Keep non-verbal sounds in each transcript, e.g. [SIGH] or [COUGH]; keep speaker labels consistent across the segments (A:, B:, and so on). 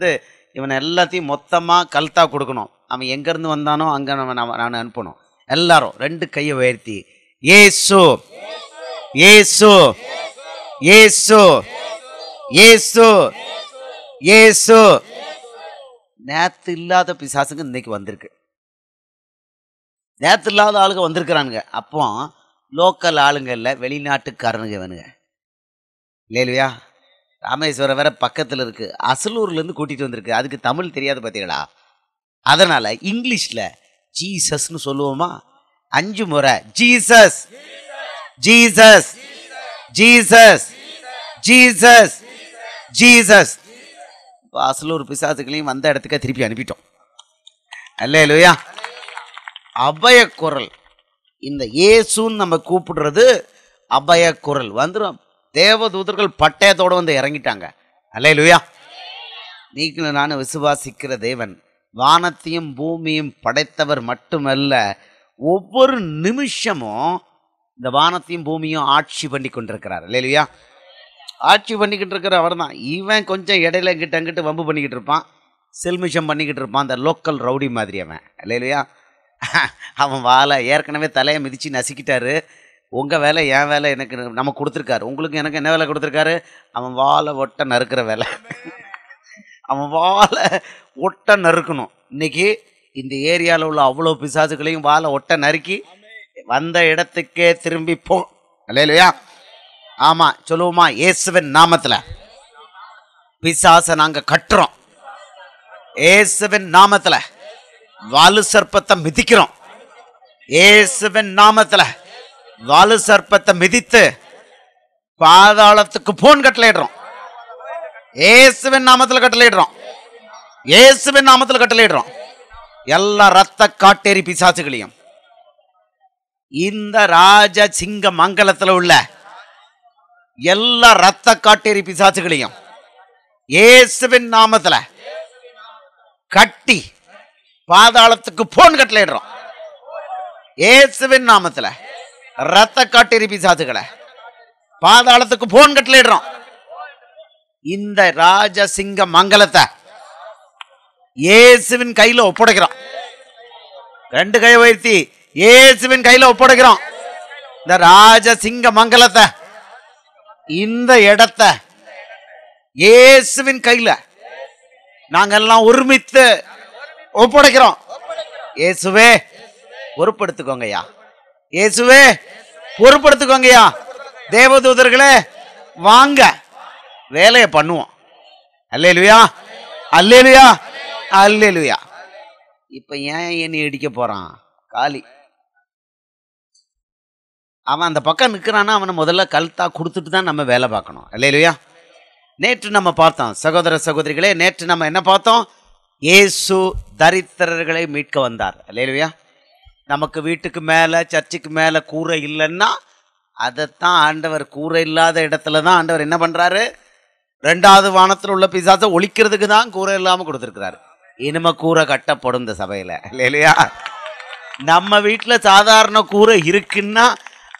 A: வந்து இவனை எல்லாத்தையும் மொத்தமாக கல்த்தா கொடுக்கணும் அவன் எங்கேருந்து வந்தானோ அங்கே நம்ம நான் அனுப்பணும் எல்லாரும் ரெண்டு கையை உயர்த்தி ஏசு ஏசு ஏசு ஏசு ஏசு நேத்து இல்லாத பிசாசுங்க இன்னைக்கு வந்திருக்கு நேத்து இல்லாத ஆளுங்க வந்திருக்கிறானுங்க அப்போ லோக்கல் ஆளுங்க இல்லை வெளிநாட்டுக்காரனுங்க வேணுங்க இல்லையா ராமேஸ்வரம் வேற பக்கத்தில் இருக்குது அசலூர்லேருந்து கூட்டிகிட்டு வந்திருக்கு அதுக்கு தமிழ் தெரியாது பார்த்தீங்களா அதனால் இங்கிலீஷில் ஜீசஸ்னு சொல்லுவோமா அஞ்சு முறை Jesus Jesus Jesus Jesus Jesus இப்போ அசலூர் பிசாசுகளையும் வந்த இடத்துக்க திருப்பி அனுப்பிட்டோம் அல்ல இல்லையா அபய குரல் இந்த இயேசுன்னு நம்ம கூப்பிடுறது அபய குரல் வந்துடும் தேவதூதர்கள் பட்டயத்தோடு வந்து இறங்கிட்டாங்க அல்லே லுயா நீங்களும் நான் விசுவாசிக்கிற தேவன் வானத்தையும் பூமியும் படைத்தவர் மட்டுமல்ல ஒவ்வொரு நிமிஷமும் இந்த வானத்தையும் பூமியும் ஆட்சி பண்ணி கொண்டிருக்கிறார் இல்லையா ஆட்சி பண்ணிக்கிட்டு இருக்கிற அவர் தான் இவன் கொஞ்சம் இடையில கிட்ட அங்கிட்டு வம்பு பண்ணிக்கிட்டு இருப்பான் செல்மிஷம் பண்ணிக்கிட்டு இருப்பான் அந்த லோக்கல் ரவுடி மாதிரி அவன் இல்லையா [LAUGHS] அவன் வாழை ஏற்கனவே தலையை மிதித்து நசிக்கிட்டாரு உங்கள் வேலை என் வேலை எனக்கு நம்ம கொடுத்துருக்காரு உங்களுக்கு எனக்கு என்ன வேலை கொடுத்துருக்காரு அவன் வாழை ஒட்ட நறுக்கிற வேலை அவன் வாழை ஒட்ட நறுக்கணும் இன்னைக்கு இந்த ஏரியாவில் உள்ள அவ்வளோ பிசாசுகளையும் வாழை ஒட்ட நறுக்கி வந்த இடத்துக்கே திரும்பி போ இல்லையா ஆமாம் சொல்லுவோமா ஏசுவன் நாமத்தில் பிசாசை நாங்கள் கட்டுறோம் ஏசுவன் நாமத்தில் வாலு சர்ப்பத்தை மிதிக்கிறோம் ஏசுவன் நாமத்தில் வாலு சர்ப்பத்தை மிதித்து பாதாளத்துக்கு போன் கட்டளையிடுறோம் ஏசுவின் நாமத்தில் கட்டளையிடுறோம் ஏசுவின் நாமத்தில் கட்டளையிடுறோம் எல்லா ரத்த காட்டேரி பிசாசுகளையும் இந்த ராஜ சிங்க மங்கலத்தில் உள்ள எல்லா ரத்த காட்டேரி பிசாசுகளையும் ஏசுவின் நாமத்தில் கட்டி பாதாளத்துக்கு போன் கட்டளையிடுறோம் இயேசுவின் நாமத்தில் ரத்த காட்டெரி பிசாசுகளை பாதாளத்துக்கு போன் கட்டலிடுறோம் இந்த ராஜசிங்க மங்கலத்தை இயேசுவின் கையில ஒப்படைக்கிறோம் ரெண்டு கை உயர்த்தி இயேசுவின் கையில ஒப்படைக்கிறோம் இந்த ராஜசிங்க மங்கலத்தை இந்த இடத்த இயேசுவின் கையில எல்லாம் ஒருமித்து ஒப்படைக்கிறோம் இயேசுவே பொறுப்படுத்துக்கோங்கய்யா இயேசுவே பொறுப்படுத்துக்கோங்கய்யா தேவதூதர்களே வாங்க வேலையை பண்ணுவோம் இல்லையா அல்லேலுயா இல்லையா இப்ப ஏன் என்னை இடிக்க போறான் காலி அவன் அந்த பக்கம் நிற்கிறான்னா அவனை முதல்ல கழுத்தா கொடுத்துட்டு தான் நம்ம வேலை பார்க்கணும் இல்லையா நேற்று நம்ம பார்த்தோம் சகோதர சகோதரிகளே நேற்று நம்ம என்ன பார்த்தோம் ஏசு தரித்திரர்களை மீட்க வந்தார் இல்லையா நமக்கு வீட்டுக்கு மேலே சர்ச்சுக்கு மேலே கூரை இல்லைன்னா அதைத்தான் ஆண்டவர் கூரை இல்லாத இடத்துல தான் ஆண்டவர் என்ன பண்ணுறாரு ரெண்டாவது வானத்தில் உள்ள பிசாசை ஒழிக்கிறதுக்கு தான் கூரை இல்லாமல் கொடுத்துருக்கிறாரு இனிம கூரை கட்டப்படும் இந்த சபையில் இல்லையா நம்ம வீட்டில் சாதாரண கூரை இருக்குன்னா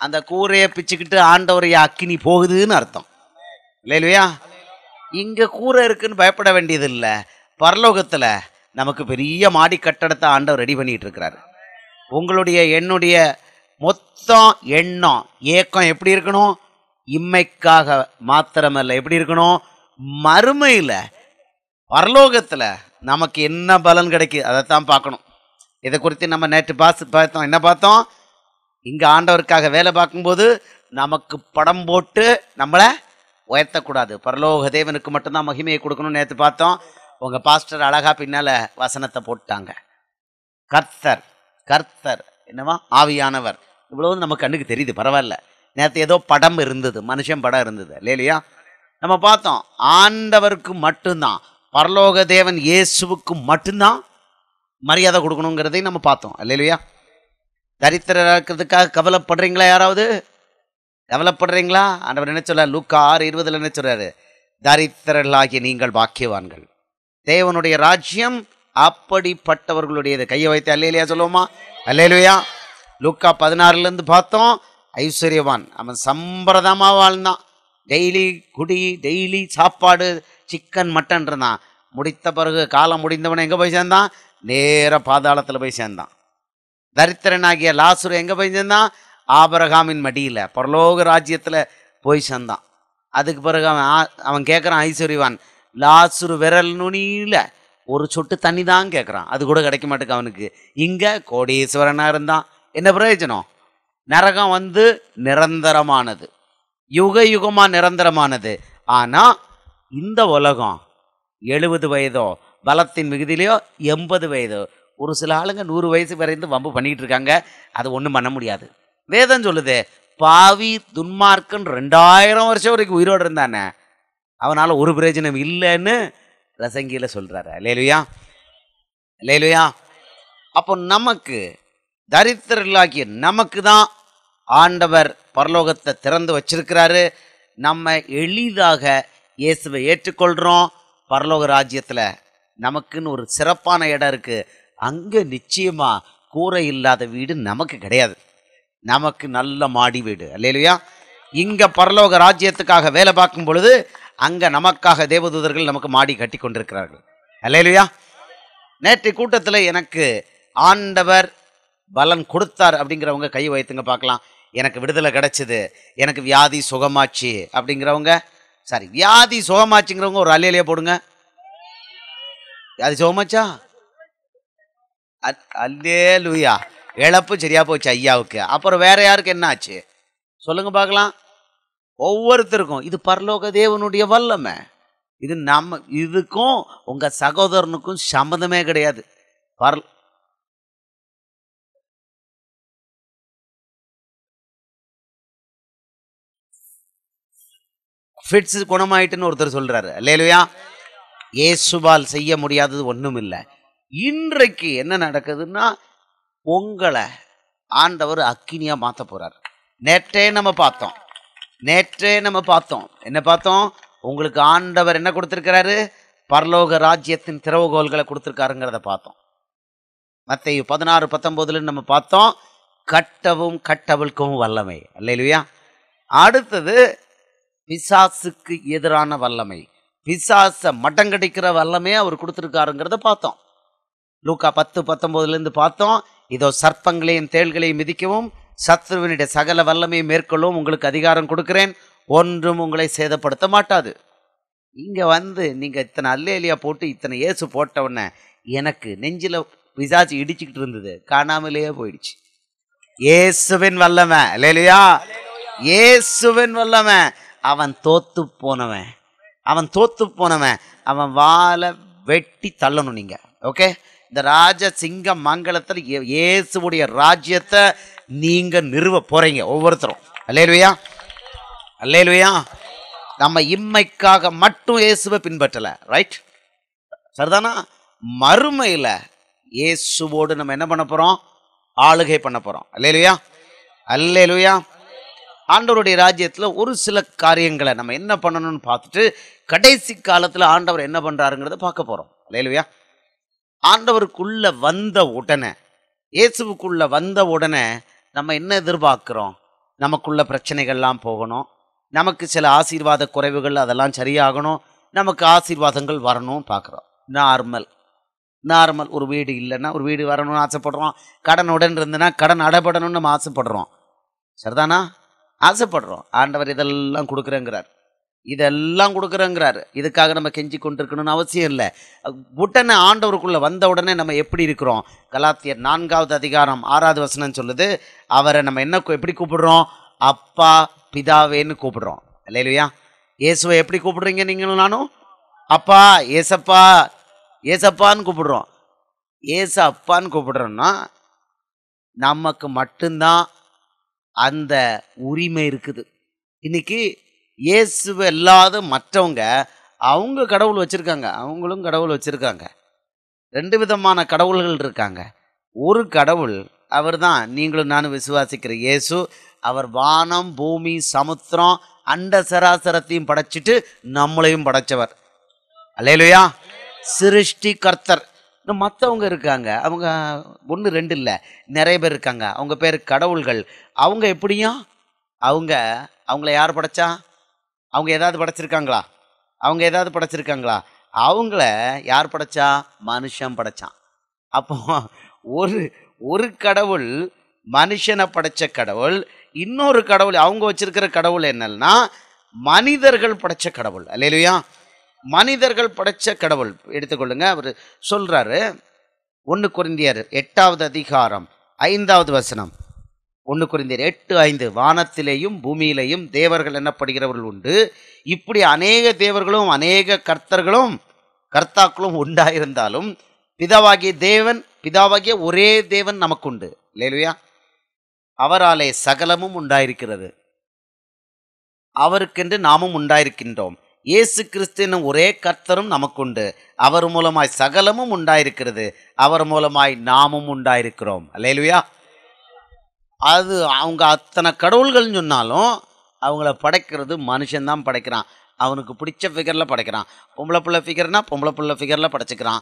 A: அந்த கூரையை பிச்சுக்கிட்டு ஆண்டவரைய அக்கினி போகுதுன்னு அர்த்தம் இல்லையா இங்கே கூரை இருக்குன்னு பயப்பட வேண்டியது இல்லை பரலோகத்தில் நமக்கு பெரிய மாடி கட்டடத்தை ஆண்டவர் ரெடி பண்ணிகிட்டு இருக்கிறாரு உங்களுடைய என்னுடைய மொத்தம் எண்ணம் ஏக்கம் எப்படி இருக்கணும் இம்மைக்காக மாத்திரமல்ல எப்படி இருக்கணும் மறுமையில் பரலோகத்தில் நமக்கு என்ன பலன் கிடைக்குது அதைத்தான் பார்க்கணும் இதை குறித்து நம்ம நேற்று பாசு பார்த்தோம் என்ன பார்த்தோம் இங்கே ஆண்டவருக்காக வேலை பார்க்கும்போது நமக்கு படம் போட்டு நம்மளை உயர்த்தக்கூடாது பரலோக தேவனுக்கு மட்டும்தான் மகிமையை கொடுக்கணும்னு நேற்று பார்த்தோம் உங்கள் பாஸ்டர் அழகாக பின்னால் வசனத்தை போட்டாங்க கர்த்தர் கர்த்தர் என்னவா ஆவியானவர் இவ்வளவு நம்ம கண்ணுக்கு தெரியுது பரவாயில்ல நேற்று ஏதோ படம் இருந்தது மனுஷன் படம் இருந்தது இல்லையா நம்ம பார்த்தோம் ஆண்டவருக்கு மட்டும்தான் பரலோக தேவன் இயேசுவுக்கு மட்டும்தான் மரியாதை கொடுக்கணுங்கிறதையும் நம்ம பார்த்தோம் இல்லையா தரித்திரக்கிறதுக்காக கவலைப்படுறீங்களா யாராவது கவலைப்படுறீங்களா ஆண்டவர் என்ன சொல்ல லூக்கா ஆறு இருபதில் என்ன சொல்கிறாரு தரித்திரர்களாகிய நீங்கள் பாக்கியவான்கள் தேவனுடைய ராஜ்யம் அப்படிப்பட்டவர்களுடையது கையை வைத்து அல்லையிலையா சொல்லுவோமா அல்லையிலையா லுக்கா பதினாறுலேருந்து பார்த்தோம் ஐஸ்வர்யவான் அவன் சம்பிரதமாக வாழ்ந்தான் டெய்லி குடி டெய்லி சாப்பாடு சிக்கன் மட்டன் இருந்தான் முடித்த பிறகு காலம் முடிந்தவன் எங்கே போய் சேர்ந்தான் நேராக பாதாளத்தில் போய் சேர்ந்தான் தரித்திரனாகிய லாசுரு எங்கே போய் சேர்ந்தான் ஆபரகாமின் மடியில் பரலோக ராஜ்யத்தில் போய் சேர்ந்தான் அதுக்கு பிறகு அவன் அவன் கேட்குறான் ஐஸ்வர்யவான் லாசுரு விரல் நுனியில் ஒரு சொட்டு தண்ணி தான் கேட்குறான் அது கூட கிடைக்க மாட்டேங்க அவனுக்கு இங்கே கோடீஸ்வரனாக இருந்தான் என்ன பிரயோஜனம் நரகம் வந்து நிரந்தரமானது யுக யுகமாக நிரந்தரமானது ஆனால் இந்த உலகம் எழுபது வயதோ பலத்தின் மிகுதியிலையோ எண்பது வயதோ ஒரு சில ஆளுங்க நூறு வயசு வரைந்து வம்பு பண்ணிக்கிட்டு இருக்காங்க அது ஒன்றும் பண்ண முடியாது வேதம் சொல்லுது பாவி துன்மார்க்குன்னு ரெண்டாயிரம் வருஷம் வரைக்கும் உயிரோடு இருந்தானே அவனால் ஒரு பிரயோஜனம் இல்லைன்னு ரசங்கியில் சொல்கிறாரு லேலுயா லேலுயா அப்போ நமக்கு தரித்திரர்களாகிய நமக்கு தான் ஆண்டவர் பரலோகத்தை திறந்து வச்சிருக்கிறாரு நம்ம எளிதாக இயேசுவை ஏற்றுக்கொள்கிறோம் பரலோக ராஜ்யத்தில் நமக்குன்னு ஒரு சிறப்பான இடம் இருக்குது அங்கே நிச்சயமாக கூரை இல்லாத வீடு நமக்கு கிடையாது நமக்கு நல்ல மாடி வீடு இல்லையா இங்கே பரலோக ராஜ்யத்துக்காக வேலை பார்க்கும் பொழுது அங்கே நமக்காக தேவதூதர்கள் நமக்கு மாடி கட்டி கொண்டிருக்கிறார்கள் அல்லையா நேற்று கூட்டத்தில் எனக்கு ஆண்டவர் பலன் கொடுத்தார் அப்படிங்கிறவங்க கை வைத்துங்க பார்க்கலாம் எனக்கு விடுதலை கிடைச்சிது எனக்கு வியாதி சுகமாச்சு அப்படிங்கிறவங்க சாரி வியாதி சுகமாச்சுங்கிறவங்க ஒரு அலையிலேயே போடுங்க வியாதி சுகமாச்சா அல்லே லூயா இழப்பு சரியா போச்சு ஐயாவுக்கு அப்புறம் வேற யாருக்கு என்ன ஆச்சு சொல்லுங்க பார்க்கலாம் ஒவ்வொருத்தருக்கும் இது பரலோக தேவனுடைய வல்லமை இது நம்ம இதுக்கும் உங்கள் சகோதரனுக்கும் சம்மந்தமே கிடையாது பர் ஃபிட்ஸ் குணமாயிட்டுன்னு ஒருத்தர் சொல்கிறாரு இல்லையா ஏசுபால் செய்ய முடியாதது ஒன்றும் இல்லை இன்றைக்கு என்ன நடக்குதுன்னா உங்களை ஆண்டவர் அக்கினியாக மாற்ற போகிறார் நேற்றே நம்ம பார்த்தோம் நேற்றே நம்ம பார்த்தோம் என்ன பார்த்தோம் உங்களுக்கு ஆண்டவர் என்ன கொடுத்துருக்கிறாரு பரலோக ராஜ்யத்தின் திறவுகோள்களை கொடுத்துருக்காருங்கிறத பார்த்தோம் மற்ற பதினாறு பத்தொம்போதுல நம்ம பார்த்தோம் கட்டவும் கட்டவிழ்க்கவும் வல்லமை இல்லையா அடுத்தது பிசாசுக்கு எதிரான வல்லமை பிசாசை மட்டங்கடிக்கிற வல்லமே அவர் கொடுத்துருக்காருங்கிறத பார்த்தோம் லூக்கா பத்து பத்தொம்போதுலேருந்து பார்த்தோம் இதோ சர்ப்பங்களையும் தேள்களையும் மிதிக்கவும் சத்ருவினுடைய சகல வல்லமையை மேற்கொள்ளவும் உங்களுக்கு அதிகாரம் கொடுக்குறேன் ஒன்றும் உங்களை சேதப்படுத்த மாட்டாது இங்கே வந்து நீங்கள் இத்தனை அல்லேலியா போட்டு இத்தனை ஏசு போட்டவுடனே எனக்கு நெஞ்சில் விசாச்சி இடிச்சுக்கிட்டு இருந்தது காணாமலேயே போயிடுச்சு ஏசுவின் வல்லமை அல்லேலியா ஏசுவின் வல்லமை அவன் தோத்து போனவன் அவன் தோத்து போனவன் அவன் வாழை வெட்டி தள்ளணும் நீங்கள் ஓகே இந்த ராஜ சிங்க மங்களத்தில் இயேசுடைய ராஜ்யத்தை நீங்கள் நிறுவ போகிறீங்க ஒவ்வொருத்தரும் அல்லேலுவையா அல்லேலுவையா நம்ம இம்மைக்காக மட்டும் இயேசுவை பின்பற்றலை ரைட் சரிதானா மறுமையில் இயேசுவோடு நம்ம என்ன பண்ண போகிறோம் ஆளுகை பண்ண போகிறோம் அல்லேலுயா அல்லேலுயா ஆண்டவருடைய ராஜ்யத்தில் ஒரு சில காரியங்களை நம்ம என்ன பண்ணணும்னு பார்த்துட்டு கடைசி காலத்தில் ஆண்டவர் என்ன பண்ணுறாருங்கிறத பார்க்க போகிறோம் அல்லேலுயா ஆண்டவருக்குள்ள வந்த உடனே இயேசுக்குள்ள வந்த உடனே நம்ம என்ன எதிர்பார்க்குறோம் நமக்குள்ள பிரச்சனைகள்லாம் போகணும் நமக்கு சில ஆசீர்வாத குறைவுகள் அதெல்லாம் சரியாகணும் நமக்கு ஆசீர்வாதங்கள் வரணும் பார்க்குறோம் நார்மல் நார்மல் ஒரு வீடு இல்லைன்னா ஒரு வீடு வரணும்னு ஆசைப்படுறோம் கடன் உடன் இருந்ததுன்னா கடன் அடைபடணும்னு நம்ம ஆசைப்படுறோம் சரிதானா ஆசைப்படுறோம் ஆண்டவர் இதெல்லாம் கொடுக்குறேங்கிறார் இதெல்லாம் கொடுக்குறோங்கிறாரு இதுக்காக நம்ம கெஞ்சி கொண்டிருக்கணும்னு அவசியம் இல்லை உடனே ஆண்டவருக்குள்ளே வந்த உடனே நம்ம எப்படி இருக்கிறோம் கலாத்தியர் நான்காவது அதிகாரம் ஆறாவது வசனம் சொல்லுது அவரை நம்ம என்ன எப்படி கூப்பிடுறோம் அப்பா பிதாவேன்னு கூப்பிடுறோம் இல்லையா இயேசுவை எப்படி கூப்பிடுறீங்க நீங்களும் நானும் அப்பா ஏசப்பா ஏசப்பான்னு கூப்பிடுறோம் ஏச அப்பான்னு கூப்பிடுறோன்னா நமக்கு மட்டும்தான் அந்த உரிமை இருக்குது இன்னைக்கு இயேசு இல்லாத மற்றவங்க அவங்க கடவுள் வச்சுருக்காங்க அவங்களும் கடவுள் வச்சுருக்காங்க ரெண்டு விதமான கடவுள்கள் இருக்காங்க ஒரு கடவுள் அவர் தான் நீங்களும் நானும் விசுவாசிக்கிற இயேசு அவர் வானம் பூமி சமுத்திரம் அண்ட சராசரத்தையும் படைச்சிட்டு நம்மளையும் படைச்சவர் அல்லையிலையா சிருஷ்டி கர்த்தர் இன்னும் மற்றவங்க இருக்காங்க அவங்க ஒன்று ரெண்டு இல்லை நிறைய பேர் இருக்காங்க அவங்க பேர் கடவுள்கள் அவங்க எப்படியும் அவங்க அவங்கள யார் படைச்சா அவங்க ஏதாவது படைச்சிருக்காங்களா அவங்க ஏதாவது படைச்சிருக்காங்களா அவங்கள யார் படைச்சா மனுஷன் படைச்சான் அப்போ ஒரு ஒரு கடவுள் மனுஷனை படைச்ச கடவுள் இன்னொரு கடவுள் அவங்க வச்சிருக்கிற கடவுள் என்னன்னா மனிதர்கள் படைச்ச கடவுள் அல்லையா மனிதர்கள் படைச்ச கடவுள் எடுத்துக்கொள்ளுங்க அவர் சொல்றாரு ஒன்று குறைந்தியர் எட்டாவது அதிகாரம் ஐந்தாவது வசனம் ஒன்று குறைந்தர் எட்டு ஐந்து வானத்திலேயும் பூமியிலேயும் தேவர்கள் எனப்படுகிறவர்கள் உண்டு இப்படி அநேக தேவர்களும் அநேக கர்த்தர்களும் கர்த்தாக்களும் உண்டாயிருந்தாலும் பிதாவாகிய தேவன் பிதாவாகிய ஒரே தேவன் நமக்கு உண்டு இல்லையா அவராலே சகலமும் உண்டாயிருக்கிறது அவருக்கென்று நாமும் உண்டாயிருக்கின்றோம் இயேசு கிறிஸ்து என்னும் ஒரே கர்த்தரும் நமக்குண்டு அவர் மூலமாய் சகலமும் உண்டாயிருக்கிறது அவர் மூலமாய் நாமும் உண்டாயிருக்கிறோம் அல்லேலுயா அது அவங்க அத்தனை கடவுள்கள்னு சொன்னாலும் அவங்கள படைக்கிறது மனுஷன்தான் படைக்கிறான் அவனுக்கு பிடிச்ச ஃபிகரில் படைக்கிறான் பொம்பளை பிள்ளை ஃபிகர்னால் பொம்பளை பிள்ளை ஃபிகரில் படைச்சிக்கிறான்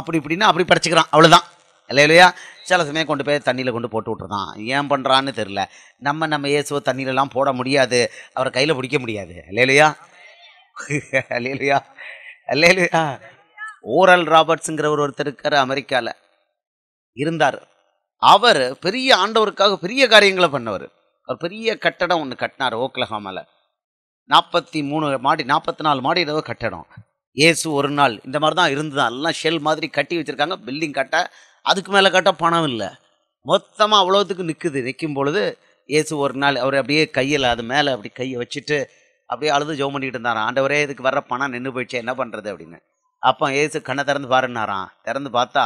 A: அப்படி இப்படின்னா அப்படி படைச்சிக்கிறான் அவ்வளோதான் இல்லை இல்லையா சில சமயம் கொண்டு போய் தண்ணியில் கொண்டு போட்டு விட்டுறான் ஏன் பண்ணுறான்னு தெரில நம்ம நம்ம இயேசுவை தண்ணியிலலாம் போட முடியாது அவரை கையில் பிடிக்க முடியாது இல்லை இல்லையா இல்லை இல்லையா இல்லை இல்லையா ஓரல் ராபர்ட்ஸுங்கிற ஒரு ஒருத்தர் இருக்கார் அமெரிக்காவில் இருந்தார் அவர் பெரிய ஆண்டவருக்காக பெரிய காரியங்களை பண்ணவர் அவர் பெரிய கட்டடம் ஒன்று கட்டினார் ஓக்லஹாமில் நாற்பத்தி மூணு மாடி நாற்பத்தி நாலு மாடி ஏதோ கட்டடம் ஏசு ஒரு நாள் இந்த மாதிரி தான் இருந்துதான் எல்லாம் ஷெல் மாதிரி கட்டி வச்சுருக்காங்க பில்டிங் கட்ட அதுக்கு மேலே கட்ட பணம் இல்லை மொத்தமாக அவ்வளோத்துக்கு நிற்குது நிற்கும் பொழுது ஏசு ஒரு நாள் அவர் அப்படியே கையில் அது மேலே அப்படி கையை வச்சுட்டு அப்படியே அழுது ஜோ பண்ணிட்டு இருந்தாராம் ஆண்டவரே இதுக்கு வர்ற பணம் நின்று போயிடுச்சு என்ன பண்ணுறது அப்படின்னு அப்போ ஏசு கண்ணை திறந்து பாருன்னாராம் திறந்து பார்த்தா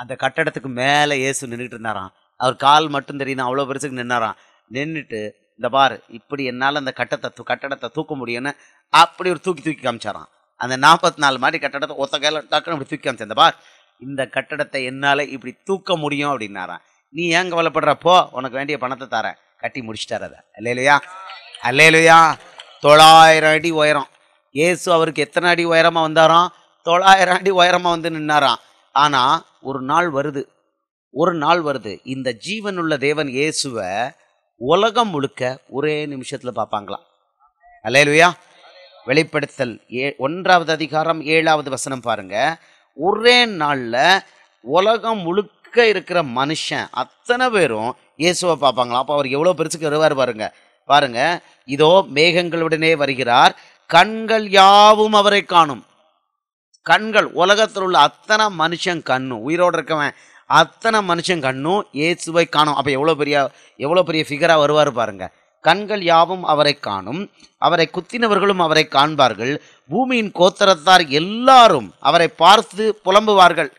A: அந்த கட்டடத்துக்கு மேலே இயேசு நின்றுட்டு இருந்தாராம் அவர் கால் மட்டும் தெரியுது அவ்வளோ பெருசுக்கு நின்னாரான் நின்றுட்டு இந்த பார் இப்படி என்னால் அந்த கட்டத்தை கட்டடத்தை தூக்க முடியும்னு அப்படி ஒரு தூக்கி தூக்கி காமிச்சாராம் அந்த நாற்பத்தி நாலு மாடி கட்டடத்தை ஒத்த கையில் டக்குன்னு அப்படி தூக்கி காமிச்சேன் இந்த பார் இந்த கட்டடத்தை என்னால் இப்படி தூக்க முடியும் அப்படின்னாரான் நீ ஏங்க கவலைப்படுறப்போ உனக்கு வேண்டிய பணத்தை தரேன் கட்டி முடிச்சிட்டார் அதை அல்ல அல்லையிலையா தொள்ளாயிரம் அடி உயரம் ஏசு அவருக்கு எத்தனை அடி உயரமாக வந்தாராம் தொள்ளாயிரம் அடி உயரமாக வந்து நின்னாரான் ஆனால் ஒரு நாள் வருது ஒரு நாள் வருது இந்த ஜீவனுள்ள தேவன் இயேசுவை உலகம் முழுக்க ஒரே நிமிஷத்தில் பார்ப்பாங்களாம் அல்லையா வெளிப்படுத்தல் ஏ ஒன்றாவது அதிகாரம் ஏழாவது வசனம் பாருங்க ஒரே நாளில் உலகம் முழுக்க இருக்கிற மனுஷன் அத்தனை பேரும் இயேசுவை பார்ப்பாங்களாம் அப்போ அவர் எவ்வளோ பெருசுக்கு வருவார் பாருங்க பாருங்க இதோ மேகங்களுடனே வருகிறார் கண்கள் யாவும் அவரை காணும் கண்கள் உலகத்தில் உள்ள அத்தனை மனுஷன் கண்ணும் உயிரோடு இருக்கவன் அத்தனை மனுஷன் கண்ணும் ஏசுவை காணும் அப்போ எவ்வளோ பெரிய எவ்வளோ பெரிய ஃபிகராக வருவார் பாருங்கள் கண்கள் யாவும் அவரை காணும் அவரை குத்தினவர்களும் அவரை காண்பார்கள் பூமியின் கோத்தரத்தார் எல்லாரும் அவரை பார்த்து புலம்புவார்கள்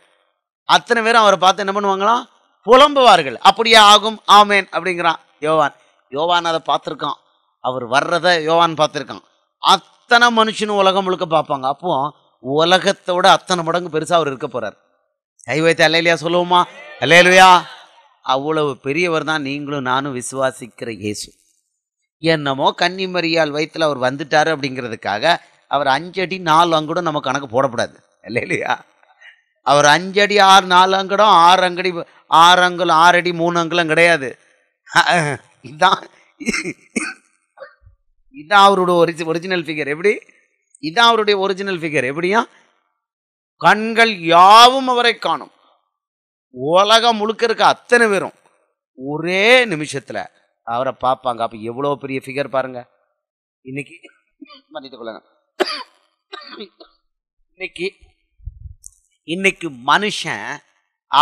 A: அத்தனை பேரும் அவரை பார்த்து என்ன பண்ணுவாங்களாம் புலம்புவார்கள் அப்படியே ஆகும் ஆமேன் அப்படிங்கிறான் யோவான் யோவான் அதை பார்த்துருக்கான் அவர் வர்றதை யோவான் பார்த்துருக்கான் அத்தனை மனுஷனும் உலகம் முழுக்க பார்ப்பாங்க அப்போது உலகத்தோட அத்தனை மடங்கு பெருசாக அவர் இருக்க போகிறார் வைத்து அல்லையா சொல்லுவோமா அல்லையா அவ்வளவு பெரியவர் தான் நீங்களும் நானும் விசுவாசிக்கிற இயேசு என்னமோ கன்னிமரியால் வயிற்றில் அவர் வந்துட்டார் அப்படிங்கிறதுக்காக அவர் அஞ்சடி நாலு அங்குடம் நம்ம கணக்கு போடக்கூடாது இல்லையா அவர் அஞ்சடி ஆறு நாலு அங்குடம் ஆறு அங்கடி ஆறு அங்குல் ஆறு அடி மூணு அங்குலம் கிடையாது இதுதான் இதுதான் அவரோட ஒரிஜி ஒரிஜினல் ஃபிகர் எப்படி இதுதான் அவருடைய ஒரிஜினல் ஃபிகர் எப்படியா கண்கள் யாவும் அவரை காணும் உலகம் முழுக்க இருக்க அத்தனை பேரும் ஒரே நிமிஷத்தில் அவரை பார்ப்பாங்க அப்போ எவ்வளோ பெரிய ஃபிகர் பாருங்க இன்னைக்கு மன்னித்துக் கொள்ளுங்க இன்னைக்கு இன்னைக்கு மனுஷன்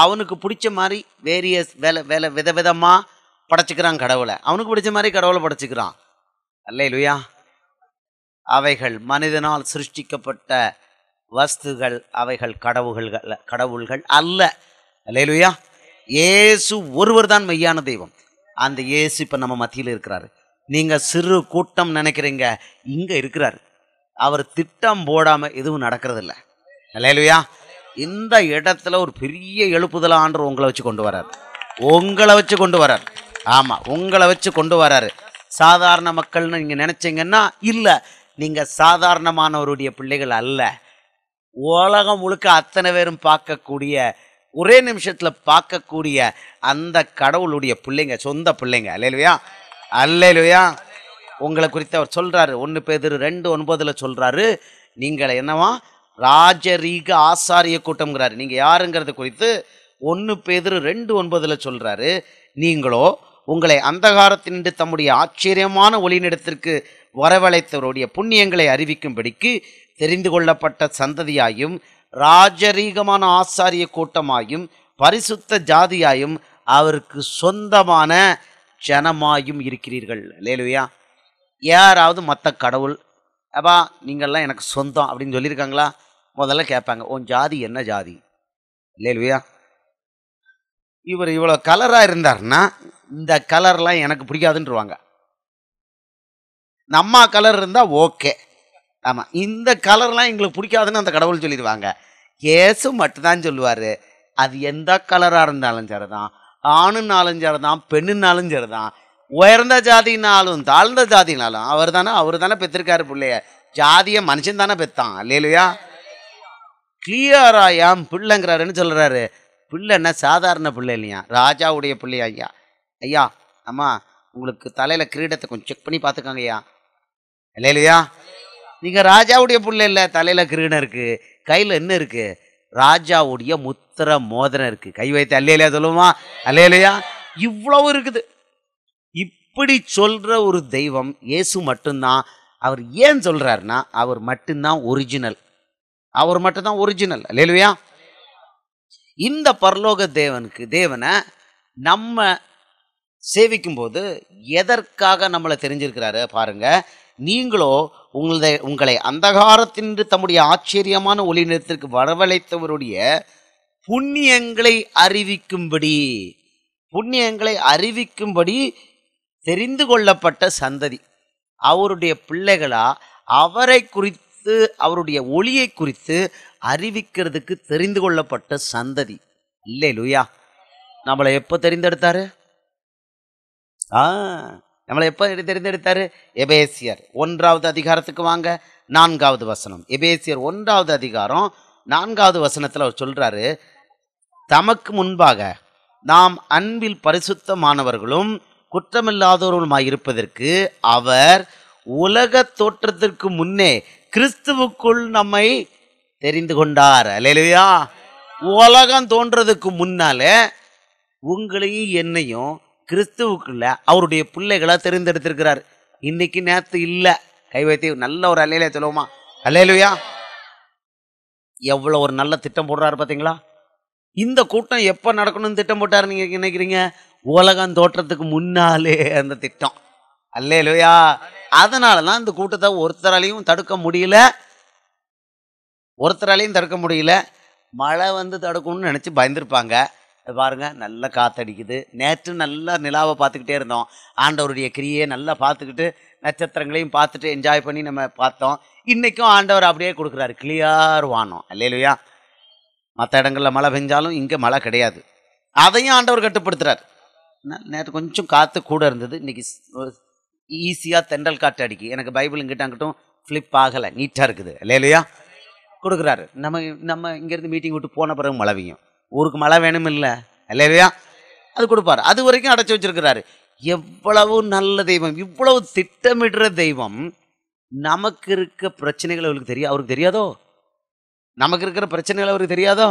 A: அவனுக்கு பிடிச்ச மாதிரி வேரியஸ் வேலை வேலை வித விதமாக படைச்சிக்கிறான் கடவுளை அவனுக்கு பிடிச்ச மாதிரி கடவுளை படைச்சிக்கிறான் அல்ல இல்லையா அவைகள் மனிதனால் சிருஷ்டிக்கப்பட்ட வஸ்துகள் அவைகள் கடவுள்கள் கடவுள்கள் அல்ல இல்லையிலுயா இயேசு ஒருவர் தான் மெய்யான தெய்வம் அந்த இயேசு இப்போ நம்ம மத்தியில் இருக்கிறாரு நீங்கள் சிறு கூட்டம் நினைக்கிறீங்க இங்கே இருக்கிறார் அவர் திட்டம் போடாமல் எதுவும் நடக்கிறதில்ல இல்லையிலுயா இந்த இடத்துல ஒரு பெரிய எழுப்புதலான்ற உங்களை வச்சு கொண்டு வரார் உங்களை வச்சு கொண்டு வரார் ஆமாம் உங்களை வச்சு கொண்டு வராரு சாதாரண மக்கள்னு நீங்கள் நினச்சிங்கன்னா இல்லை நீங்கள் சாதாரணமானவருடைய பிள்ளைகள் அல்ல உலகம் முழுக்க அத்தனை பேரும் பார்க்கக்கூடிய ஒரே நிமிஷத்தில் பார்க்கக்கூடிய அந்த கடவுளுடைய பிள்ளைங்க சொந்த பிள்ளைங்க அல்லையா அல்லையா உங்களை குறித்து அவர் சொல்கிறாரு ஒன்று பேர் ரெண்டு ஒன்பதில் சொல்கிறாரு நீங்கள் என்னவா ராஜரீக ஆசாரிய கூட்டம்ங்கிறாரு நீங்கள் யாருங்கிறது குறித்து ஒன்று பேர் ரெண்டு ஒன்பதில் சொல்கிறாரு நீங்களோ உங்களை அந்தகாரத்தினின்று தம்முடைய ஆச்சரியமான ஒளியினிடத்திற்கு வரவழைத்தவருடைய புண்ணியங்களை அறிவிக்கும்படிக்கு தெரிந்து கொள்ளப்பட்ட சந்ததியாயும் ராஜரீகமான ஆச்சாரிய கூட்டமாயும் பரிசுத்த ஜாதியாயும் அவருக்கு சொந்தமான ஜனமாயும் இருக்கிறீர்கள் லேலுயா யாராவது மற்ற கடவுள் அப்பா நீங்கள்லாம் எனக்கு சொந்தம் அப்படின்னு சொல்லியிருக்காங்களா முதல்ல கேட்பாங்க உன் ஜாதி என்ன ஜாதி லேலுயா இவர் இவ்வளோ கலராக இருந்தார்னா இந்த கலர்லாம் எனக்கு பிடிக்காதுன்றுவாங்க நம்ம கலர் இருந்தால் ஓகே ஆமாம் இந்த கலர்லாம் எங்களுக்கு பிடிக்காதுன்னு அந்த கடவுள் சொல்லிடுவாங்க ஏசு மட்டும்தான் சொல்லுவார் அது எந்த கலராக இருந்தாலும் சரி தான் ஆணுன்னாலும் சரி தான் பெண்ணுனாலும் சரி தான் உயர்ந்த ஜாதினாலும் தாழ்ந்த ஜாதினாலும் அவர் தானே அவர் தானே பெற்றிருக்காரு பிள்ளைய ஜாதியை மனுஷன் தானே பெத்தான் இல்லையா கிளியராயாம் பிள்ளைங்கிறாருன்னு சொல்கிறாரு பிள்ளைன்னா சாதாரண பிள்ளை இல்லையா ராஜாவுடைய பிள்ளையா ஐயா ஐயா அம்மா உங்களுக்கு தலையில் கிரீடத்தை கொஞ்சம் செக் பண்ணி பார்த்துக்கோங்க ஐயா இல்லை இல்லையா நீங்கள் ராஜாவுடைய பிள்ளை இல்லை தலையில் கிரீடம் இருக்குது கையில் என்ன இருக்குது ராஜாவுடைய முத்திர மோதனை இருக்குது கை வைத்து அல்லே இல்லையா சொல்லுவோமா அல்லே இல்லையா இவ்வளவு இருக்குது இப்படி சொல்கிற ஒரு தெய்வம் இயேசு மட்டும்தான் அவர் ஏன் சொல்கிறாருன்னா அவர் மட்டும்தான் ஒரிஜினல் அவர் மட்டும்தான் ஒரிஜினல் இல்லையா இந்த பரலோக தேவனுக்கு தேவனை நம்ம சேவிக்கும்போது எதற்காக நம்மளை தெரிஞ்சிருக்கிறாரு பாருங்க நீங்களோ உங்களை உங்களை அந்தகாரத்தின்று தம்முடைய ஆச்சரியமான ஒளி நிறத்திற்கு வரவழைத்தவருடைய புண்ணியங்களை அறிவிக்கும்படி புண்ணியங்களை அறிவிக்கும்படி தெரிந்து கொள்ளப்பட்ட சந்ததி அவருடைய பிள்ளைகளா அவரை குறித்து அவருடைய ஒளியை குறித்து அறிவிக்கிறதுக்கு தெரிந்து கொள்ளப்பட்ட சந்ததி இல்லை லுயா நம்மளை எப்போ தெரிந்தெடுத்தாரு ஆ நம்மளை எப்போ தெரிந்தெடுத்தார் எபேசியர் ஒன்றாவது அதிகாரத்துக்கு வாங்க நான்காவது வசனம் எபேசியர் ஒன்றாவது அதிகாரம் நான்காவது வசனத்தில் அவர் சொல்கிறாரு தமக்கு முன்பாக நாம் அன்பில் பரிசுத்தமானவர்களும் குற்றமில்லாதவர்களுமாய் இருப்பதற்கு அவர் உலக தோற்றத்திற்கு முன்னே கிறிஸ்துவுக்குள் நம்மை தெரிந்து கொண்டார் அல்லையா உலகம் தோன்றதுக்கு முன்னாலே உங்களையும் என்னையும் கிறிஸ்துவுக்குள்ள அவருடைய பிள்ளைகளை தெரிந்தெடுத்திருக்கிறார் இன்னைக்கு நேற்று இல்லை கைவைத்தி நல்ல ஒரு அலையில சொல்லுவோமா அலையிலுயா எவ்வளோ ஒரு நல்ல திட்டம் போடுறாரு பார்த்தீங்களா இந்த கூட்டம் எப்போ நடக்கணும்னு திட்டம் போட்டார் நீங்கள் நினைக்கிறீங்க உலகம் தோற்றத்துக்கு முன்னாலே அந்த திட்டம் அல்லையிலுயா அதனால தான் இந்த கூட்டத்தை ஒருத்தராலையும் தடுக்க முடியல ஒருத்தராலையும் தடுக்க முடியல மழை வந்து தடுக்கணும்னு நினச்சி பயந்துருப்பாங்க பாருங்க நல்லா காத்தடிக்குது நேற்று நல்லா நிலாவை பார்த்துக்கிட்டே இருந்தோம் ஆண்டவருடைய கிரியை நல்லா பார்த்துக்கிட்டு நட்சத்திரங்களையும் பார்த்துட்டு என்ஜாய் பண்ணி நம்ம பார்த்தோம் இன்றைக்கும் ஆண்டவர் அப்படியே கொடுக்குறாரு கிளியார் வானம் இல்லையா மற்ற இடங்களில் மழை பெஞ்சாலும் இங்கே மழை கிடையாது அதையும் ஆண்டவர் கட்டுப்படுத்துகிறார் நேற்று கொஞ்சம் காற்று கூட இருந்தது இன்றைக்கி ஈஸியாக தென்றல் காற்று அடிக்கி எனக்கு பைபிள் அங்கிட்டும் ஃப்ளிப் ஆகலை நீட்டாக இருக்குது இல்லையா கொடுக்குறாரு நம்ம நம்ம இங்கேருந்து மீட்டிங் விட்டு போன பிறகு மழவியும் ஊருக்கு மழை வேணும் இல்லை இல்லையா அது கொடுப்பார் அது வரைக்கும் அடைச்சி வச்சிருக்கிறாரு எவ்வளவு நல்ல தெய்வம் இவ்வளவு திட்டமிடுற தெய்வம் நமக்கு இருக்க பிரச்சனைகள் அவருக்கு தெரியும் அவருக்கு தெரியாதோ நமக்கு இருக்கிற பிரச்சனைகள் அவருக்கு தெரியாதோ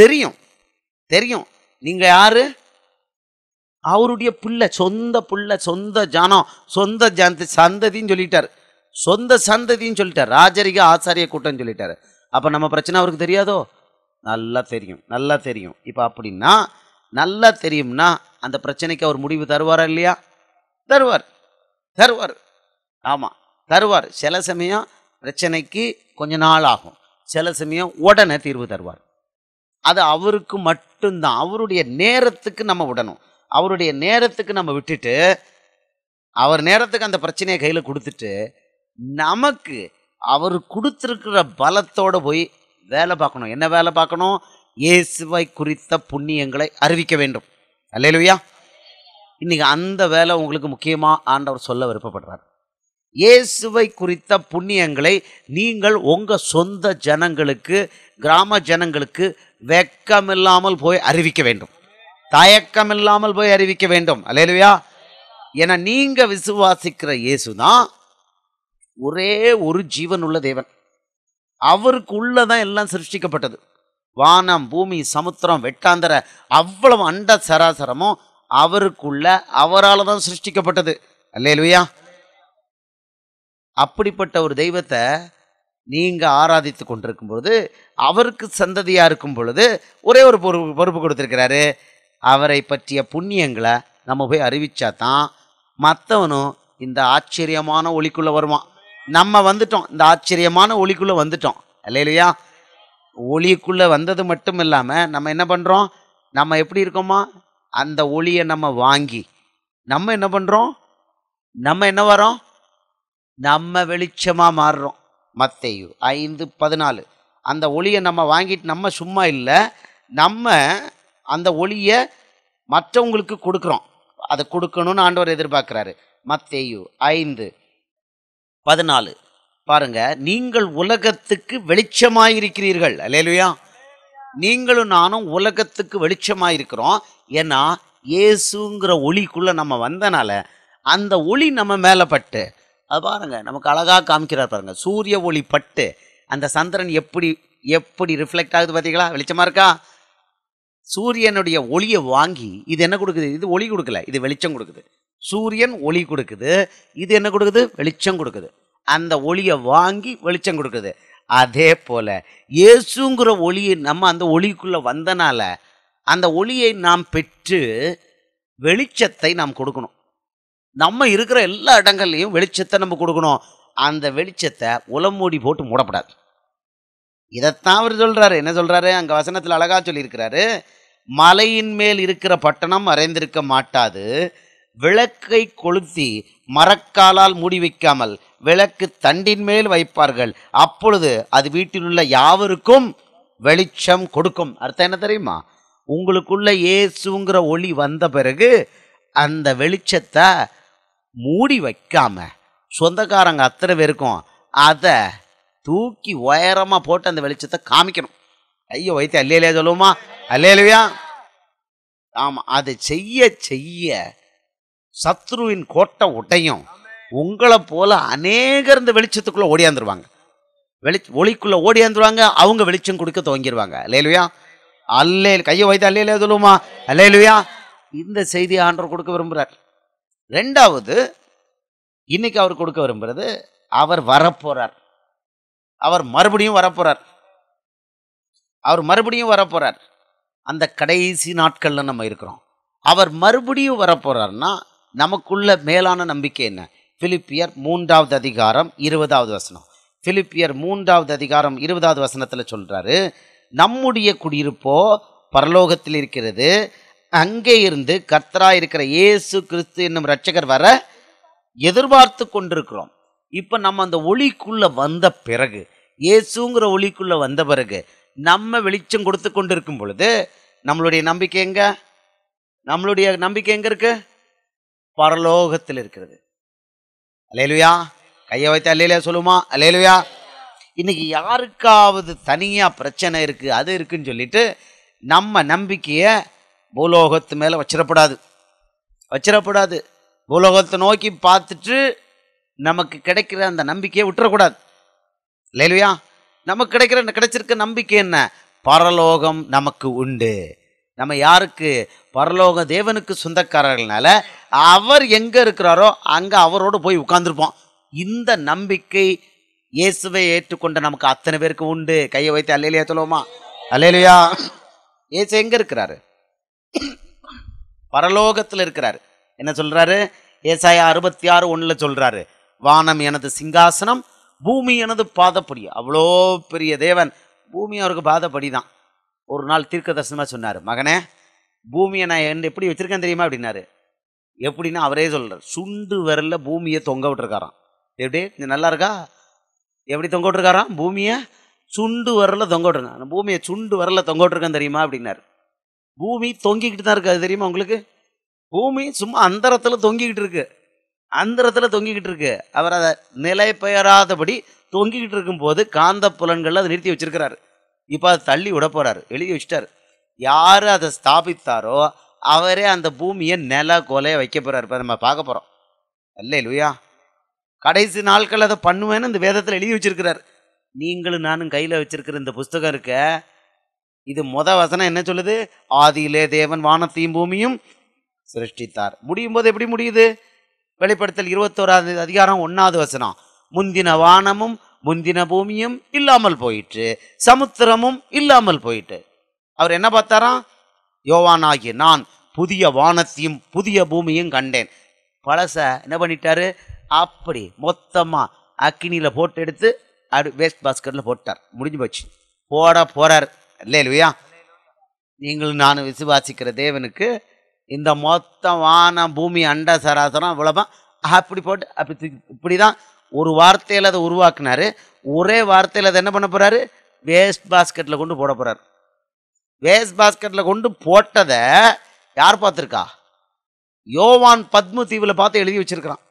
A: தெரியும் தெரியும் நீங்கள் யாரு அவருடைய பிள்ளை சொந்த பிள்ளை சொந்த ஜானம் சொந்த ஜாந்த சந்ததின்னு சொல்லிட்டார் சொந்த சந்ததின்னு சொல்லிட்டார் ராஜரிக ஆச்சாரிய கூட்டம்னு சொல்லிட்டார் அப்போ நம்ம பிரச்சனை அவருக்கு தெரியாதோ நல்லா தெரியும் நல்லா தெரியும் இப்போ அப்படின்னா நல்லா தெரியும்னா அந்த பிரச்சனைக்கு அவர் முடிவு தருவாரா இல்லையா தருவார் தருவார் ஆமாம் தருவார் சில சமயம் பிரச்சனைக்கு கொஞ்ச நாள் ஆகும் சில சமயம் உடனே தீர்வு தருவார் அது அவருக்கு மட்டும்தான் அவருடைய நேரத்துக்கு நம்ம விடணும் அவருடைய நேரத்துக்கு நம்ம விட்டுட்டு அவர் நேரத்துக்கு அந்த பிரச்சனையை கையில் கொடுத்துட்டு நமக்கு அவர் கொடுத்துருக்கிற பலத்தோடு போய் வேலை பார்க்கணும் என்ன வேலை பார்க்கணும் இயேசுவை குறித்த புண்ணியங்களை அறிவிக்க வேண்டும் அல்லையா இன்னைக்கு அந்த வேலை உங்களுக்கு முக்கியமாக ஆண்டவர் சொல்ல விருப்பப்படுறார் இயேசுவை குறித்த புண்ணியங்களை நீங்கள் உங்கள் சொந்த ஜனங்களுக்கு கிராம ஜனங்களுக்கு வெக்கமில்லாமல் போய் அறிவிக்க வேண்டும் தயக்கமில்லாமல் போய் அறிவிக்க வேண்டும் அல்லையா என நீங்கள் விசுவாசிக்கிற இயேசு தான் ஒரே ஒரு ஜீவனுள்ள தேவன் அவருக்கு உள்ளதான் எல்லாம் சிருஷ்டிக்கப்பட்டது வானம் பூமி சமுத்திரம் வெட்டாந்தர அவ்வளவு அண்ட சராசரமும் அவருக்குள்ள அவரால் தான் சிருஷ்டிக்கப்பட்டது அல்லையா அப்படிப்பட்ட ஒரு தெய்வத்தை நீங்கள் ஆராதித்து கொண்டிருக்கும் பொழுது அவருக்கு சந்ததியாக இருக்கும் பொழுது ஒரே ஒரு பொறுப்பு பொறுப்பு கொடுத்துருக்கிறாரு அவரை பற்றிய புண்ணியங்களை நம்ம போய் அறிவித்தா தான் மற்றவனும் இந்த ஆச்சரியமான ஒளிக்குள்ளே வருவான் நம்ம வந்துட்டோம் இந்த ஆச்சரியமான ஒளிக்குள்ளே வந்துட்டோம் இல்லை இல்லையா ஒளிக்குள்ளே வந்தது மட்டும் இல்லாமல் நம்ம என்ன பண்ணுறோம் நம்ம எப்படி இருக்கோமா அந்த ஒளியை நம்ம வாங்கி நம்ம என்ன பண்ணுறோம் நம்ம என்ன வரோம் நம்ம வெளிச்சமாக மாறுறோம் மத்தையு ஐந்து பதினாலு அந்த ஒளியை நம்ம வாங்கிட்டு நம்ம சும்மா இல்லை நம்ம அந்த ஒளியை மற்றவங்களுக்கு கொடுக்குறோம் அதை கொடுக்கணும்னு ஆண்டவர் எதிர்பார்க்குறாரு மத்தேயு ஐந்து பதினாலு பாருங்க நீங்கள் உலகத்துக்கு வெளிச்சமாயிருக்கிறீர்கள் அலேலுயா நீங்களும் நானும் உலகத்துக்கு வெளிச்சமாயிருக்கிறோம் ஏன்னா இயேசுங்கிற ஒளிக்குள்ளே நம்ம வந்தனால அந்த ஒளி நம்ம மேலே பட்டு அது பாருங்க நமக்கு அழகாக காமிக்கிறார் பாருங்க சூரிய ஒளி பட்டு அந்த சந்திரன் எப்படி எப்படி ரிஃப்ளெக்ட் ஆகுது பார்த்தீங்களா வெளிச்சமாக இருக்கா சூரியனுடைய ஒளியை வாங்கி இது என்ன கொடுக்குது இது ஒளி கொடுக்கல இது வெளிச்சம் கொடுக்குது சூரியன் ஒளி கொடுக்குது இது என்ன கொடுக்குது வெளிச்சம் கொடுக்குது அந்த ஒளியை வாங்கி வெளிச்சம் கொடுக்குது அதே போல் இயேசுங்கிற ஒளியை நம்ம அந்த ஒளிக்குள்ளே வந்தனால அந்த ஒளியை நாம் பெற்று வெளிச்சத்தை நாம் கொடுக்கணும் நம்ம இருக்கிற எல்லா இடங்கள்லையும் வெளிச்சத்தை நம்ம கொடுக்கணும் அந்த வெளிச்சத்தை உலம் மூடி போட்டு மூடப்படாது இதைத்தான் அவர் சொல்கிறாரு என்ன சொல்கிறாரு அங்கே வசனத்தில் அழகாக சொல்லியிருக்கிறாரு மலையின் மேல் இருக்கிற பட்டணம் மறைந்திருக்க மாட்டாது விளக்கை கொளுத்தி மரக்காலால் மூடி வைக்காமல் விளக்கு தண்டின் மேல் வைப்பார்கள் அப்பொழுது அது வீட்டில் உள்ள யாவருக்கும் வெளிச்சம் கொடுக்கும் அர்த்தம் என்ன தெரியுமா உங்களுக்குள்ள இயேசுங்கிற ஒளி வந்த பிறகு அந்த வெளிச்சத்தை மூடி வைக்காம சொந்தக்காரங்க அத்தனை பேருக்கும் அதை தூக்கி உயரமாக போட்டு அந்த வெளிச்சத்தை காமிக்கணும் ஐயோ வைத்து அல்லையிலையா சொல்லுவோமா அல்லையிலையா ஆமாம் அதை செய்ய செய்ய சத்ருவின் கோட்டை உடையும் உங்களை போல அநேகர் இந்த வெளிச்சத்துக்குள்ளே ஓடியாந்துருவாங்க வெளி ஒளிக்குள்ளே ஓடியாந்துருவாங்க அவங்க வெளிச்சம் கொடுக்க துவங்கிடுவாங்க இல்லையிலுவையா அல்லே கையை வைத்து அல்லையில சொல்லுவோமா அல்லையிலுவையா இந்த செய்தி ஆண்டவர் கொடுக்க விரும்புகிறார் ரெண்டாவது இன்னைக்கு அவர் கொடுக்க விரும்புகிறது அவர் வரப்போகிறார் அவர் மறுபடியும் வரப்போகிறார் அவர் மறுபடியும் வரப்போகிறார் அந்த கடைசி நாட்களில் நம்ம இருக்கிறோம் அவர் மறுபடியும் வரப்போகிறார்னா நமக்குள்ள மேலான நம்பிக்கை என்ன பிலிப்பியர் மூன்றாவது அதிகாரம் இருபதாவது வசனம் பிலிப்பியர் மூன்றாவது அதிகாரம் இருபதாவது வசனத்தில் சொல்கிறாரு நம்முடைய குடியிருப்போ பரலோகத்தில் இருக்கிறது அங்கே இருந்து கர்த்தராக இருக்கிற இயேசு கிறிஸ்து என்னும் ரட்சகர் வர எதிர்பார்த்து கொண்டிருக்கிறோம் இப்போ நம்ம அந்த ஒளிக்குள்ளே வந்த பிறகு இயேசுங்கிற ஒளிக்குள்ளே வந்த பிறகு நம்ம வெளிச்சம் கொடுத்து கொண்டு இருக்கும் பொழுது நம்மளுடைய நம்பிக்கை எங்கே நம்மளுடைய நம்பிக்கை எங்கே இருக்குது பரலோகத்தில் இருக்கிறது அலேலுயா கையை வைத்து அலேலியா சொல்லுமா அலேலுயா இன்னைக்கு யாருக்காவது தனியாக பிரச்சனை இருக்குது அது இருக்குன்னு சொல்லிட்டு நம்ம நம்பிக்கையை பூலோகத்து மேலே வச்சிடப்படாது வச்சிடப்படாது பூலோகத்தை நோக்கி பார்த்துட்டு நமக்கு கிடைக்கிற அந்த நம்பிக்கையை விட்டுறக்கூடாது இல்லையா நமக்கு கிடைக்கிற கிடைச்சிருக்க நம்பிக்கை என்ன பரலோகம் நமக்கு உண்டு நம்ம யாருக்கு பரலோக தேவனுக்கு சொந்தக்காரர்கள்னால அவர் எங்கே இருக்கிறாரோ அங்கே அவரோடு போய் உட்கார்ந்துருப்போம் இந்த நம்பிக்கை இயேசுவை ஏற்றுக்கொண்ட நமக்கு அத்தனை பேருக்கு உண்டு கையை வைத்து அல்லையிலையா சொல்லுவோமா அல்லையிலையா ஏசு எங்கே இருக்கிறாரு பரலோகத்தில் இருக்கிறாரு என்ன சொல்கிறாரு ஏசாயா அறுபத்தி ஆறு ஒன்றில் சொல்கிறாரு வானம் எனது சிங்காசனம் பூமி எனது பாதப்படி அவ்வளோ பெரிய தேவன் பூமி அவருக்கு பாதப்படி தான் ஒரு நாள் தீர்க்க தரிசனமாக சொன்னார் மகனே பூமியை நான் என் எப்படி வச்சுருக்கேன் தெரியுமா அப்படின்னாரு எப்படின்னா அவரே சொல்கிறார் சுண்டு விரலில் பூமியை தொங்க விட்டுருக்காராம் எப்படி இது நல்லா இருக்கா எப்படி தொங்க விட்டுருக்காராம் பூமியை சுண்டு விரலில் தொங்க விட்டுருக்கான் பூமியை சுண்டு விரலில் தொங்க விட்டுருக்கேன் தெரியுமா அப்படின்னாரு பூமி தொங்கிக்கிட்டு தான் இருக்குது அது தெரியுமா உங்களுக்கு பூமி சும்மா அந்தரத்தில் தொங்கிக்கிட்டு இருக்கு அந்தரத்தில் தொங்கிக்கிட்டு இருக்கு அவர் அதை நிலை பெயராதபடி தொங்கிக்கிட்டு இருக்கும்போது காந்த புலன்களில் அதை நிறுத்தி வச்சிருக்கிறாரு இப்போ அதை தள்ளி விட போகிறாரு எழுதி வச்சுட்டாரு யார் அதை ஸ்தாபித்தாரோ அவரே அந்த பூமியை நில கொலைய வைக்க போகிறார் இப்போ நம்ம பார்க்க போகிறோம் அல்ல லுயா கடைசி நாட்கள் அதை பண்ணுவேன்னு இந்த வேதத்தில் எழுதி வச்சிருக்கிறார் நீங்களும் நானும் கையில் வச்சிருக்கிற இந்த புஸ்தகம் இருக்க இது முத வசனம் என்ன சொல்லுது ஆதியிலே தேவன் வானத்தையும் பூமியும் சிருஷ்டித்தார் முடியும் போது எப்படி முடியுது வெளிப்படுத்தல் இருபத்தோராது அதிகாரம் ஒன்றாவது வசனம் முந்தின வானமும் முந்தின பூமியும் இல்லாமல் போயிட்டு சமுத்திரமும் இல்லாமல் போயிட்டு அவர் என்ன பார்த்தாராம் யோவானாகி நான் புதிய வானத்தையும் புதிய பூமியும் கண்டேன் பழச என்ன பண்ணிட்டாரு அப்படி மொத்தமாக அக்கினியில் போட்டு எடுத்து அடு வேஸ்ட் பாஸ்கெட்டில் போட்டார் முடிஞ்சு போச்சு போட போகிறார் இல்லை இல்லையா நீங்களும் நான் விசுவாசிக்கிற தேவனுக்கு இந்த மொத்த வானம் பூமி அண்ட சராசரம் இவ்வளோதான் அப்படி போட்டு அப்படி இப்படி தான் ஒரு வார்த்தையில் அதை உருவாக்குனாரு ஒரே வார்த்தையில் அதை என்ன பண்ண போகிறாரு வேஸ்ட் பாஸ்கெட்டில் கொண்டு போட போகிறார் வேஸ்ட் பாஸ்கெட்டில் கொண்டு போட்டதை யார் பார்த்துருக்கா யோவான் பத்மு தீவில் பார்த்து எழுதி வச்சிருக்கிறான்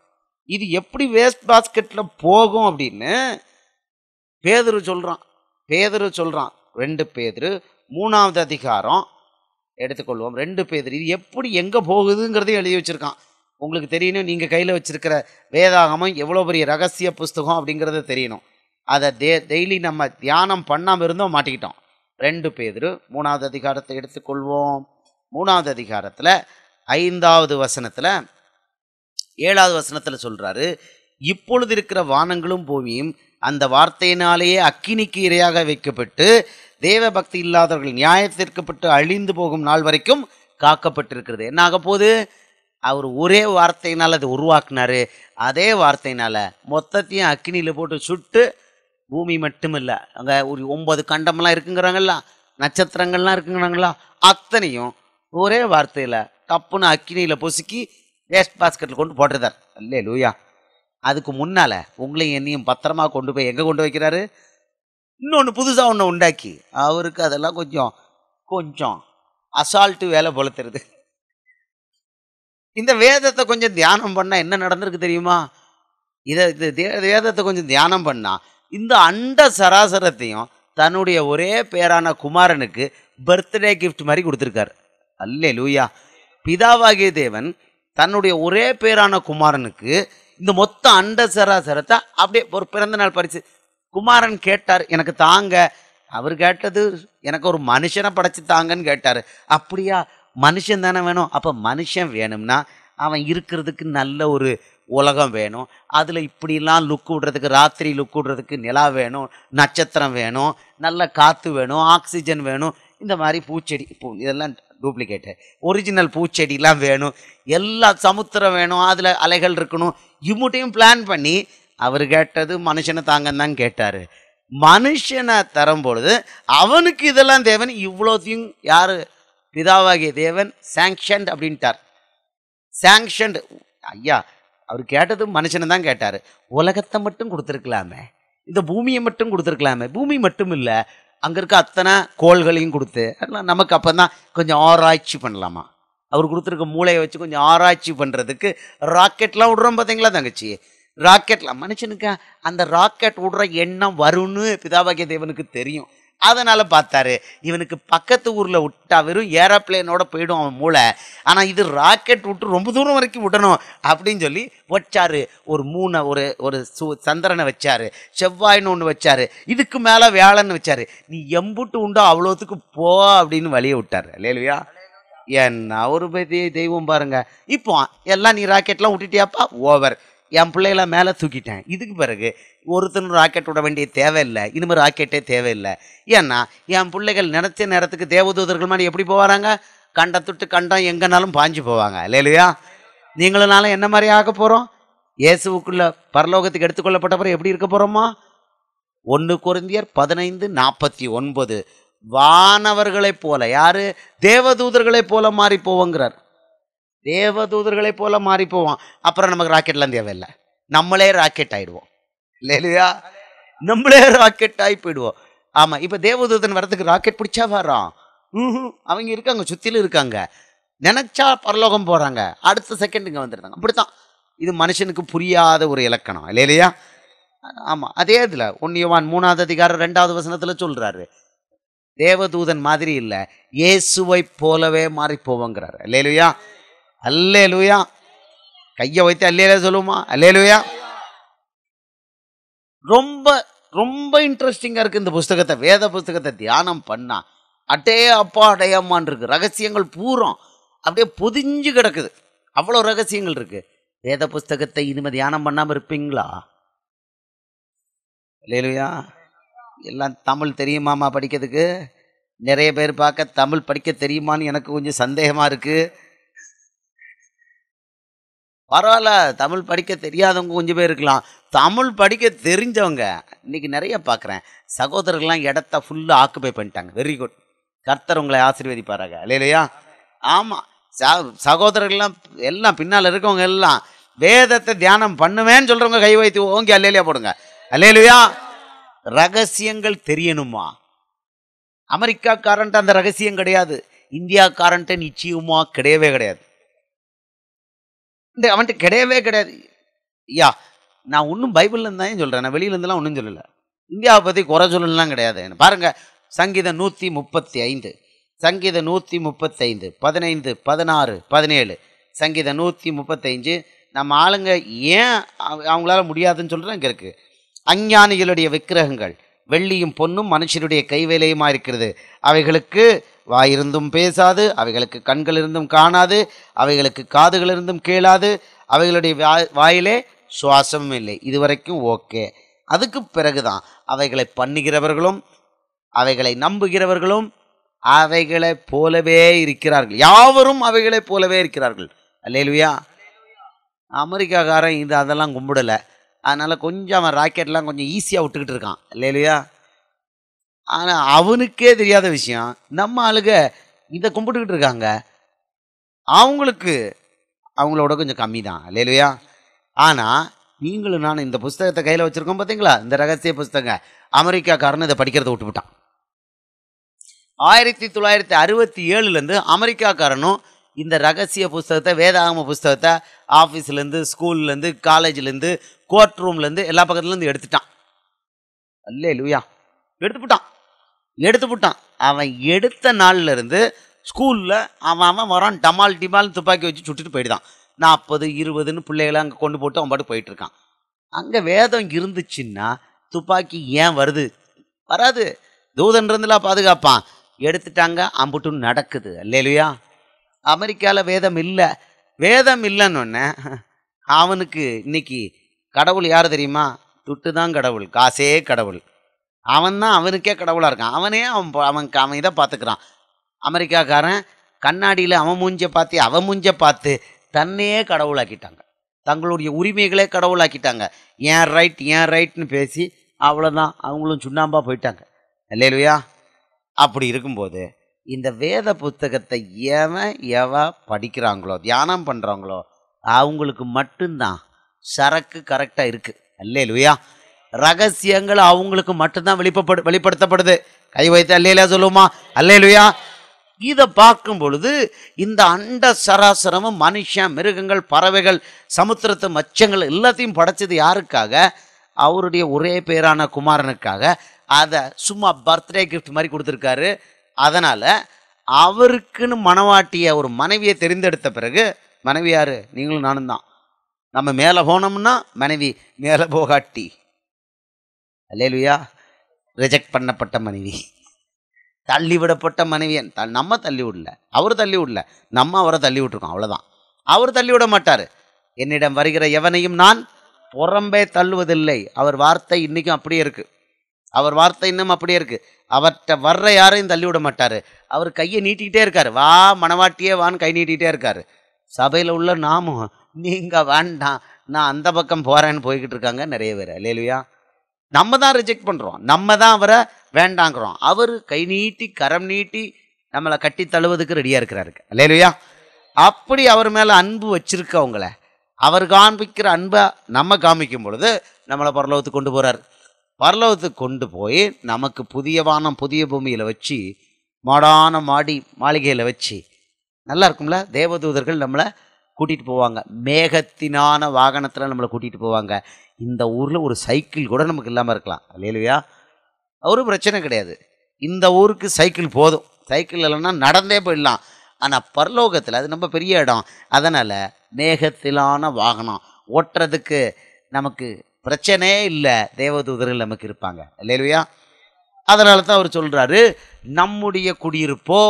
A: இது எப்படி வேஸ்ட் பாஸ்கெட்டில் போகும் அப்படின்னு பேதரு சொல்கிறான் பேதரு சொல்கிறான் ரெண்டு பேதரு மூணாவது அதிகாரம் எடுத்துக்கொள்வோம் ரெண்டு பேதர் இது எப்படி எங்கே போகுதுங்கிறதையும் எழுதி வச்சுருக்கான் உங்களுக்கு தெரியணும் நீங்கள் கையில் வச்சுருக்கிற வேதாகமம் எவ்வளோ பெரிய ரகசிய புஸ்தகம் அப்படிங்கிறது தெரியணும் அதை டே டெய்லி நம்ம தியானம் பண்ணாமல் இருந்தோம் மாட்டிக்கிட்டோம் ரெண்டு பேர் மூணாவது அதிகாரத்தை எடுத்துக்கொள்வோம் மூணாவது அதிகாரத்தில் ஐந்தாவது வசனத்தில் ஏழாவது வசனத்தில் சொல்கிறாரு இப்பொழுது இருக்கிற வானங்களும் பூமியும் அந்த வார்த்தையினாலேயே அக்கினிக்கு இரையாக வைக்கப்பட்டு தேவ பக்தி இல்லாதவர்கள் நியாயத்திற்கப்பட்டு அழிந்து போகும் நாள் வரைக்கும் காக்கப்பட்டிருக்கிறது என்ன ஆக போகுது அவர் ஒரே வார்த்தையினால் அதை உருவாக்குனாரு அதே வார்த்தையினால் மொத்தத்தையும் அக்னியில் போட்டு சுட்டு பூமி மட்டும் இல்லை அங்கே ஒரு ஒம்பது கண்டமெல்லாம் இருக்குங்கிறாங்களா நட்சத்திரங்கள்லாம் இருக்குங்கிறாங்களா அத்தனையும் ஒரே வார்த்தையில் டப்புன்னு அக்கினியில் பொசுக்கி வேஸ்ட் பாஸ்கெட்டில் கொண்டு போட்டுருந்தார் அல்லே லூயா அதுக்கு முன்னால் உங்களையும் என்னையும் பத்திரமா கொண்டு போய் எங்கே கொண்டு வைக்கிறாரு இன்னொன்று புதுசாக ஒன்று உண்டாக்கி அவருக்கு அதெல்லாம் கொஞ்சம் கொஞ்சம் அசால்ட்டு வேலை பொலுத்துறது இந்த வேதத்தை கொஞ்சம் தியானம் பண்ணால் என்ன நடந்திருக்கு தெரியுமா இதை வேதத்தை கொஞ்சம் தியானம் பண்ணால் இந்த அண்ட சராசரத்தையும் தன்னுடைய ஒரே பேரான குமாரனுக்கு பர்த்டே கிஃப்ட் மாதிரி கொடுத்துருக்காரு அல்லே லூயா பிதாவாகிய தேவன் தன்னுடைய ஒரே பேரான குமாரனுக்கு இந்த மொத்த அண்ட சராசரத்தை அப்படியே ஒரு பிறந்த நாள் பரிசு குமாரன் கேட்டார் எனக்கு தாங்க அவர் கேட்டது எனக்கு ஒரு மனுஷனை படைச்சு தாங்கன்னு கேட்டார் அப்படியா மனுஷன் தானே வேணும் அப்போ மனுஷன் வேணும்னா அவன் இருக்கிறதுக்கு நல்ல ஒரு உலகம் வேணும் அதில் இப்படிலாம் லுக் விடுறதுக்கு ராத்திரி லுக் விடுறதுக்கு நிலா வேணும் நட்சத்திரம் வேணும் நல்ல காற்று வேணும் ஆக்சிஜன் வேணும் இந்த மாதிரி பூச்செடி பூ இதெல்லாம் டூப்ளிகேட்டு ஒரிஜினல் பூச்செடிலாம் வேணும் எல்லா சமுத்திரம் வேணும் அதில் அலைகள் இருக்கணும் இம்முட்டையும் பிளான் பண்ணி அவர் கேட்டது மனுஷனை தாங்கன்னு தான் கேட்டார் மனுஷனை தரும் பொழுது அவனுக்கு இதெல்லாம் தேவைன்னு இவ்வளோத்தையும் யார் பிதாவாகிய தேவன் சாங்ஷன்ட் அப்படின்ட்டார் சாங்ஷன்ட் ஐயா அவர் கேட்டது மனுஷனை தான் கேட்டார் உலகத்தை மட்டும் கொடுத்துருக்கலாமே இந்த பூமியை மட்டும் கொடுத்துருக்கலாமே பூமி மட்டும் இல்லை அங்கே இருக்க அத்தனை கோள்களையும் கொடுத்து அதெல்லாம் நமக்கு அப்போ தான் கொஞ்சம் ஆராய்ச்சி பண்ணலாமா அவர் கொடுத்துருக்க மூளையை வச்சு கொஞ்சம் ஆராய்ச்சி பண்ணுறதுக்கு ராக்கெட்லாம் விடுறோம் பார்த்தீங்களா தங்கச்சி ராக்கெட்லாம் மனுஷனுக்கு அந்த ராக்கெட் விடுற எண்ணம் வரும்னு பிதாபாகிய தேவனுக்கு தெரியும் அதனால் பார்த்தாரு இவனுக்கு பக்கத்து ஊரில் விட்டா வெறும் ஏரோப்ளேனோட போயிடும் அவன் மூளை ஆனால் இது ராக்கெட் விட்டு ரொம்ப தூரம் வரைக்கும் விடணும் அப்படின்னு சொல்லி வச்சாரு ஒரு மூணை ஒரு ஒரு சு சந்திரனை வச்சாரு செவ்வாயின்னு ஒன்று வச்சாரு இதுக்கு மேலே வேலைன்னு வச்சாரு நீ எம்புட்டு உண்டோ அவ்வளோத்துக்கு போ அப்படின்னு வழியை விட்டாரு இல்லையா என்ன ஒரு தெய்வம் பாருங்க இப்போ எல்லாம் நீ ராக்கெட்லாம் விட்டுட்டியாப்பா ஓவர் என் பிள்ளைகளை மேலே தூக்கிட்டேன் இதுக்கு பிறகு ஒருத்தனும் ராக்கெட் விட வேண்டிய தேவையில்லை இனிமேல் ராக்கெட்டே தேவையில்லை ஏன்னா என் பிள்ளைகள் நினச்ச நேரத்துக்கு தேவதூதர்கள் மாதிரி எப்படி போவாராங்க கண்டத்துட்டு கண்டம் எங்கேனாலும் பாஞ்சு போவாங்க இல்லையா நீங்களும்னாலும் என்ன மாதிரி ஆக போகிறோம் இயேசுவுக்குள்ள பரலோகத்துக்கு எடுத்துக்கொள்ளப்பட்டவரை எப்படி இருக்க போகிறோமா ஒன்று குறைந்தியர் பதினைந்து நாற்பத்தி ஒன்பது வானவர்களைப் போல யார் தேவதூதர்களைப் போல மாறி போவோங்கிறார் தூதர்களை போல மாறி போவோம் அப்புறம் நமக்கு ராக்கெட்லாம் தேவையில்லை நம்மளே ராக்கெட் ஆகிடுவோம் இல்லையா நம்மளே ராக்கெட் ஆகி போயிடுவோம் ஆமாம் இப்போ தேவதூதன் வரதுக்கு ராக்கெட் பிடிச்சா வரான் அவங்க இருக்காங்க சுற்றிலும் இருக்காங்க நினச்சா பரலோகம் போகிறாங்க அடுத்த செகண்ட் இங்கே வந்துருந்தாங்க அப்படித்தான் இது மனுஷனுக்கு புரியாத ஒரு இலக்கணம் இல்லை இல்லையா ஆமாம் அதே இதில் ஒன்னியவான் மூணாவது அதிகாரம் ரெண்டாவது வசனத்தில் சொல்கிறாரு தேவதூதன் மாதிரி இல்லை இயேசுவை போலவே மாறி போவோங்கிறாரு இல்லையா அல்லே லூயா கையை வைத்து அல்லேல சொல்லுமா அல்லே லூயா ரொம்ப ரொம்ப இன்ட்ரெஸ்டிங்காக இருக்குது இந்த புஸ்தகத்தை வேத புஸ்தகத்தை தியானம் பண்ணா அட்டே அப்பா அடையம்மான் இருக்கு ரகசியங்கள் பூரம் அப்படியே பொதிஞ்சு கிடக்குது அவ்வளோ ரகசியங்கள் இருக்குது வேத புஸ்தகத்தை இனிமே தியானம் பண்ணாமல் இருப்பீங்களா இல்லையா எல்லாம் தமிழ் தெரியுமாமா படிக்கிறதுக்கு நிறைய பேர் பார்க்க தமிழ் படிக்க தெரியுமான்னு எனக்கு கொஞ்சம் சந்தேகமாக இருக்குது பரவாயில்ல தமிழ் படிக்க தெரியாதவங்க கொஞ்சம் பேர் இருக்கலாம் தமிழ் படிக்க தெரிஞ்சவங்க இன்றைக்கி நிறைய பார்க்குறேன் சகோதரர்கள்லாம் இடத்த ஃபுல்லாக ஆக்குபை பண்ணிட்டாங்க வெரி குட் கர்த்தர் உங்களை ஆசீர்வதிப்பாராங்க இல்லையா ஆமாம் ச சகோதரர்கள்லாம் எல்லாம் பின்னால் இருக்கவங்க எல்லாம் வேதத்தை தியானம் பண்ணுவேன்னு சொல்கிறவங்க கை வைத்து ஓங்கி அல்லையிலையா போடுங்க அல்லேலியா ரகசியங்கள் தெரியணுமா அமெரிக்கா காரண்ட்டு அந்த ரகசியம் கிடையாது இந்தியா காரண்ட்டு நிச்சயமாக கிடையவே கிடையாது இந்த அவன்கிட்ட கிடையவே கிடையாது ஐயா நான் ஒன்றும் பைபிள்லேருந்து இருந்தாலும் சொல்கிறேன் நான் வெளியிலேருந்துலாம் ஒன்றும் சொல்லலை இந்தியாவை பற்றி குறை சொல்லலாம் கிடையாது பாருங்கள் சங்கீதம் நூற்றி முப்பத்தி ஐந்து சங்கீதம் நூற்றி முப்பத்தைந்து பதினைந்து பதினாறு பதினேழு சங்கீதம் நூற்றி முப்பத்தைஞ்சு நம்ம ஆளுங்க ஏன் அவங்களால முடியாதுன்னு சொல்கிறேன் இங்கே இருக்குது அஞ்ஞானிகளுடைய விக்கிரகங்கள் வெள்ளியும் பொண்ணும் மனுஷனுடைய கைவேலையுமா இருக்கிறது அவைகளுக்கு வாயிருந்தும் பேசாது அவைகளுக்கு கண்கள் இருந்தும் காணாது அவைகளுக்கு காதுகள் இருந்தும் கேளாது அவைகளுடைய வாயிலே சுவாசமும் இல்லை இதுவரைக்கும் ஓகே அதுக்கு பிறகுதான் அவைகளை பண்ணுகிறவர்களும் அவைகளை நம்புகிறவர்களும் அவைகளை போலவே இருக்கிறார்கள் யாவரும் அவைகளை போலவே இருக்கிறார்கள் அல்லேலுயா அமெரிக்காக்காரன் இது அதெல்லாம் கும்பிடலை அதனால் கொஞ்சம் அவன் ராக்கெட்லாம் கொஞ்சம் ஈஸியாக விட்டுக்கிட்டு இருக்கான் இல்லையா ஆனால் அவனுக்கே தெரியாத விஷயம் நம்ம ஆளுக இதை கும்பிட்டுக்கிட்டு இருக்காங்க அவங்களுக்கு அவங்களோட கொஞ்சம் கம்மி தான் இல்லையா ஆனால் நீங்களும் நான் இந்த புஸ்தகத்தை கையில் வச்சுருக்கோம் பார்த்தீங்களா இந்த ரகசிய புஸ்தகம் அமெரிக்காக்காரன் இதை படிக்கிறத விட்டுவிட்டான் ஆயிரத்தி தொள்ளாயிரத்தி அறுபத்தி ஏழுலேருந்து அமெரிக்காக்காரனும் இந்த ரகசிய புஸ்தகத்தை வேதாகம புஸ்தகத்தை ஆஃபீஸ்லேருந்து ஸ்கூல்லேருந்து காலேஜ்லேருந்து கோர்ட் ரூம்லேருந்து எல்லா பக்கத்துலேருந்து எடுத்துட்டான் அல்லே லூயா எடுத்துவிட்டான் எடுத்து விட்டான் அவன் எடுத்த நாளில் இருந்து ஸ்கூலில் அவன் அவன் வரான் டமால் டிமால் துப்பாக்கி வச்சு சுட்டுட்டு போயிடுதான் நாற்பது இருபதுன்னு பிள்ளைகளை அங்கே கொண்டு போட்டு அவன் பாட்டு போயிட்டுருக்கான் அங்கே வேதம் இருந்துச்சுன்னா துப்பாக்கி ஏன் வருது வராது தூதன்றதுலாம் பாதுகாப்பான் எடுத்துட்டாங்க அம்புட்டும் நடக்குது இல்லையா அமெரிக்காவில் வேதம் இல்லை வேதம் இல்லைன்னு அவனுக்கு இன்னைக்கு கடவுள் யார் தெரியுமா துட்டு தான் கடவுள் காசே கடவுள் அவன் தான் அவனுக்கே கடவுளாக இருக்கான் அவனே அவன் அவன் அவன் இதை பார்த்துக்கிறான் அமெரிக்காக்காரன் கண்ணாடியில் அவன் மூஞ்ச பார்த்து அவன் மூஞ்ச பார்த்து தன்னையே கடவுளாக்கிட்டாங்க தங்களுடைய உரிமைகளே கடவுளாக்கிட்டாங்க ஏன் ரைட் ஏன் ரைட்னு பேசி அவ்வளோதான் அவங்களும் சுண்ணாம்பாக போயிட்டாங்க இல்லையா அப்படி இருக்கும்போது இந்த வேத புத்தகத்தை எவன் எவ படிக்கிறாங்களோ தியானம் பண்ணுறாங்களோ அவங்களுக்கு மட்டும்தான் சரக்கு கரெக்டாக இருக்குது அல்லே லுயா ரகசியங்கள் அவங்களுக்கு மட்டும்தான் வெளிப்படு வெளிப்படுத்தப்படுது கை வைத்து அல்லையிலா சொல்லுவோமா அல்லையிலுயா இதை பார்க்கும் பொழுது இந்த அண்ட சராசரமும் மனுஷன் மிருகங்கள் பறவைகள் சமுத்திரத்து மச்சங்கள் எல்லாத்தையும் படைச்சது யாருக்காக அவருடைய ஒரே பேரான குமாரனுக்காக அதை சும்மா பர்த்டே கிஃப்ட் மாதிரி கொடுத்துருக்காரு அதனால் அவருக்குன்னு மனவாட்டிய ஒரு மனைவியை தெரிந்தெடுத்த பிறகு மனைவியார் நீங்களும் நானும் தான் நம்ம மேலே போனோம்னா மனைவி மேலே போகாட்டி அல்லேலுயா ரிஜெக்ட் பண்ணப்பட்ட மனைவி தள்ளிவிடப்பட்ட மனைவியன் த நம்ம தள்ளி விடல அவர் தள்ளி விடல நம்ம அவரை தள்ளி விட்டுருக்கோம் அவ்வளோதான் அவர் தள்ளி விட மாட்டார் என்னிடம் வருகிற எவனையும் நான் புறம்பே தள்ளுவதில்லை அவர் வார்த்தை இன்றைக்கும் அப்படியே இருக்குது அவர் வார்த்தை இன்னும் அப்படியே இருக்குது அவர்கிட்ட வர்ற யாரையும் தள்ளி விட மாட்டார் அவர் கையை நீட்டிக்கிட்டே இருக்கார் வா மனவாட்டியே வான்னு கை நீட்டிகிட்டே இருக்கார் சபையில் உள்ள நாமும் நீங்கள் வேண்டாம் நான் அந்த பக்கம் போகிறேன்னு போய்கிட்டு இருக்காங்க நிறைய பேர் இல்லையா நம்ம தான் ரிஜெக்ட் பண்ணுறோம் நம்ம தான் அவரை வேண்டாங்கிறோம் அவர் கை நீட்டி கரம் நீட்டி நம்மளை கட்டி தழுவதுக்கு ரெடியாக இருக்கிறாரு இல்லையா அப்படி அவர் மேலே அன்பு வச்சுருக்கவங்கள அவர் காண்பிக்கிற அன்பை நம்ம காமிக்கும் பொழுது நம்மளை பரலோகத்துக்கு கொண்டு போகிறார் பரலோகத்துக்கு கொண்டு போய் நமக்கு புதிய வானம் புதிய பூமியில் வச்சு மாடான மாடி மாளிகையில் வச்சு நல்லா இருக்கும்ல தேவதூதர்கள் நம்மளை கூட்டிகிட்டு போவாங்க மேகத்தினான வாகனத்தில் நம்மளை கூட்டிகிட்டு போவாங்க இந்த ஊரில் ஒரு சைக்கிள் கூட நமக்கு இல்லாமல் இருக்கலாம் இல்லையா ஒரு பிரச்சனை கிடையாது இந்த ஊருக்கு சைக்கிள் போதும் சைக்கிள் இல்லைன்னா நடந்தே போயிடலாம் ஆனால் பரலோகத்தில் அது ரொம்ப பெரிய இடம் அதனால் மேகத்திலான வாகனம் ஓட்டுறதுக்கு நமக்கு பிரச்சனையே இல்லை தேவதூதர்கள் நமக்கு இருப்பாங்க இல்லையா அதனால தான் அவர் சொல்கிறாரு நம்முடைய குடியிருப்போ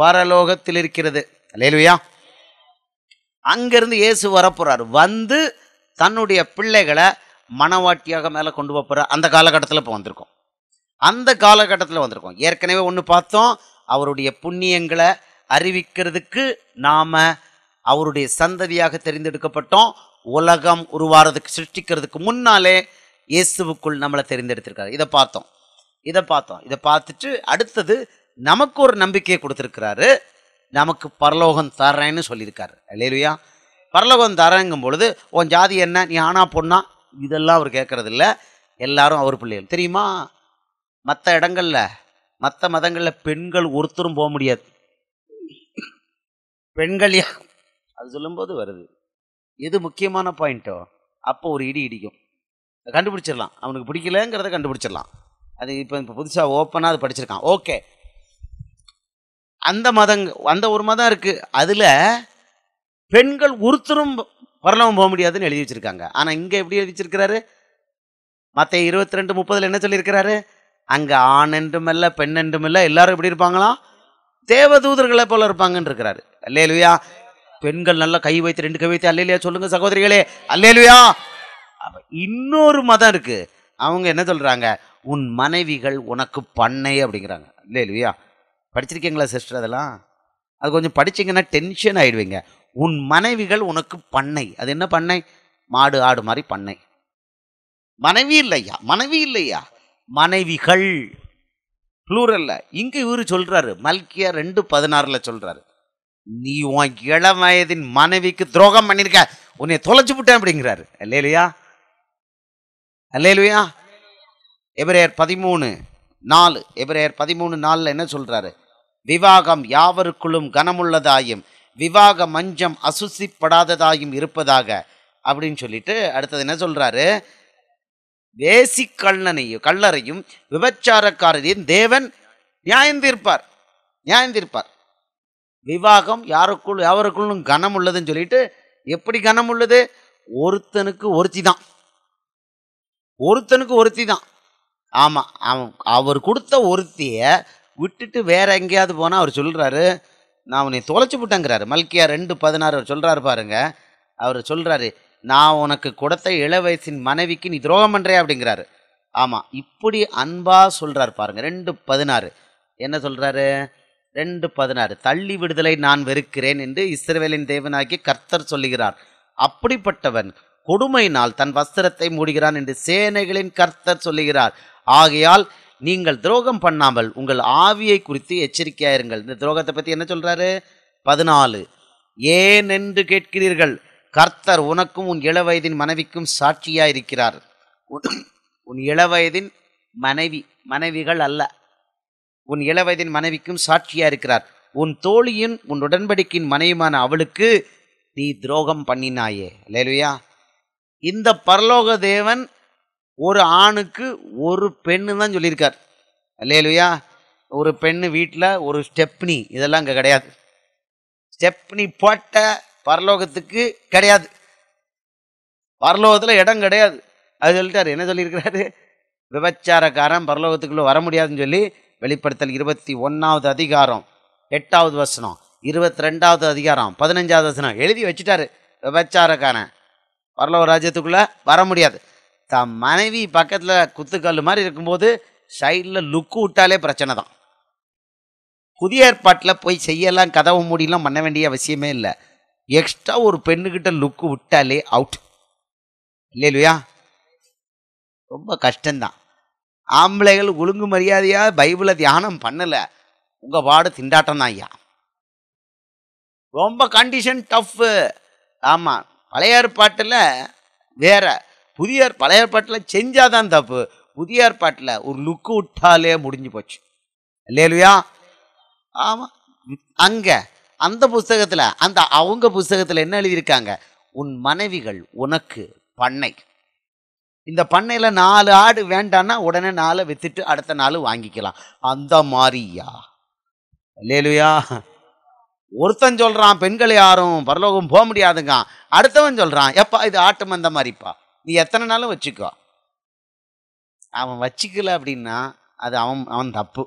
A: பரலோகத்தில் இருக்கிறது இல்லையா அங்கேருந்து இயேசு வரப்போகிறார் வந்து தன்னுடைய பிள்ளைகளை மனவாட்டியாக மேலே கொண்டு போகிற அந்த காலகட்டத்தில் இப்போ வந்திருக்கோம் அந்த காலகட்டத்தில் வந்திருக்கோம் ஏற்கனவே ஒன்று பார்த்தோம் அவருடைய புண்ணியங்களை அறிவிக்கிறதுக்கு நாம் அவருடைய சந்ததியாக தெரிந்தெடுக்கப்பட்டோம் உலகம் உருவாகிறதுக்கு சிருஷ்டிக்கிறதுக்கு முன்னாலே இயேசுவுக்குள் நம்மளை தெரிந்தெடுத்திருக்காரு இதை பார்த்தோம் இதை பார்த்தோம் இதை பார்த்துட்டு அடுத்தது நமக்கு ஒரு நம்பிக்கையை கொடுத்துருக்கிறாரு நமக்கு பரலோகம் தர்றேன்னு சொல்லியிருக்காரு இல்லையா பரலோகம் தரங்கும் பொழுது உன் ஜாதி என்ன நீ ஆனா பொண்ணா இதெல்லாம் அவர் கேட்கறது இல்லை எல்லாரும் அவர் பிள்ளைகள் தெரியுமா மற்ற இடங்களில் மற்ற மதங்களில் பெண்கள் ஒருத்தரும் போக முடியாது பெண்கள் அது சொல்லும்போது வருது எது முக்கியமான பாயிண்ட்டோ அப்போ ஒரு இடி இடிக்கும் கண்டுபிடிச்சிடலாம் அவனுக்கு பிடிக்கலங்கிறத கண்டுபிடிச்சிடலாம் அது இப்போ இப்போ புதுசாக ஓப்பனாக அது படிச்சிருக்கான் ஓகே அந்த மதங்க அந்த ஒரு மதம் இருக்குது அதில் பெண்கள் ஒருத்தரும் பரலவம் போக முடியாதுன்னு எழுதி வச்சிருக்காங்க ஆனால் இங்கே எப்படி எழுதி வச்சிருக்கிறாரு மற்ற இருபத்தி ரெண்டு முப்பதில் என்ன சொல்லியிருக்கிறாரு அங்கே ஆண் என்றும் இல்லை பெண் என்றும் இல்ல எல்லாரும் எப்படி இருப்பாங்களாம் தேவதூதர்களை போல இருப்பாங்கன்னு இருக்கிறாரு அல்லேலுயா பெண்கள் நல்லா கை வைத்து ரெண்டு கை வைத்து அல்லேலுயா சொல்லுங்க சகோதரிகளே அல்லேலுயா இன்னொரு மதம் இருக்கு அவங்க என்ன சொல்றாங்க உன் மனைவிகள் உனக்கு பண்ணை அப்படிங்கிறாங்க இல்லையா படிச்சிருக்கீங்களா சிஸ்டர் அதெல்லாம் அது கொஞ்சம் படிச்சிங்கன்னா டென்ஷன் ஆயிடுவீங்க உன் மனைவிகள் உனக்கு பண்ணை அது என்ன பண்ணை மாடு ஆடு மாதிரி பண்ணை மனைவி இல்லையா மனைவி இல்லையா மனைவிகள் ப்ளூரல்ல இங்க இவரு சொல்றாரு மல்கியா ரெண்டு பதினாறுல சொல்றாரு நீ உன் இளவயதின் மனைவிக்கு துரோகம் பண்ணியிருக்க உன்னை தொலைச்சு விட்டேன் அப்படிங்கிறாரு இல்லையா இல்லையா எபிரேயர் பதிமூணு நாலு எபிரேயர் பதிமூணு நாலில் என்ன சொல்றாரு விவாகம் யாவருக்குள்ளும் கனமுள்ளதாயும் விவாக மஞ்சம் அசுசிப்படாததாயும் இருப்பதாக அப்படின்னு சொல்லிட்டு அடுத்தது என்ன சொல்கிறாரு வேசி கல்லனையும் கல்லறையும் விபச்சாரக்காரரையும் தேவன் நியாயம் தீர்ப்பார் நியாயம் தீர்ப்பார் விவாகம் யாருக்குள் யாருக்குள்ளும் கனம் உள்ளதுன்னு சொல்லிட்டு எப்படி கனம் உள்ளது ஒருத்தனுக்கு ஒருத்தி தான் ஒருத்தனுக்கு ஒருத்தி தான் ஆமாம் அவர் கொடுத்த ஒருத்தியை விட்டுட்டு வேற எங்கேயாவது போனால் அவர் சொல்கிறாரு நான் உன்னை தொலைச்சி விட்டேங்கிறாரு மல்கியா ரெண்டு பதினாறு சொல்கிறாரு பாருங்க அவர் சொல்கிறாரு நான் உனக்கு கொடுத்த இளவயசின் மனைவிக்கு நீ துரோகம் பண்ணுறியா அப்படிங்கிறாரு ஆமாம் இப்படி அன்பாக சொல்கிறார் பாருங்கள் ரெண்டு பதினாறு என்ன சொல்கிறாரு ரெண்டு பதினாறு தள்ளி விடுதலை நான் வெறுக்கிறேன் என்று இஸ்ரவேலின் தேவனாகி கர்த்தர் சொல்லுகிறார் அப்படிப்பட்டவன் கொடுமையினால் தன் வஸ்திரத்தை மூடுகிறான் என்று சேனைகளின் கர்த்தர் சொல்லுகிறார் ஆகையால் நீங்கள் துரோகம் பண்ணாமல் உங்கள் ஆவியை குறித்து எச்சரிக்கையாயிருங்கள் இந்த துரோகத்தை பற்றி என்ன சொல்கிறாரு பதினாலு ஏன் என்று கேட்கிறீர்கள் கர்த்தர் உனக்கும் உன் இளவயதின் மனைவிக்கும் சாட்சியாக இருக்கிறார் உன் இளவயதின் மனைவி மனைவிகள் அல்ல உன் இளவயதின் மனைவிக்கும் சாட்சியாக இருக்கிறார் உன் தோழியின் உன் உடன்படிக்கையின் மனைவிமான அவளுக்கு நீ துரோகம் பண்ணினாயே இல்லையா இந்த பரலோக தேவன் ஒரு ஆணுக்கு ஒரு பெண்ணு தான் சொல்லியிருக்கார் இல்லையா ஒரு பெண்ணு வீட்டில் ஒரு ஸ்டெப்னி இதெல்லாம் இங்கே கிடையாது ஸ்டெப்னி போட்ட பரலோகத்துக்கு கிடையாது பரலோகத்தில் இடம் கிடையாது அது சொல்லிட்டார் என்ன சொல்லியிருக்கிறாரு விபச்சாரக்காரன் பரலோகத்துக்குள்ளே வர முடியாதுன்னு சொல்லி வெளிப்படுத்தல் இருபத்தி ஒன்றாவது அதிகாரம் எட்டாவது வசனம் இருபத்தி ரெண்டாவது அதிகாரம் பதினஞ்சாவது வசனம் எழுதி வச்சுட்டாரு விபச்சாரக்காரன் பரலோக ராஜ்யத்துக்குள்ளே வர முடியாது தான் மனைவி பக்கத்தில் குத்துக்கல் மாதிரி இருக்கும்போது சைடில் லுக்கு விட்டாலே பிரச்சனை தான் புதிய ஏற்பாட்டில் போய் செய்யலாம் கதவு மூடிலாம் பண்ண வேண்டிய அவசியமே இல்லை எக்ஸ்ட்ரா ஒரு பெண்ணுக்கிட்ட லுக்கு விட்டாலே அவுட் இல்லையா ரொம்ப கஷ்டந்தான் ஆம்பளைகள் ஒழுங்கு மரியாதையாக பைபிளை தியானம் பண்ணலை உங்கள் பாடு திண்டாட்டம் தான் ஐயா ரொம்ப கண்டிஷன் டஃப்பு ஆமாம் பழைய ஏற்பாட்டில் வேற புதிய பழைய பாட்டில் செஞ்சால் தான் தப்பு புதிய பாட்டில் ஒரு லுக்கு விட்டாலே முடிஞ்சு போச்சு இல்லையா ஆமாம் அங்கே அந்த புஸ்தகத்தில் அந்த அவங்க புஸ்தகத்தில் என்ன எழுதியிருக்காங்க உன் மனைவிகள் உனக்கு பண்ணை இந்த பண்ணையில் நாலு ஆடு வேண்டான்னா உடனே நாளை வித்துட்டு அடுத்த நாள் வாங்கிக்கலாம் அந்த மாதிரியா இல்லையா ஒருத்தன் சொல்கிறான் பெண்கள் யாரும் பரலோகம் போக முடியாதுங்க அடுத்தவன் சொல்கிறான் எப்பா இது ஆட்டம் அந்த மாதிரிப்பா நீ எத்தனை நாளும் வச்சுக்கோ அவன் வச்சுக்கல அப்படின்னா அது அவன் அவன் தப்பு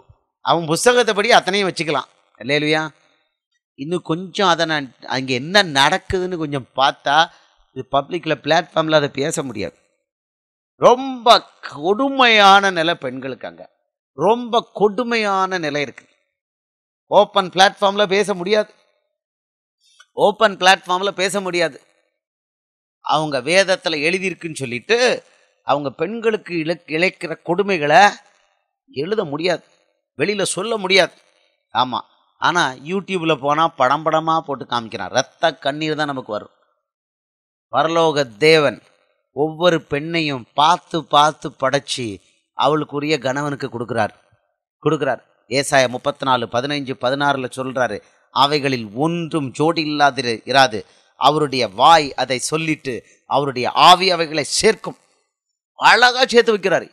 A: அவன் புஸ்தகத்தை படி அத்தனையும் வச்சுக்கலாம் இல்லையா இன்னும் கொஞ்சம் அதை நான் அங்கே என்ன நடக்குதுன்னு கொஞ்சம் பார்த்தா இது பப்ளிக்கில் பிளாட்ஃபார்மில் அதை பேச முடியாது ரொம்ப கொடுமையான நிலை பெண்களுக்கு அங்கே ரொம்ப கொடுமையான நிலை இருக்குது ஓப்பன் பிளாட்ஃபார்மில் பேச முடியாது ஓப்பன் பிளாட்ஃபார்மில் பேச முடியாது அவங்க வேதத்தில் எழுதியிருக்குன்னு சொல்லிட்டு அவங்க பெண்களுக்கு இழ இழைக்கிற கொடுமைகளை எழுத முடியாது வெளியில் சொல்ல முடியாது ஆமாம் ஆனால் யூடியூப்பில் போனால் படம் படமாக போட்டு காமிக்கிறான் ரத்த கண்ணீர் தான் நமக்கு வரும் பரலோக தேவன் ஒவ்வொரு பெண்ணையும் பார்த்து பார்த்து படைச்சி அவளுக்குரிய கணவனுக்கு கொடுக்குறார் கொடுக்குறார் ஏசாய முப்பத்தி நாலு பதினைஞ்சு பதினாறில் சொல்கிறாரு அவைகளில் ஒன்றும் ஜோடி இல்லாத இராது அவருடைய வாய் அதை சொல்லிட்டு அவருடைய ஆவி அவைகளை சேர்க்கும் அழகாக சேர்த்து வைக்கிறார்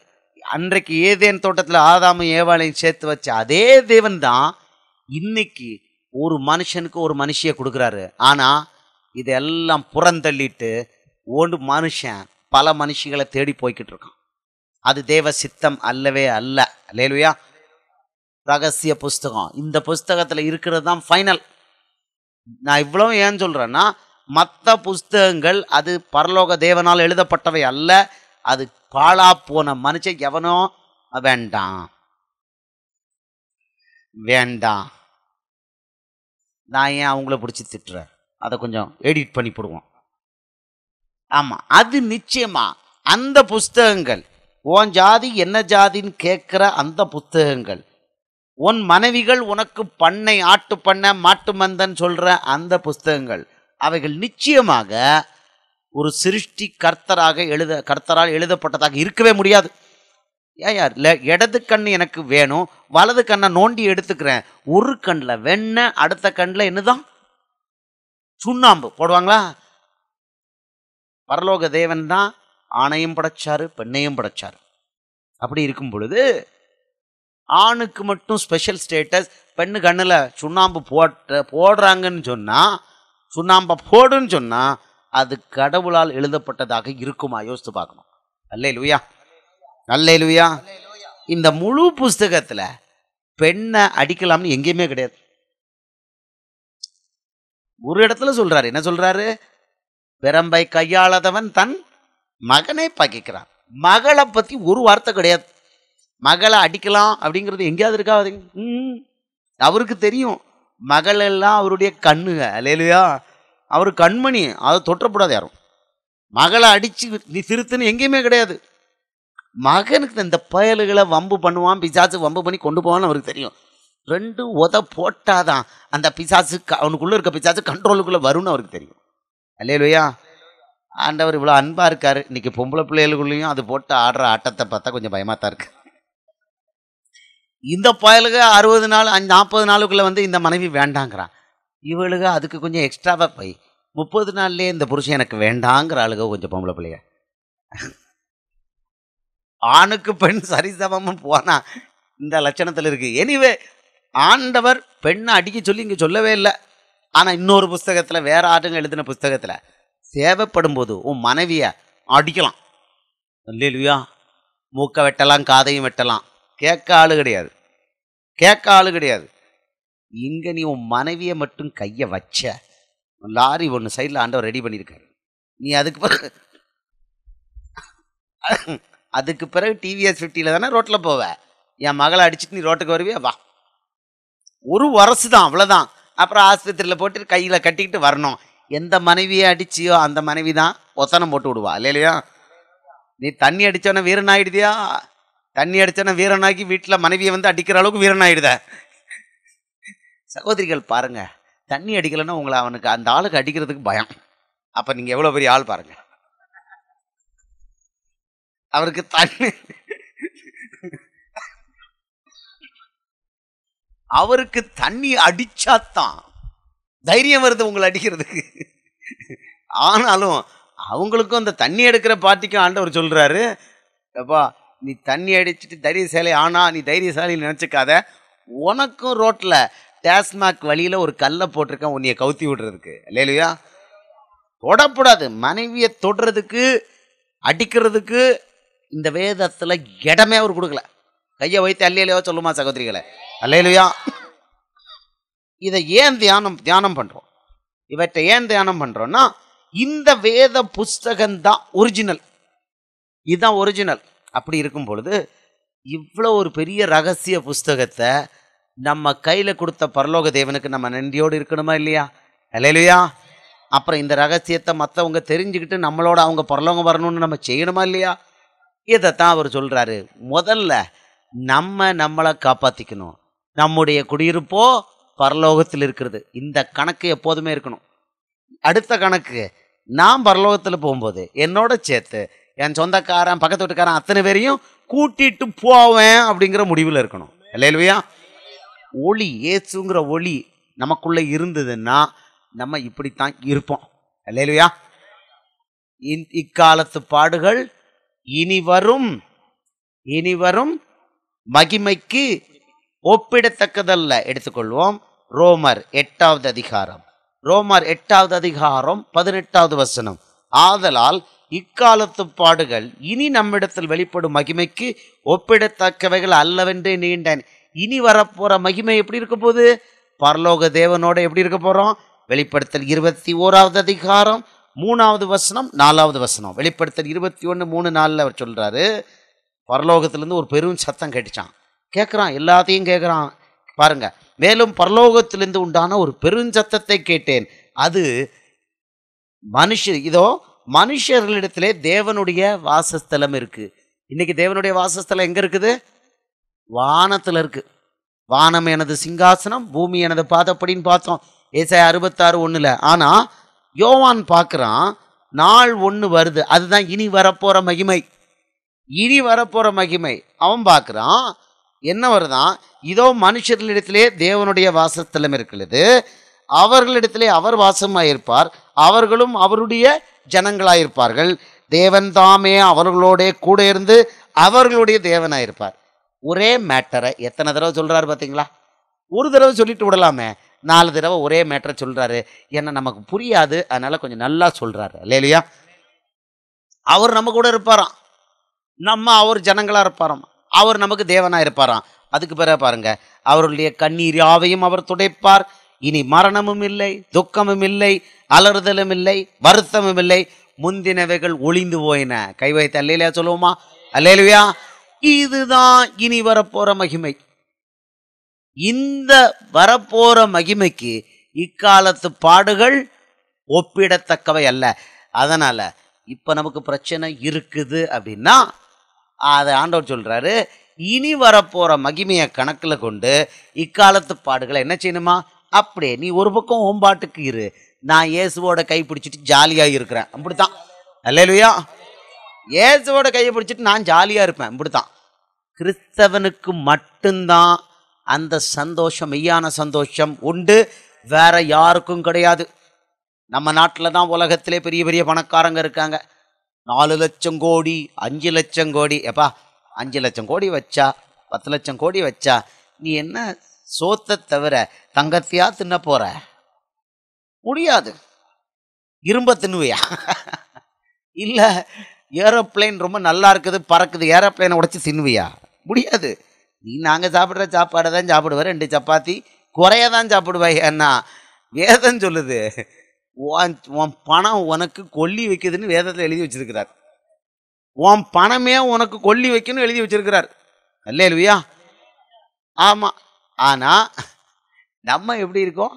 A: அன்றைக்கு ஏதேன் தோட்டத்தில் ஆதாமும் ஏவாளையும் சேர்த்து வச்ச அதே தேவன் தான் இன்னைக்கு ஒரு மனுஷனுக்கு ஒரு மனுஷியை கொடுக்குறாரு ஆனால் இதெல்லாம் புறந்தள்ளிட்டு ஒன்று மனுஷன் பல மனுஷிகளை தேடி போய்கிட்டு இருக்கான் அது தேவ சித்தம் அல்லவே அல்ல இல்லையா ரகசிய புஸ்தகம் இந்த புஸ்தகத்தில் இருக்கிறது தான் ஃபைனல் நான் இவ்வளோ ஏன் சொல்கிறேன்னா மற்ற புஸ்தகங்கள் அது பரலோக தேவனால் எழுதப்பட்டவை அல்ல அது பாழா போன மனுஷன் எவனோ வேண்டாம் வேண்டாம் நான் ஏன் அவங்கள பிடிச்சி திட்டுறேன் அதை கொஞ்சம் எடிட் பண்ணி போடுவோம் ஆமாம் அது நிச்சயமா அந்த புஸ்தகங்கள் உன் ஜாதி என்ன ஜாதின்னு கேட்குற அந்த புஸ்தகங்கள் உன் மனைவிகள் உனக்கு பண்ணை ஆட்டு பண்ண மாட்டு மந்தன் சொல்கிற அந்த புஸ்தகங்கள் அவைகள் நிச்சயமாக ஒரு சிருஷ்டி கர்த்தராக எழுத கர்த்தரால் எழுதப்பட்டதாக இருக்கவே முடியாது யார் இல்லை இடது கண் எனக்கு வேணும் வலது கண்ணை நோண்டி எடுத்துக்கிறேன் ஒரு கண்ணில் வெண்ண அடுத்த கண்ணில் என்னதான் சுண்ணாம்பு போடுவாங்களா பரலோக தேவன் தான் ஆணையும் படைச்சாரு பெண்ணையும் படைச்சார் அப்படி இருக்கும் பொழுது ஆணுக்கு மட்டும் ஸ்பெஷல் ஸ்டேட்டஸ் பெண்ணு கண்ணில் சுண்ணாம்பு போட்ட போடுறாங்கன்னு சொன்னால் சுண்ணாம்பை போடுன்னு சொன்னால் அது கடவுளால் எழுதப்பட்டதாக இருக்குமா யோசித்து பார்க்கணும் அல்லே லூயா அல்லே லூயா இந்த முழு புஸ்தகத்தில் பெண்ணை அடிக்கலாம்னு எங்கேயுமே கிடையாது ஒரு இடத்துல சொல்கிறாரு என்ன சொல்கிறாரு பெரம்பை கையாளாதவன் தன் மகனை பகிக்கிறான் மகளை பற்றி ஒரு வார்த்தை கிடையாது மகளை அடிக்கலாம் அப்படிங்கிறது எங்கேயாவது இருக்காது அவருக்கு தெரியும் மகளெல்லாம் அவருடைய கண்ணுங்க அலையிலையா அவர் கண்மணி அதை தொற்றப்படாது யாரும் மகளை அடித்து நீ திருத்துன்னு எங்கேயுமே கிடையாது மகனுக்கு இந்த பயல்களை வம்பு பண்ணுவான் பிசாசு வம்பு பண்ணி கொண்டு போவான்னு அவருக்கு தெரியும் ரெண்டு உத போட்டாதான் அந்த பிசாசு அவனுக்குள்ளே இருக்க பிசாசு கண்ட்ரோலுக்குள்ளே வரும்னு அவருக்கு தெரியும் அல்லையிலையா ஆண்டவர் இவ்வளோ அன்பாக இருக்கார் இன்றைக்கி பொம்பளை பிள்ளைகளுக்குள்ளேயும் அது போட்டு ஆடுற ஆட்டத்தை பார்த்தா கொஞ்சம் பயமாக தான் இருக்குது இந்த பயலுக அறுபது நாள் அஞ்சு நாற்பது நாளுக்குள்ளே வந்து இந்த மனைவி வேண்டாங்கிறான் இவளுக அதுக்கு கொஞ்சம் எக்ஸ்ட்ராவாக போய் முப்பது நாள்லேயே இந்த புருஷன் எனக்கு வேண்டாங்கிற ஆளுக கொஞ்சம் பொம்பளை பிள்ளைய ஆணுக்கு பெண் சரிசமம்னு போனால் இந்த லட்சணத்தில் இருக்குது எனிவே ஆண்டவர் பெண்ணை அடிக்க சொல்லி இங்கே சொல்லவே இல்லை ஆனால் இன்னொரு புஸ்தகத்தில் வேற ஆட்டுங்க எழுதின புஸ்தகத்தில் சேவைப்படும் போது உன் மனைவியை அடிக்கலாம் இல்லையா மூக்கை வெட்டலாம் காதையும் வெட்டலாம் கேட்க ஆளு கிடையாது கேட்க ஆளு கிடையாது இங்கே நீ உன் மனைவியை மட்டும் கையை வச்ச லாரி ஒன்று சைடில் ஆண்டவர் ரெடி பண்ணியிருக்காரு நீ அதுக்கு பிறகு அதுக்கு பிறகு டிவிஎஸ் ஃபிஃப்டியில் தானே ரோட்டில் போவ என் மகளை அடிச்சுட்டு நீ ரோட்டுக்கு வருவியா வா ஒரு வரசு தான் அவ்வளோதான் அப்புறம் ஆஸ்பத்திரியில் போட்டு கையில் கட்டிக்கிட்டு வரணும் எந்த மனைவியை அடிச்சியோ அந்த மனைவி தான் ஒத்தனம் போட்டு விடுவா இல்லையா நீ தண்ணி அடித்தோன்னே வீரன் ஆகிடுதியா தண்ணி அடித்தனா வீரனாக்கி வீட்டில் மனைவியை வந்து அடிக்கிற அளவுக்கு வீரன் ஆயிடுத சகோதரிகள் பாருங்க தண்ணி அடிக்கலைன்னா உங்களை அவனுக்கு அந்த ஆளுக்கு அடிக்கிறதுக்கு பயம் அப்போ நீங்கள் எவ்வளோ பெரிய ஆள் பாருங்க அவருக்கு தண்ணி அவருக்கு தண்ணி அடிச்சாத்தான் தைரியம் வருது உங்களை அடிக்கிறதுக்கு ஆனாலும் அவங்களுக்கும் அந்த தண்ணி எடுக்கிற பாட்டிக்கும் ஆண்டவர் சொல்கிறாரு எப்பா நீ தண்ணி அடிச்சுட்டு தைரியசாலி ஆனா நீ தைரியசாலின்னு நினச்சிக்காத உனக்கும் ரோட்டில் டேஸ்மாக் வழியில் ஒரு கல்லை போட்டிருக்கேன் உன்னைய கவுத்தி விடுறதுக்கு இல்லையா தொடப்படாது மனைவியை தொடுறதுக்கு அடிக்கிறதுக்கு இந்த வேதத்தில் இடமே அவர் கொடுக்கல கையை வைத்து அல்லையிலையோ சொல்லுமா சகோதரிகளை அல்லையிலையா இதை ஏன் தியானம் தியானம் பண்ணுறோம் இவற்றை ஏன் தியானம் பண்ணுறோன்னா இந்த வேத தான் ஒரிஜினல் இதுதான் ஒரிஜினல் அப்படி இருக்கும் பொழுது இவ்வளோ ஒரு பெரிய ரகசிய புஸ்தகத்தை நம்ம கையில் கொடுத்த பரலோக தேவனுக்கு நம்ம நன்றியோடு இருக்கணுமா இல்லையா இல்லையா அப்புறம் இந்த ரகசியத்தை மற்றவங்க தெரிஞ்சுக்கிட்டு நம்மளோட அவங்க பரலோகம் வரணும்னு நம்ம செய்யணுமா இல்லையா இதைத்தான் அவர் சொல்கிறாரு முதல்ல நம்ம நம்மளை காப்பாற்றிக்கணும் நம்முடைய குடியிருப்போ பரலோகத்தில் இருக்கிறது இந்த கணக்கு எப்போதுமே இருக்கணும் அடுத்த கணக்கு நான் பரலோகத்தில் போகும்போது என்னோட சேர்த்து என் சொந்தக்காரன் பக்கத்து வீட்டுக்காரன் அத்தனை பேரையும் கூட்டிட்டு போவேன் அப்படிங்கிற முடிவில் இருக்கணும் இல்லையா ஒளி ஏசுங்கிற ஒளி நமக்குள்ளே இருந்ததுன்னா நம்ம இப்படித்தான் இருப்போம் இல்லையா இக்காலத்து பாடுகள் இனி வரும் இனி வரும் மகிமைக்கு ஒப்பிடத்தக்கதல்ல எடுத்துக்கொள்வோம் ரோமர் எட்டாவது அதிகாரம் ரோமர் எட்டாவது அதிகாரம் பதினெட்டாவது வசனம் ஆதலால் இக்காலத்து பாடுகள் இனி நம்மிடத்தில் வெளிப்படும் மகிமைக்கு ஒப்பிடத்தக்கவைகள் அல்லவென்றே நீண்டன் இனி வரப்போற மகிமை எப்படி இருக்க போகுது பரலோக தேவனோட எப்படி இருக்க போகிறோம் வெளிப்படுத்தல் இருபத்தி ஓராவது அதிகாரம் மூணாவது வசனம் நாலாவது வசனம் வெளிப்படுத்தல் இருபத்தி ஒன்று மூணு நாலில் அவர் சொல்கிறாரு பரலோகத்திலேருந்து ஒரு பெரும் சத்தம் கேட்டுச்சான் கேட்குறான் எல்லாத்தையும் கேட்குறான் பாருங்கள் மேலும் பரலோகத்திலேருந்து உண்டான ஒரு பெருஞ்சத்தத்தை கேட்டேன் அது மனுஷ இதோ மனுஷர்களிடத்திலே தேவனுடைய வாசஸ்தலம் இருக்குது இன்றைக்கி தேவனுடைய வாசஸ்தலம் எங்கே இருக்குது வானத்தில் இருக்குது வானம் எனது சிங்காசனம் பூமி எனது பாதப்படின்னு பார்த்தோம் ஏசாய அறுபத்தாறு ஒன்றில் ஆனால் யோவான் பார்க்குறான் நாள் ஒன்று வருது அதுதான் இனி வரப்போகிற மகிமை இனி வரப்போகிற மகிமை அவன் பார்க்குறான் என்ன வருதான் இதோ மனுஷர்களிடத்திலே தேவனுடைய வாசஸ்தலம் இருக்கிறது அவர்களிடத்திலே அவர் வாசமாக இருப்பார் அவர்களும் அவருடைய ஜனங்களாயிருப்பார்கள் தேவன் தாமே அவர்களோடே கூட இருந்து அவர்களுடைய தேவனாயிருப்பார் ஒரே மேட்டரை எத்தனை தடவை சொல்கிறாரு பார்த்தீங்களா ஒரு தடவை சொல்லிட்டு விடலாமே நாலு தடவை ஒரே மேட்டரை சொல்கிறாரு ஏன்னா நமக்கு புரியாது அதனால் கொஞ்சம் நல்லா சொல்கிறாரு இல்லையா அவர் நம்ம கூட இருப்பாராம் நம்ம அவர் ஜனங்களாக இருப்பாராம் அவர் நமக்கு தேவனாக இருப்பாராம் அதுக்கு பிறகு பாருங்க அவருடைய கண்ணீர் யாவையும் அவர் துடைப்பார் இனி மரணமும் இல்லை துக்கமும் இல்லை அலறுதலும் இல்லை வருத்தமும் இல்லை முந்தினவைகள் ஒளிந்து போயின கை வைத்து அல்லையிலா சொல்லுவோமா அல்லையிலா இதுதான் இனி வரப்போற மகிமை இந்த வரப்போற மகிமைக்கு இக்காலத்து பாடுகள் ஒப்பிடத்தக்கவை அல்ல அதனால இப்போ நமக்கு பிரச்சனை இருக்குது அப்படின்னா அதை ஆண்டவர் சொல்கிறாரு இனி வரப்போற மகிமையை கணக்கில் கொண்டு இக்காலத்து பாடுகளை என்ன செய்யணுமா அப்படியே நீ ஒரு பக்கம் ஓம்பாட்டுக்கு இரு நான் இயேசுவோட கை பிடிச்சிட்டு ஜாலியாக இருக்கிறேன் அப்படித்தான் அல்லையா இயேசுவோட கையை பிடிச்சிட்டு நான் ஜாலியாக இருப்பேன் இப்படித்தான் கிறிஸ்தவனுக்கு மட்டும்தான் அந்த சந்தோஷம் மெய்யான சந்தோஷம் உண்டு வேற யாருக்கும் கிடையாது நம்ம நாட்டில் தான் உலகத்திலே பெரிய பெரிய பணக்காரங்க இருக்காங்க நாலு லட்சம் கோடி அஞ்சு லட்சம் கோடி எப்பா அஞ்சு லட்சம் கோடி வச்சா பத்து லட்சம் கோடி வச்சா நீ என்ன சோத்தை தவிர தங்கத்தையா தின்ன போற முடியாது இரும்ப தின்னுவையா இல்லை ஏரோப்ளைன் ரொம்ப நல்லா இருக்குது பறக்குது ஏரோப்ளைனை உடச்சி தின்னுவியா முடியாது நீ நாங்கள் சாப்பிட்ற சாப்பாடை தான் சாப்பிடுவார் ரெண்டு சப்பாத்தி குறைய தான் சாப்பிடுவாய் ஏன்னா வேதம் சொல்லுது உன் பணம் உனக்கு கொல்லி வைக்குதுன்னு வேதத்தில் எழுதி வச்சிருக்கிறார் உன் பணமே உனக்கு கொல்லி வைக்கணும்னு எழுதி வச்சிருக்கிறார் அல்ல எழுவியா ஆமாம் ஆனால் நம்ம எப்படி இருக்கோம்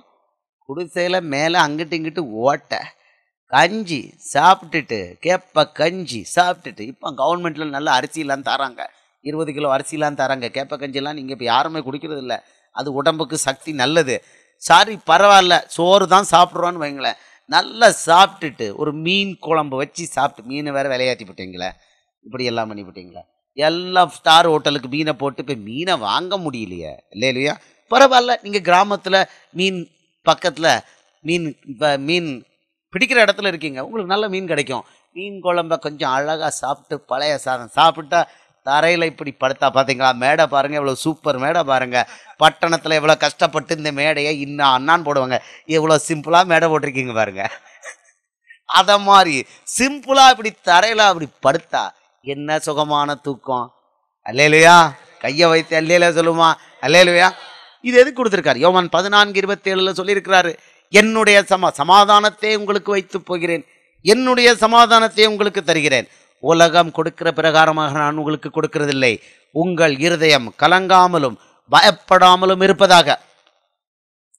A: குடிசையில் மேலே அங்கிட்டு இங்கிட்டு ஓட்டை கஞ்சி சாப்பிட்டுட்டு கேப்ப கஞ்சி சாப்பிட்டுட்டு இப்போ கவர்மெண்ட்டில் நல்ல அரிசிலாம் தராங்க இருபது கிலோ அரிசிலாம் தராங்க கேப்ப கஞ்சிலாம் நீங்கள் இப்போ யாருமே குடிக்கிறது இல்லை அது உடம்புக்கு சக்தி நல்லது சாரி பரவாயில்ல சோறு தான் சாப்பிட்றோன்னு வைங்களேன் நல்லா சாப்பிட்டுட்டு ஒரு மீன் குழம்பு வச்சு சாப்பிட்டு மீன் வேறு விளையாட்டி போட்டிங்களே இப்படி எல்லாம் பண்ணி போட்டிங்களே எல்லாம் ஸ்டார் ஹோட்டலுக்கு மீனை போட்டு இப்போ மீனை வாங்க முடியலையே இல்லையா பரவாயில்ல நீங்கள் கிராமத்தில் மீன் பக்கத்தில் மீன் இப்போ மீன் பிடிக்கிற இடத்துல இருக்கீங்க உங்களுக்கு நல்ல மீன் கிடைக்கும் மீன் குழம்ப கொஞ்சம் அழகாக சாப்பிட்டு பழைய சாதம் சாப்பிட்டா தரையில் இப்படி படுத்தா பார்த்தீங்களா மேடை பாருங்கள் எவ்வளோ சூப்பர் மேடை பாருங்கள் பட்டணத்தில் எவ்வளோ கஷ்டப்பட்டு இந்த மேடையை இன்னும் அண்ணான்னு போடுவாங்க எவ்வளோ சிம்பிளாக மேடை போட்டிருக்கீங்க பாருங்கள் அதை மாதிரி சிம்பிளாக இப்படி தரையில் அப்படி படுத்தா என்ன சுகமான தூக்கம் அல்லேலுயா கையை வைத்து அல்லேல சொல்லுமா அல்லேலுயா இது எது கொடுத்துருக்காரு யோமான் பதினான்கு இருபத்தி ஏழுல சொல்லியிருக்கிறாரு என்னுடைய சம சமாதானத்தை உங்களுக்கு வைத்து போகிறேன் என்னுடைய சமாதானத்தை உங்களுக்கு தருகிறேன் உலகம் கொடுக்கிற பிரகாரமாக நான் உங்களுக்கு கொடுக்கறதில்லை உங்கள் இருதயம் கலங்காமலும் பயப்படாமலும் இருப்பதாக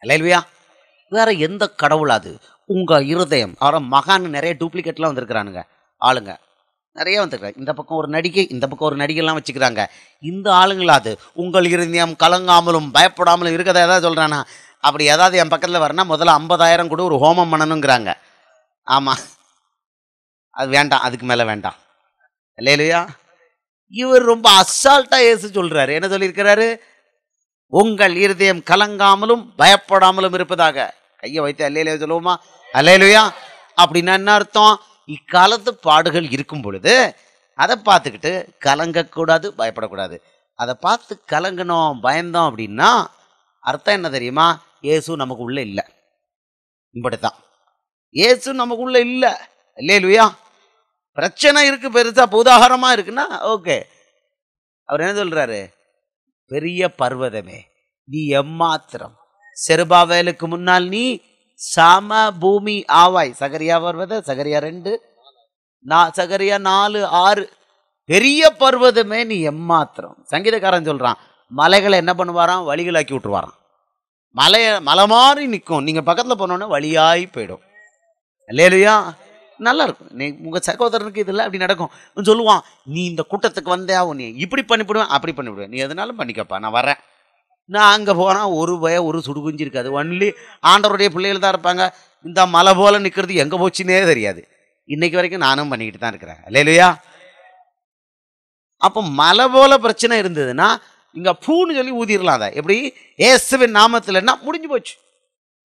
A: அல்லேலுயா வேற எந்த கடவுள் அது உங்கள் இருதயம் அவரை மகான் நிறைய டூப்ளிகேட்லாம் வந்திருக்கிறானுங்க ஆளுங்க நிறைய வந்துருக்காங்க இந்த பக்கம் ஒரு நடிகை இந்த பக்கம் ஒரு நடிகைலாம் வச்சுக்கிறாங்க இந்த ஆளுங்களாது உங்கள் இருந்தியம் கலங்காமலும் பயப்படாமலும் இருக்கதை ஏதாவது சொல்கிறானா அப்படி ஏதாவது என் பக்கத்தில் வரனா முதல்ல ஐம்பதாயிரம் கூட ஒரு ஹோமம் பண்ணணுங்கிறாங்க ஆமாம் அது வேண்டாம் அதுக்கு மேலே வேண்டாம் இல்லை இல்லையா இவர் ரொம்ப அசால்ட்டாக ஏசு சொல்கிறாரு என்ன சொல்லியிருக்கிறாரு உங்கள் இருதயம் கலங்காமலும் பயப்படாமலும் இருப்பதாக கையை வைத்து அல்லையிலே சொல்லுவோமா அல்லையிலையா அப்படின்னா என்ன அர்த்தம் இக்காலத்து பாடுகள் இருக்கும் பொழுது அதை பார்த்துக்கிட்டு கலங்கக்கூடாது பயப்படக்கூடாது அதை பார்த்து கலங்கினோம் பயந்தோம் அப்படின்னா அர்த்தம் என்ன தெரியுமா ஏசு நமக்கு உள்ளே இல்லை இப்படி தான் ஏசு நமக்கு உள்ளே இல்லை இல்லையே இல்லையா பிரச்சனை இருக்குது பெருசாக உதாகரமாக இருக்குன்னா ஓகே அவர் என்ன சொல்கிறாரு பெரிய பர்வதமே நீ எம்மாத்திரம் செருபாவேலுக்கு முன்னால் நீ சம பூமி ஆவாய் சகரியா பர்வத சகரியா ரெண்டு சகரியா நாலு ஆறு பெரிய பர்வதமே நீ எம்மாத்திரம் சங்கீதக்காரன் சொல்கிறான் மலைகளை என்ன பண்ணுவாராம் வழிகளாக்கி விட்டுருவாராம் மலைய மலை மாதிரி நிற்கும் நீங்கள் பக்கத்தில் போனோன்னே வழியாய் போயிடும் இல்லையா நல்லா இருக்கும் நீ உங்கள் சகோதரனுக்கு இதில் அப்படி நடக்கும் சொல்லுவான் நீ இந்த கூட்டத்துக்கு வந்தே உன்னை இப்படி பண்ணிவிடுவேன் அப்படி பண்ணிவிடுவேன் நீ எதுனாலும் பண்ணிக்கப்பா நான் வரேன் நான் அங்கே போனால் ஒரு பய ஒரு சுடுகுஞ்சு இருக்காது ஒன்லி ஆண்டவருடைய பிள்ளைகள் தான் இருப்பாங்க இந்த மலை போல் நிற்கிறது எங்கே போச்சுன்னே தெரியாது இன்னைக்கு வரைக்கும் நானும் பண்ணிக்கிட்டு தான் இருக்கிறேன் இல்லையா அப்போ மலை போல் பிரச்சனை இருந்ததுன்னா இங்கே பூன்னு சொல்லி ஊதிடலாம் அதை எப்படி ஏசுவின் நாமத்தில்ன்னா முடிஞ்சு போச்சு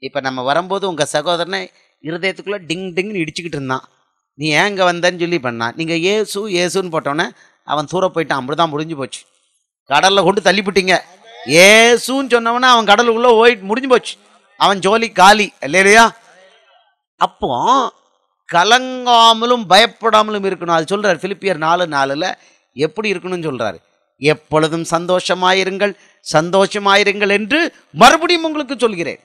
A: இப்போ நம்ம வரும்போது உங்கள் சகோதரனை இருதயத்துக்குள்ளே டிங் டிங்னு இடிச்சுக்கிட்டு இருந்தான் நீ ஏன் இங்கே வந்தேன்னு சொல்லி பண்ணான் நீங்கள் ஏசு ஏசுன்னு போட்டோன்னே அவன் தூர போயிட்டான் அப்படி தான் முடிஞ்சு போச்சு கடலில் கொண்டு தள்ளிப்பிட்டீங்க ஏசுன்னு சொன்னவன அவன் கடலுக்குள்ளே ஓய் முடிஞ்சு போச்சு அவன் ஜோலி காலி இல்லையா அப்போ கலங்காமலும் பயப்படாமலும் இருக்கணும் அது சொல்கிறார் பிலிப்பியர் நாலு நாலுல எப்படி இருக்கணும்னு சொல்கிறாரு எப்பொழுதும் சந்தோஷமாயிருங்கள் சந்தோஷமாயிருங்கள் என்று மறுபடியும் உங்களுக்கு சொல்கிறேன்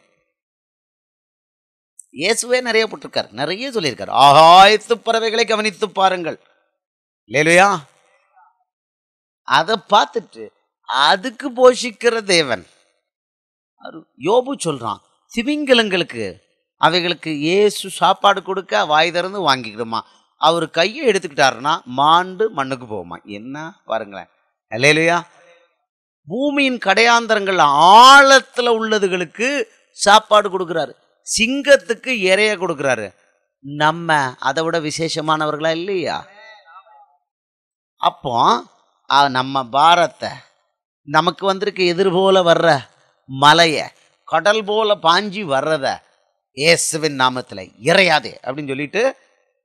A: இயேசுவே நிறைய போட்டிருக்கார் நிறைய சொல்லியிருக்கார் ஆகாயத்து பறவைகளை கவனித்து பாருங்கள் இல்லையா அதை பார்த்துட்டு அதுக்கு போஷிக்கிற தேவன் யோபு சொல்கிறான் திமிங்கலங்களுக்கு அவைகளுக்கு ஏசு சாப்பாடு கொடுக்க வாய் திறந்து வாங்கிக்கிடுமா அவர் கையை எடுத்துக்கிட்டாருன்னா மாண்டு மண்ணுக்கு போகுமா என்ன பாருங்களேன் இல்லையா பூமியின் கடையாந்தரங்கள் ஆழத்தில் உள்ளதுகளுக்கு சாப்பாடு கொடுக்குறாரு சிங்கத்துக்கு இறைய கொடுக்குறாரு நம்ம அதை விட விசேஷமானவர்களா இல்லையா அப்போ நம்ம பாரத்தை நமக்கு வந்திருக்க எதிர்போல வர்ற மலையை கடல் போல பாஞ்சி வர்றத இயேசுவின் நாமத்தில் இறையாதே அப்படின்னு சொல்லிட்டு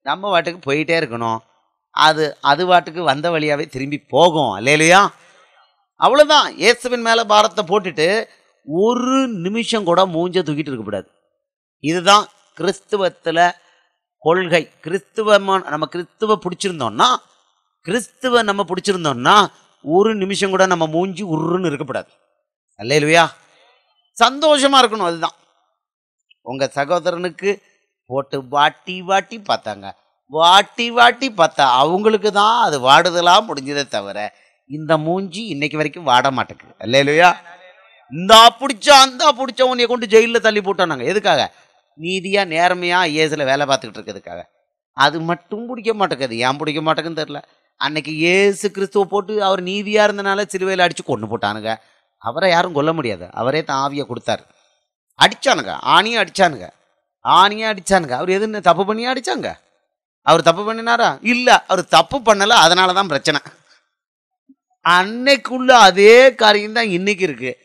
A: நம்ம வாட்டுக்கு போயிட்டே இருக்கணும் அது அது வாட்டுக்கு வந்த வழியாகவே திரும்பி போகும் இல்லையா அவ்வளோதான் இயேசுவின் மேலே பாரத்தை போட்டுட்டு ஒரு நிமிஷம் கூட மூஞ்ச தூக்கிட்டு இருக்கக்கூடாது இதுதான் கிறிஸ்துவத்தில் கொள்கை கிறிஸ்துவ நம்ம கிறிஸ்துவ பிடிச்சிருந்தோம்னா கிறிஸ்துவ நம்ம பிடிச்சிருந்தோம்னா ஒரு நிமிஷம் கூட நம்ம மூஞ்சி உருன்னு இருக்கக்கூடாது அல்ல இல்லையா சந்தோஷமாக இருக்கணும் அதுதான் உங்கள் சகோதரனுக்கு போட்டு வாட்டி வாட்டி பார்த்தாங்க வாட்டி வாட்டி பார்த்தா அவங்களுக்கு தான் அது வாடுதலாக முடிஞ்சதே தவிர இந்த மூஞ்சி இன்னைக்கு வரைக்கும் வாட மாட்டேங்குது அல்ல இல்லையா இந்த பிடிச்சா அந்த பிடிச்ச உன்னை கொண்டு ஜெயிலில் தள்ளி போட்டோம் நாங்கள் எதுக்காக நீதியாக நேர்மையாக ஏசில் வேலை பார்த்துக்கிட்டு இருக்கிறதுக்காக அது மட்டும் பிடிக்க மாட்டேங்குது ஏன் பிடிக்க மாட்டேங்குன்னு தெரில அன்னைக்கு ஏசு கிறிஸ்துவ போட்டு அவர் நீதியாக இருந்தனால சிறுவையில் அடித்து கொண்டு போட்டானுங்க அவரை யாரும் கொல்ல முடியாது அவரே தான் ஆவியை கொடுத்தார் அடித்தானுங்க ஆணியும் அடித்தானுங்க ஆணியும் அடித்தானுங்க அவர் எதுன்னு தப்பு பண்ணியே அடித்தாங்க அவர் தப்பு பண்ணினாரா இல்லை அவர் தப்பு பண்ணலை அதனால தான் பிரச்சனை அன்னைக்குள்ள அதே காரியம் தான் இன்றைக்கி இருக்குது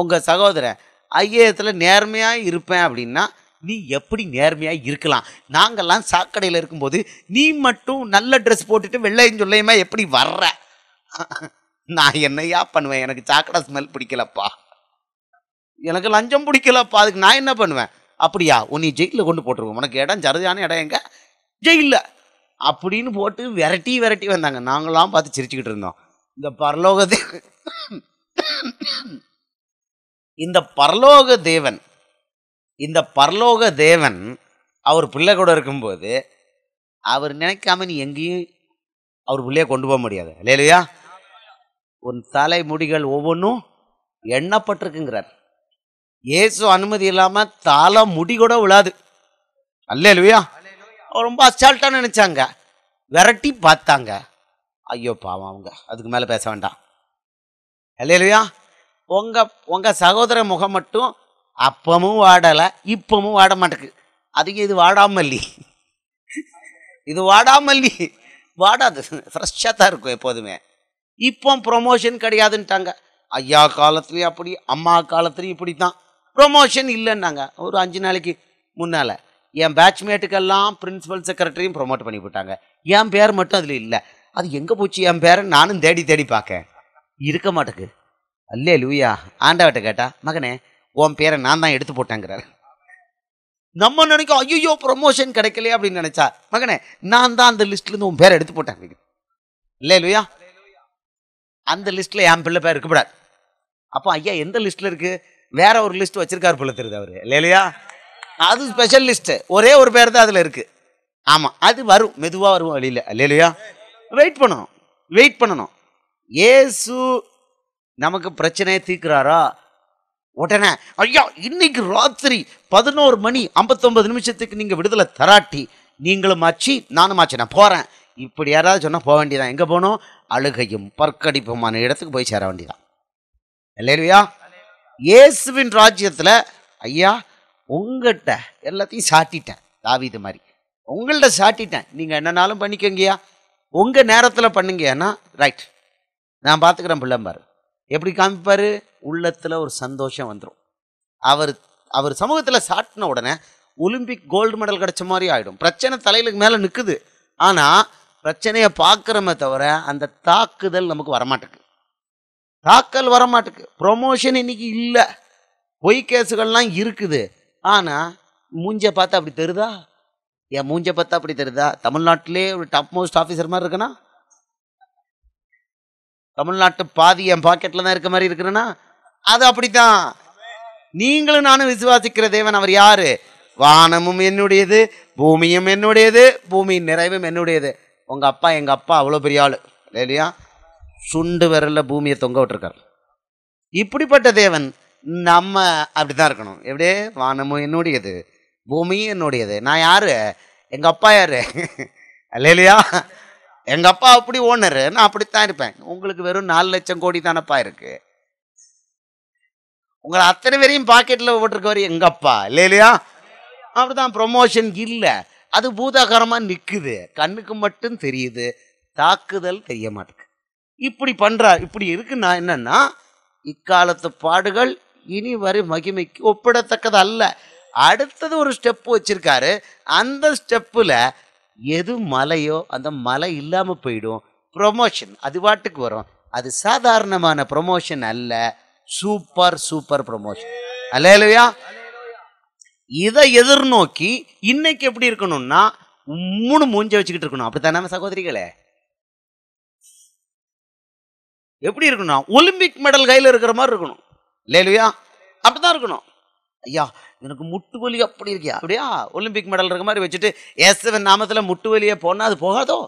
A: உங்கள் சகோதரன் ஐயத்தில் நேர்மையாக இருப்பேன் அப்படின்னா நீ எப்படி நேர்மையாக இருக்கலாம் நாங்கள்லாம் சாக்கடையில் இருக்கும்போது நீ மட்டும் நல்ல ட்ரெஸ் போட்டுட்டு வெள்ளையும் சொல்லையுமா எப்படி வர்ற [LAUGHS] நான் என்னையா பண்ணுவேன் எனக்கு சாக்கடை ஸ்மெல் பிடிக்கலப்பா எனக்கு லஞ்சம் பிடிக்கலப்பா அதுக்கு நான் என்ன பண்ணுவேன் அப்படியா உன்னை ஜெயிலில் கொண்டு போட்டுருவோம் உனக்கு இடம் சரிதான இடம் எங்கே ஜெயிலில் அப்படின்னு போட்டு வெரைட்டி வெரைட்டி வந்தாங்க நாங்களாம் பார்த்து சிரிச்சுக்கிட்டு இருந்தோம் இந்த பரலோக தேவன் இந்த பரலோக தேவன் இந்த பரலோக தேவன் அவர் பிள்ளை கூட இருக்கும்போது அவர் நினைக்காம நீ எங்கேயும் அவர் பிள்ளைய கொண்டு போக முடியாது இல்லையா உன் தலை முடிகள் ஒவ்வொன்றும் எண்ணப்பட்டிருக்குங்கிறார் இயேசு அனுமதி இல்லாமல் தலை முடி கூட விழாது அல்லையா ரொம்ப அசால்ட்டாக நினச்சாங்க விரட்டி பார்த்தாங்க ஐயோ பாவம் அவங்க அதுக்கு மேலே பேச வேண்டாம் இல்லையா உங்கள் உங்கள் சகோதர முகம் மட்டும் அப்பமும் வாடலை இப்பமும் வாட மாட்டேக்கு அதுக்கு இது வாடாமல்லி இது வாடாமல்லி வாடாது ஃப்ரெஷ்ஷாக தான் இருக்கும் எப்போதுமே இப்போ ப்ரொமோஷன் கிடையாதுன்ட்டாங்க ஐயா காலத்துலேயும் அப்படி அம்மா காலத்துலேயும் இப்படி தான் ப்ரொமோஷன் இல்லைன்னாங்க ஒரு அஞ்சு நாளைக்கு முன்னால் என் பேட்ச்மேட்டுக்கெல்லாம் பிரின்ஸிபல் செக்ரட்டரியும் ப்ரொமோட் பண்ணி போட்டாங்க என் பேர் மட்டும் அதில் இல்லை அது எங்கே போச்சு என் பேரை நானும் தேடி தேடி பார்க்க இருக்க மாட்டேக்கு அல்லே லூயா ஆண்டவட்ட கேட்டா மகனே உன் பேரை நான் தான் எடுத்து போட்டேங்கிறார் நம்ம நினைக்கும் ஐயோ ப்ரொமோஷன் கிடைக்கலையே அப்படின்னு நினைச்சா மகனே நான் தான் அந்த லிஸ்ட்லேருந்து உன் பேரை எடுத்து போட்டேன் இல்லை இல்லையா அந்த லிஸ்ட்டில் என் பிள்ளை பேர் இருக்கக்கூடாது அப்போ ஐயா எந்த லிஸ்ட்டில் இருக்குது வேற ஒரு லிஸ்ட் வச்சிருக்காரு போல தெரியுது அவர் இல்லையா அது ஸ்பெஷல் லிஸ்ட்டு ஒரே ஒரு பேர் தான் அதில் இருக்குது ஆமாம் அது வரும் மெதுவாக வரும் வழியில் இல்லையா வெயிட் பண்ணணும் வெயிட் பண்ணணும் ஏசு நமக்கு பிரச்சனையை தீர்க்கிறாரா உடனே ஐயா இன்னைக்கு ராத்திரி பதினோரு மணி ஐம்பத்தொம்பது நிமிஷத்துக்கு நீங்கள் விடுதலை தராட்டி நீங்களும் ஆச்சு நானும் ஆச்சு நான் போகிறேன் இப்படி யாராவது சொன்னால் போக வேண்டியதான் எங்கே போகணும் அழுகையும் பற்கடிப்புமான இடத்துக்கு போய் சேர வேண்டியதான் இல்லையா இயேசுவின் ராஜ்யத்தில் ஐயா உங்கள்கிட்ட எல்லாத்தையும் சாட்டிட்டேன் தாவித மாதிரி உங்கள்கிட்ட சாட்டிட்டேன் நீங்கள் என்னன்னாலும் பண்ணிக்கங்கய்யா உங்கள் நேரத்தில் பண்ணுங்கய்யானா ரைட் நான் பார்த்துக்கிறேன் பிள்ளம்பாரு எப்படி காமிப்பார் உள்ளத்தில் ஒரு சந்தோஷம் வந்துடும் அவர் அவர் சமூகத்தில் சாட்டின உடனே ஒலிம்பிக் கோல்டு மெடல் கிடச்ச மாதிரி ஆகிடும் பிரச்சனை தலையிலுக்கு மேலே நிற்குது ஆனால் பிரச்சனையை பார்க்குறோமே தவிர அந்த தாக்குதல் நமக்கு வரமாட்டேக்கு தாக்கல் வரமாட்டேக்கு ப்ரொமோஷன் இன்னைக்கு இல்லை பொய் கேஸுகள்லாம் இருக்குது ஆனால் மூஞ்சை பார்த்தா அப்படி தருதா என் மூஞ்சை பார்த்தா அப்படி தருதா தமிழ்நாட்டிலே ஒரு டாப் மோஸ்ட் ஆஃபீஸர் மாதிரி இருக்குன்னா தமிழ்நாட்டு பாதி என் பாக்கெட்டில் தான் இருக்க மாதிரி இருக்கிறேன்னா அது அப்படித்தான் நீங்களும் நானும் விசுவாசிக்கிற தேவன் அவர் யாரு வானமும் என்னுடையது பூமியும் என்னுடையது பூமியின் நிறைவும் என்னுடையது உங்கள் அப்பா எங்கள் அப்பா அவ்வளோ பெரிய ஆள் இல்லையா சுண்டு விரல பூமியை தொங்க விட்டுருக்கார் இப்படிப்பட்ட தேவன் நம்ம அப்படி தான் இருக்கணும் எப்படியே வானமும் என்னுடையது பூமியும் என்னுடையது நான் யார் எங்கள் அப்பா யார் இல்லையா எங்கள் அப்பா அப்படி ஓனரு நான் அப்படித்தான் இருப்பேன் உங்களுக்கு வெறும் நாலு லட்சம் கோடி தானப்பா இருக்கு உங்களை அத்தனை பேரையும் பாக்கெட்டில் போட்டிருக்கவர் எங்கள் அப்பா இல்லை இல்லையா அப்படிதான் ப்ரொமோஷன் இல்லை அது பூதாகரமாக நிற்குது கண்ணுக்கு மட்டும் தெரியுது தாக்குதல் தெரிய மாட்டேங்குது இப்படி பண்ணுறார் இப்படி இருக்குன்னா என்னன்னா இக்காலத்து பாடுகள் இனி வரை மகிமைக்கு ஒப்பிடத்தக்கது அல்ல அடுத்தது ஒரு ஸ்டெப் வச்சிருக்காரு அந்த ஸ்டெப்பில் எது மலையோ அந்த மலை இல்லாமல் போயிடும் ப்ரொமோஷன் அது வாட்டுக்கு வரும் அது சாதாரணமான ப்ரொமோஷன் அல்ல சூப்பர் சூப்பர் ப்ரொமோஷன் அல்லையா இதை எதிர்நோக்கி இன்னைக்கு எப்படி இருக்கணும்னா மூணு மூஞ்ச வச்சுக்கிட்டு இருக்கணும் அப்படித்தான சகோதரிகளே எப்படி இருக்கணும் ஒலிம்பிக் மெடல் கையில் இருக்கிற மாதிரி இருக்கணும் இல்லையா அப்படித்தான் இருக்கணும் ஐயா எனக்கு முட்டு வலி அப்படி இருக்கியா அப்படியா ஒலிம்பிக் மெடல் இருக்க மாதிரி வச்சுட்டு ஏசவன் நாமத்தில் முட்டு வலியே போனால் அது போகாதோ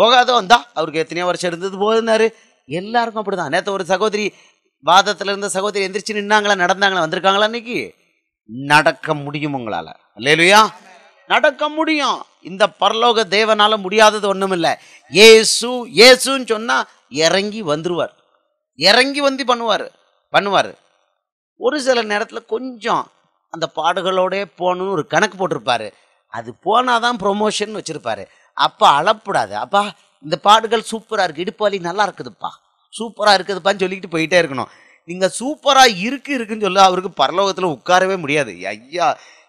A: போகாதோ இந்தா அவருக்கு எத்தனையோ வருஷம் இருந்தது போதுனாரு எல்லாருக்கும் அப்படிதான் நேற்று ஒரு சகோதரி வாதத்தில் இருந்த சகோதரி எந்திரிச்சு நின்னாங்களா நடந்தாங்களா வந்திருக்காங்களா இன்னைக்கு நடக்க முடியும் உங்களால் இல்லையா நடக்க முடியும் இந்த பரலோக தேவனால முடியாதது ஒன்றும் இல்லை ஏசு ஏசுன்னு சொன்னால் இறங்கி வந்துருவார் இறங்கி வந்து பண்ணுவார் பண்ணுவார் ஒரு சில நேரத்தில் கொஞ்சம் அந்த பாடுகளோடே போகணும்னு ஒரு கணக்கு போட்டிருப்பாரு அது போனால் தான் ப்ரொமோஷன் வச்சுருப்பாரு அப்போ அளப்படாது அப்பா இந்த பாடுகள் சூப்பராக இருக்குது இடுப்பு நல்லா இருக்குதுப்பா சூப்பராக இருக்குதுப்பான்னு சொல்லிக்கிட்டு போயிட்டே இருக்கணும் நீங்கள் சூப்பராக இருக்குது இருக்குன்னு சொல்ல அவருக்கு பரலோகத்தில் உட்காரவே முடியாது ஐயா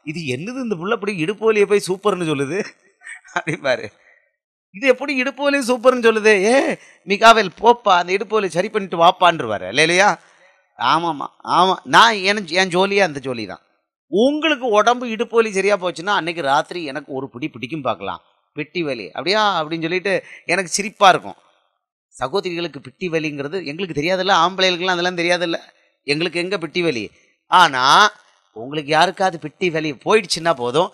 A: இது என்னது இந்த புள்ள அப்படி இடுப்பு வலியை போய் சூப்பர்னு சொல்லுது அப்படிம்பாரு இது எப்படி இடுப்பு வலி சூப்பர்னு சொல்லுது ஏ மிகாவில் போப்பா அந்த இடுப்பு வலி சரி பண்ணிட்டு இல்லை இல்லையா ஆமாம்மா ஆமாம் நான் எனக்கு என் ஜோலியே அந்த ஜோலி தான் உங்களுக்கு உடம்பு இடுப்பு வலி சரியாக போச்சுன்னா அன்றைக்கி ராத்திரி எனக்கு ஒரு பிடி பிடிக்கும் பார்க்கலாம் பிட்டி வலி அப்படியா அப்படின்னு சொல்லிட்டு எனக்கு சிரிப்பாக இருக்கும் சகோதரிகளுக்கு பிட்டி வலிங்கிறது எங்களுக்கு தெரியாதில்ல ஆம்பளைகளுக்குலாம் அதெல்லாம் தெரியாதில்ல எங்களுக்கு எங்கே பிட்டி வலி ஆனால் உங்களுக்கு யாருக்காவது பிட்டி வலி போயிடுச்சுன்னா போதும்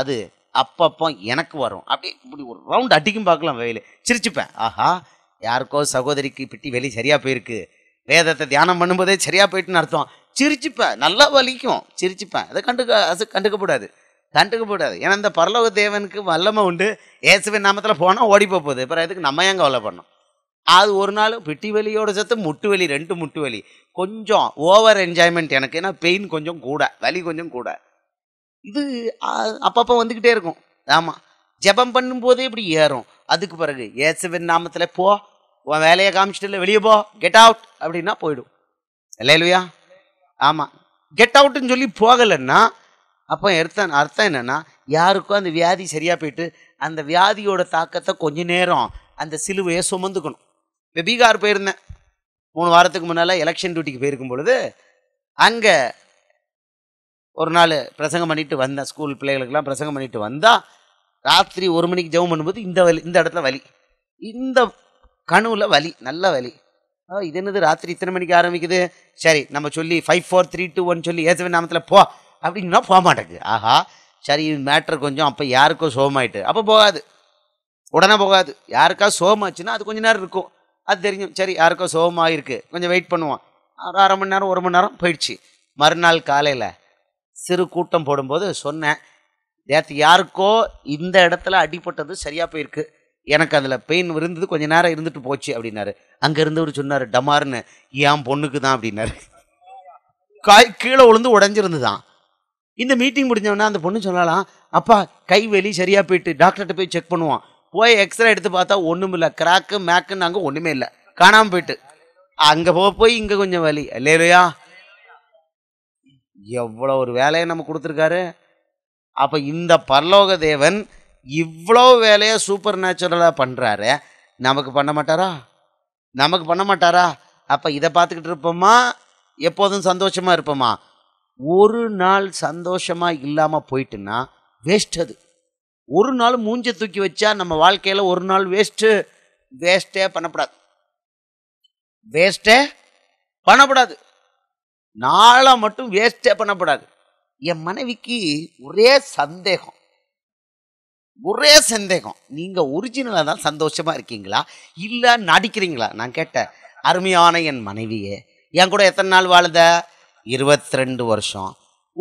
A: அது அப்பப்போ எனக்கு வரும் அப்படியே இப்படி ஒரு ரவுண்ட் அடிக்கும் பார்க்கலாம் வெயில் சிரிச்சுப்பேன் ஆஹா யாருக்கோ சகோதரிக்கு பிட்டி வலி சரியாக போயிருக்கு வேதத்தை தியானம் பண்ணும்போதே சரியாக போயிட்டுன்னு அர்த்தம் சிரிச்சுப்பேன் நல்லா வலிக்கும் சிரிச்சுப்பேன் அதை கண்டுக்க அது கண்டுக்க கண்டுக்கப்படாது ஏன்னா இந்த பரலோக தேவனுக்கு வல்லமை உண்டு இயேசுவின் நாமத்தில் போனால் ஓடி போகுது அப்புறம் எதுக்கு நம்ம ஏன் கவலை பண்ணோம் அது ஒரு நாள் பிட்டி வலியோட சத்து முட்டு வலி ரெண்டு முட்டு வலி கொஞ்சம் ஓவர் என்ஜாய்மெண்ட் எனக்கு ஏன்னா பெயின் கொஞ்சம் கூட வலி கொஞ்சம் கூட இது அப்பப்போ வந்துக்கிட்டே இருக்கும் ஆமாம் ஜபம் பண்ணும்போதே இப்படி ஏறும் அதுக்கு பிறகு இயேசுவின் நாமத்தில் போ உன் வேலையை காமிச்சிட்டு இல்லை வெளியே போ கெட் அவுட் அப்படின்னா போயிடும் இல்லையா ஆமாம் கெட் அவுட்டுன்னு சொல்லி போகலைன்னா அப்போ அர்த்தம் அர்த்தம் என்னென்னா யாருக்கும் அந்த வியாதி சரியாக போயிட்டு அந்த வியாதியோட தாக்கத்தை கொஞ்ச நேரம் அந்த சிலுவையை சுமந்துக்கணும் இப்போ பீகார் போயிருந்தேன் மூணு வாரத்துக்கு முன்னால் எலெக்ஷன் டியூட்டிக்கு போயிருக்கும் பொழுது அங்கே ஒரு நாள் பிரசங்கம் பண்ணிட்டு வந்தேன் ஸ்கூல் பிள்ளைகளுக்கெல்லாம் பிரசங்கம் பண்ணிட்டு வந்தால் ராத்திரி ஒரு மணிக்கு ஜெபம் பண்ணும்போது இந்த வலி இந்த இடத்துல வலி இந்த கனவுல வலி நல்ல வலி இது என்னது ராத்திரி இத்தனை மணிக்கு ஆரம்பிக்குது சரி நம்ம சொல்லி five four three two one சொல்லி ஏசவே நாமத்தில் போ அப்படின்னா போக மாட்டேங்குது ஆஹா சரி மேட்ரு கொஞ்சம் அப்போ யாருக்கோ சோமாயிட்டு அப்போ போகாது உடனே போகாது யாருக்கா சோமாச்சுன்னா அது கொஞ்ச நேரம் இருக்கும் அது தெரியும் சரி யாருக்கோ சோகமாயிருக்கு கொஞ்சம் வெயிட் பண்ணுவோம் அரை மணி நேரம் ஒரு மணி நேரம் போயிடுச்சு மறுநாள் காலையில் சிறு கூட்டம் போடும்போது சொன்னேன் நேற்று யாருக்கோ இந்த இடத்துல அடிப்பட்டது சரியாக போயிருக்கு எனக்கு அதில் பெயின் இருந்தது கொஞ்ச நேரம் இருந்துட்டு போச்சு அப்படின்னாரு அங்கே இருந்தவர் சொன்னார் டமார்னு ஏன் பொண்ணுக்கு தான் அப்படின்னாரு காய் கீழே விழுந்து உடஞ்சிருந்து தான் இந்த மீட்டிங் முடிஞ்சவொன்னே அந்த பொண்ணு சொல்லலாம் அப்பா கை வெளி சரியாக போயிட்டு டாக்டர்கிட்ட போய் செக் பண்ணுவான் போய் எக்ஸ்ரே எடுத்து பார்த்தா ஒன்றும் இல்லை கிராக்கு மேக்குன்னு அங்கே ஒன்றுமே இல்லை காணாமல் போயிட்டு அங்கே போக போய் இங்கே கொஞ்சம் வலி இல்லையா எவ்வளோ ஒரு வேலையை நம்ம கொடுத்துருக்காரு அப்போ இந்த பரலோக தேவன் இவ்வளோ வேலையை சூப்பர் நேச்சுரலாக பண்ணுறாரு நமக்கு பண்ண மாட்டாரா நமக்கு பண்ண மாட்டாரா அப்போ இதை பார்த்துக்கிட்டு இருப்போமா எப்போதும் சந்தோஷமாக இருப்போமா ஒரு நாள் சந்தோஷமாக இல்லாமல் போயிட்டுன்னா வேஸ்ட் அது ஒரு நாள் மூஞ்ச தூக்கி வச்சா நம்ம வாழ்க்கையில் ஒரு நாள் வேஸ்ட்டு வேஸ்ட்டே பண்ணப்படாது வேஸ்ட்டே பண்ணப்படாது நாளாக மட்டும் வேஸ்ட்டே பண்ணப்படாது என் மனைவிக்கு ஒரே சந்தேகம் ஒரே சந்தேகம் நீங்கள் ஒரிஜினலாக தான் சந்தோஷமாக இருக்கீங்களா இல்லை நடிக்கிறீங்களா நான் கேட்டேன் அருமையான என் மனைவியே என் கூட எத்தனை நாள் வாழுத இருபத்தி ரெண்டு வருஷம்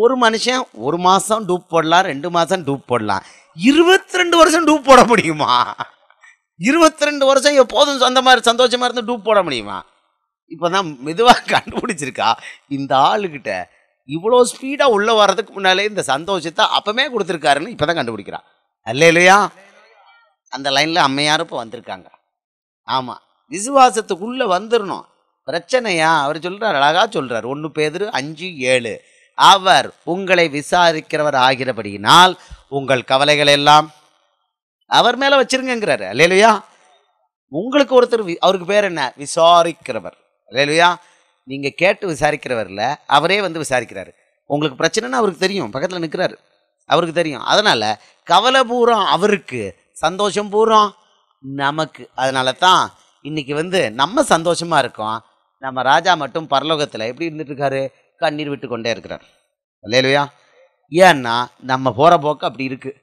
A: ஒரு மனுஷன் ஒரு மாதம் டூப் போடலாம் ரெண்டு மாதம் டூப் போடலாம் இருபத்தி ரெண்டு வருஷம் டூப் போட முடியுமா இருபத்தி ரெண்டு வருஷம் எப்போதும் சொந்த மாதிரி சந்தோஷமாக இருந்து டூப் போட முடியுமா இப்போ தான் மெதுவாக கண்டுபிடிச்சிருக்கா இந்த ஆளுக்கிட்ட இவ்வளோ ஸ்பீடாக உள்ளே வர்றதுக்கு முன்னாலே இந்த சந்தோஷத்தை அப்போவே கொடுத்துருக்காருன்னு இப்போ தான் கண்டுபிடிக்கிறான் இல்லையா அந்த லைனில் அம்மையார் இப்போ வந்திருக்காங்க ஆமாம் விசுவாசத்துக்குள்ளே வந்துடணும் பிரச்சனையா அவர் சொல்கிறார் அழகாக சொல்கிறார் ஒன்று பேர் அஞ்சு ஏழு அவர் உங்களை விசாரிக்கிறவர் ஆகிறபடியினால் உங்கள் கவலைகள் எல்லாம் அவர் மேலே வச்சிருங்கிறாரு அல்லையா உங்களுக்கு ஒருத்தர் அவருக்கு பேர் என்ன விசாரிக்கிறவர் அல்லையா நீங்கள் கேட்டு விசாரிக்கிறவரில் அவரே வந்து விசாரிக்கிறாரு உங்களுக்கு பிரச்சனைன்னு அவருக்கு தெரியும் பக்கத்தில் நிற்கிறாரு அவருக்கு தெரியும் அதனால் கவலை பூரா அவருக்கு சந்தோஷம் பூரா நமக்கு அதனால தான் இன்றைக்கி வந்து நம்ம சந்தோஷமாக இருக்கோம் நம்ம ராஜா மட்டும் பரலோகத்தில் எப்படி இருந்துட்டுருக்காரு கண்ணீர் விட்டு கொண்டே இருக்கிறார் இல்லையா ஏன்னா நம்ம போகிற போக்கு அப்படி இருக்குது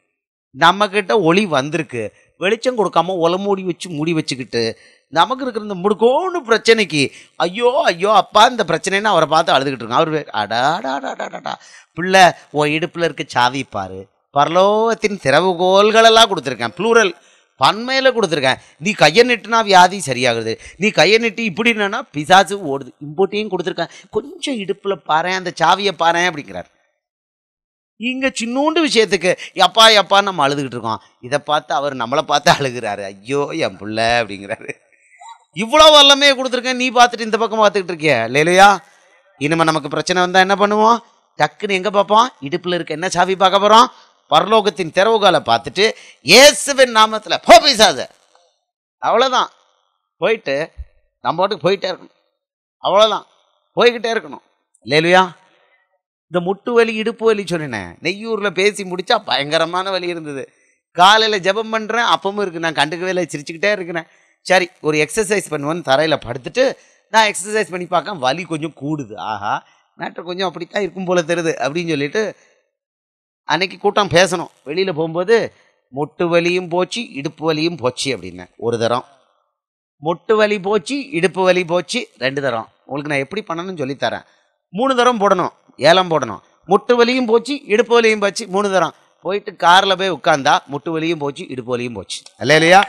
A: நம்மக்கிட்ட ஒளி வந்திருக்கு வெளிச்சம் கொடுக்காம ஒல மூடி வச்சு மூடி வச்சுக்கிட்டு நமக்கு இருக்கிற இந்த முடுக்கோன்னு பிரச்சனைக்கு ஐயோ ஐயோ அப்பா இந்த பிரச்சனைன்னு அவரை பார்த்து அழுதுகிட்டு இருக்கோம் அவர் அடாடாடாடாடா பிள்ளை ஓ இடுப்பில் இருக்க சாவி பாரு பரலோகத்தின் திறவுகோள்களெல்லாம் கொடுத்துருக்கேன் ப்ளூரல் பன்மையில் கொடுத்துருக்கேன் நீ கையை நெட்டுனா வியாதி சரியாகுது நீ கையை நெட்டி இப்படி என்னன்னா பிசாசு ஓடுது இம்போட்டையும் கொடுத்துருக்கேன் கொஞ்சம் இடுப்பில் பாரு அந்த சாவியை பாரு அப்படிங்கிறார் இங்கே சின்னூண்டு விஷயத்துக்கு எப்பா எப்பா நம்ம அழுதுகிட்டு இருக்கோம் இதை பார்த்து அவர் நம்மளை பார்த்து அழுகிறாரு ஐயோ என் பிள்ளை அப்படிங்கிறாரு இவ்வளோ வல்லமே கொடுத்துருக்கேன் நீ பார்த்துட்டு இந்த பக்கம் பார்த்துக்கிட்டு இருக்கிய இல்லையா இனிமேல் நமக்கு பிரச்சனை வந்தால் என்ன பண்ணுவோம் டக்குன்னு எங்கே பார்ப்போம் இடுப்பில் இருக்க என்ன சாவி பார்க்க போகிறோம் பரலோகத்தின் தெரவுகால பார்த்துட்டு இயேசுவின் நாமத்தில் போ பேசாத அவ்வளோதான் போயிட்டு நம்ம பாட்டுக்கு போயிட்டே இருக்கணும் அவ்வளோதான் போய்கிட்டே இருக்கணும் இல்லையா இந்த முட்டு வலி இடுப்பு வலி சொன்னேன் நெய்யூரில் பேசி முடித்தா பயங்கரமான வலி இருந்தது காலையில் ஜபம் பண்ணுறேன் அப்பவும் இருக்குது நான் கண்டுக்கவே இல்லை சிரிச்சுக்கிட்டே இருக்கிறேன் சரி ஒரு எக்ஸசைஸ் பண்ணுவோன்னு தரையில் படுத்துட்டு நான் எக்ஸசைஸ் பண்ணி பார்க்க வலி கொஞ்சம் கூடுது ஆஹா மேட்ரு கொஞ்சம் அப்படி தான் இருக்கும் போல் தெரியுது அப்படின்னு சொல்லிட்டு அன்னைக்கு கூட்டம் பேசணும் வெளியில் போகும்போது மொட்டு வலியும் போச்சு இடுப்பு வலியும் போச்சு அப்படின்னேன் ஒரு தரம் மொட்டு வலி போச்சு இடுப்பு வலி போச்சு ரெண்டு தரம் உங்களுக்கு நான் எப்படி பண்ணணும்னு சொல்லித்தரேன் மூணு தரம் போடணும் ஏலம் போடணும் முட்டு வலியும் போச்சு இடுப்பு வலியும் போச்சு மூணு தரம் போயிட்டு காரில் போய் உட்காந்தா முட்டு வலியும் போச்சு இடுப்பு வலியும் போச்சு அல்ல இல்லையா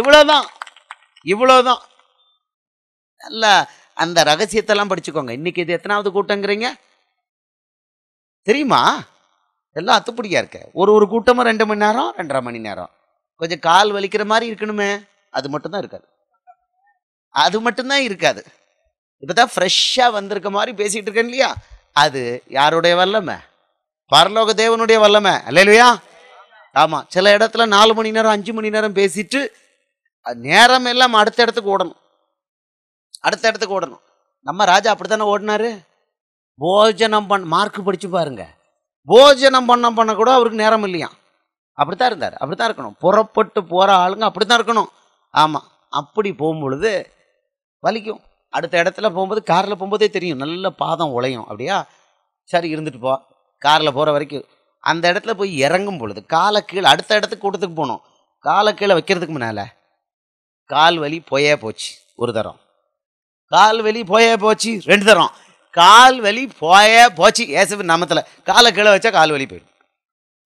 A: இவ்வளோதான் இவ்வளோதான் நல்ல அந்த ரகசியத்தெல்லாம் படிச்சுக்கோங்க இன்னைக்கு இது எத்தனாவது கூட்டங்கிறீங்க தெரியுமா எல்லாம் அத்துப்படியா இருக்க ஒரு ஒரு கூட்டமும் ரெண்டு மணி நேரம் ரெண்டரை மணி நேரம் கொஞ்சம் கால் வலிக்கிற மாதிரி இருக்கணுமே அது மட்டும்தான் இருக்காது அது மட்டும்தான் இருக்காது இப்போ தான் ஃப்ரெஷ்ஷாக வந்திருக்க மாதிரி பேசிகிட்டு இருக்கேன் இல்லையா அது யாருடைய வல்லமை பரலோக தேவனுடைய வல்லமை இல்லையா ஆமாம் சில இடத்துல நாலு மணி நேரம் அஞ்சு மணி நேரம் பேசிட்டு அது நேரம் எல்லாம் அடுத்த இடத்துக்கு ஓடணும் அடுத்த இடத்துக்கு ஓடணும் நம்ம ராஜா அப்படி தானே ஓடினாரு போஜனம் பண் மார்க்கு படித்து பாருங்க போஜனம் பண்ண பண்ண கூட அவருக்கு நேரம் இல்லையா அப்படித்தான் இருந்தார் அப்படித்தான் இருக்கணும் புறப்பட்டு போகிற ஆளுங்க அப்படித்தான் இருக்கணும் ஆமாம் அப்படி போகும்பொழுது வலிக்கும் அடுத்த இடத்துல போகும்போது காரில் போகும்போதே தெரியும் நல்ல பாதம் உழையும் அப்படியா சரி இருந்துட்டு போ காரில் போகிற வரைக்கும் அந்த இடத்துல போய் இறங்கும் பொழுது காலை கீழே அடுத்த இடத்துக்கு கூட்டத்துக்கு போகணும் காலை கீழே வைக்கிறதுக்கு முன்னால் கால் வலி போயே போச்சு ஒரு தரம் கால் வலி போயே போச்சு ரெண்டு தரம் கால் வலி போயே போச்சு ஏசபி நமத்தில் காலை கீழே வச்சா கால் வலி போயிடும்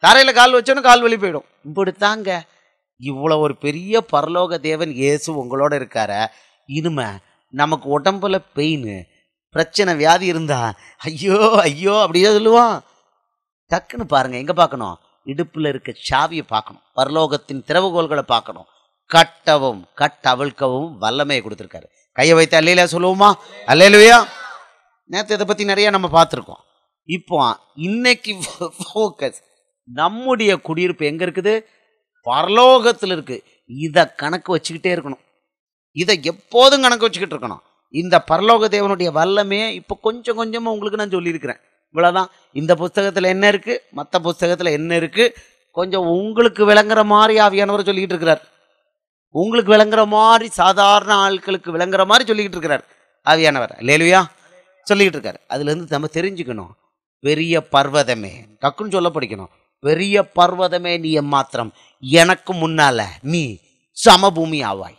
A: தரையில் கால் வச்சோன்னு கால் வலி போயிடும் இப்படித்தாங்க இவ்வளோ ஒரு பெரிய பரலோக தேவன் இயேசு உங்களோட இருக்கார இனிமே நமக்கு உடம்புல பெயின் பிரச்சனை வியாதி இருந்தா ஐயோ ஐயோ அப்படியே சொல்லுவான் டக்குன்னு பாருங்கள் எங்கே பார்க்கணும் இடுப்பில் இருக்க சாவியை பார்க்கணும் பரலோகத்தின் திறவுகோள்களை பார்க்கணும் கட்டவும் கட்டவிழ்க்கவும் வல்லமையை கொடுத்துருக்காரு கையை வைத்து அல்லையில சொல்லுவோமா அல்லையிலுவையா நேற்று இதை பற்றி நிறையா நம்ம பார்த்துருக்கோம் இப்போ இன்னைக்கு ஃபோக்கஸ் நம்முடைய குடியிருப்பு எங்கே இருக்குது பரலோகத்தில் இருக்குது இதை கணக்கு வச்சுக்கிட்டே இருக்கணும் இதை எப்போதும் கணக்கு வச்சுக்கிட்டு இருக்கணும் இந்த பரலோக தேவனுடைய வல்லமையை இப்போ கொஞ்சம் கொஞ்சமாக உங்களுக்கு நான் சொல்லியிருக்கிறேன் இவ்வளோதான் இந்த புஸ்தகத்தில் என்ன இருக்குது மற்ற புஸ்தகத்தில் என்ன இருக்குது கொஞ்சம் உங்களுக்கு விளங்குற மாதிரி ஆவியானவர் சொல்லிக்கிட்டு இருக்கிறார் உங்களுக்கு விளங்குற மாதிரி சாதாரண ஆட்களுக்கு விளங்குற மாதிரி சொல்லிக்கிட்டு இருக்கிறார் ஆவியானவர் லேலுயா சொல்லிக்கிட்டு இருக்கார் அதுலேருந்து நம்ம தெரிஞ்சுக்கணும் பெரிய பர்வதமே டக்குன்னு சொல்ல படிக்கணும் பெரிய பர்வதமே நீ மாத்திரம் எனக்கு முன்னால நீ சமபூமி ஆவாய்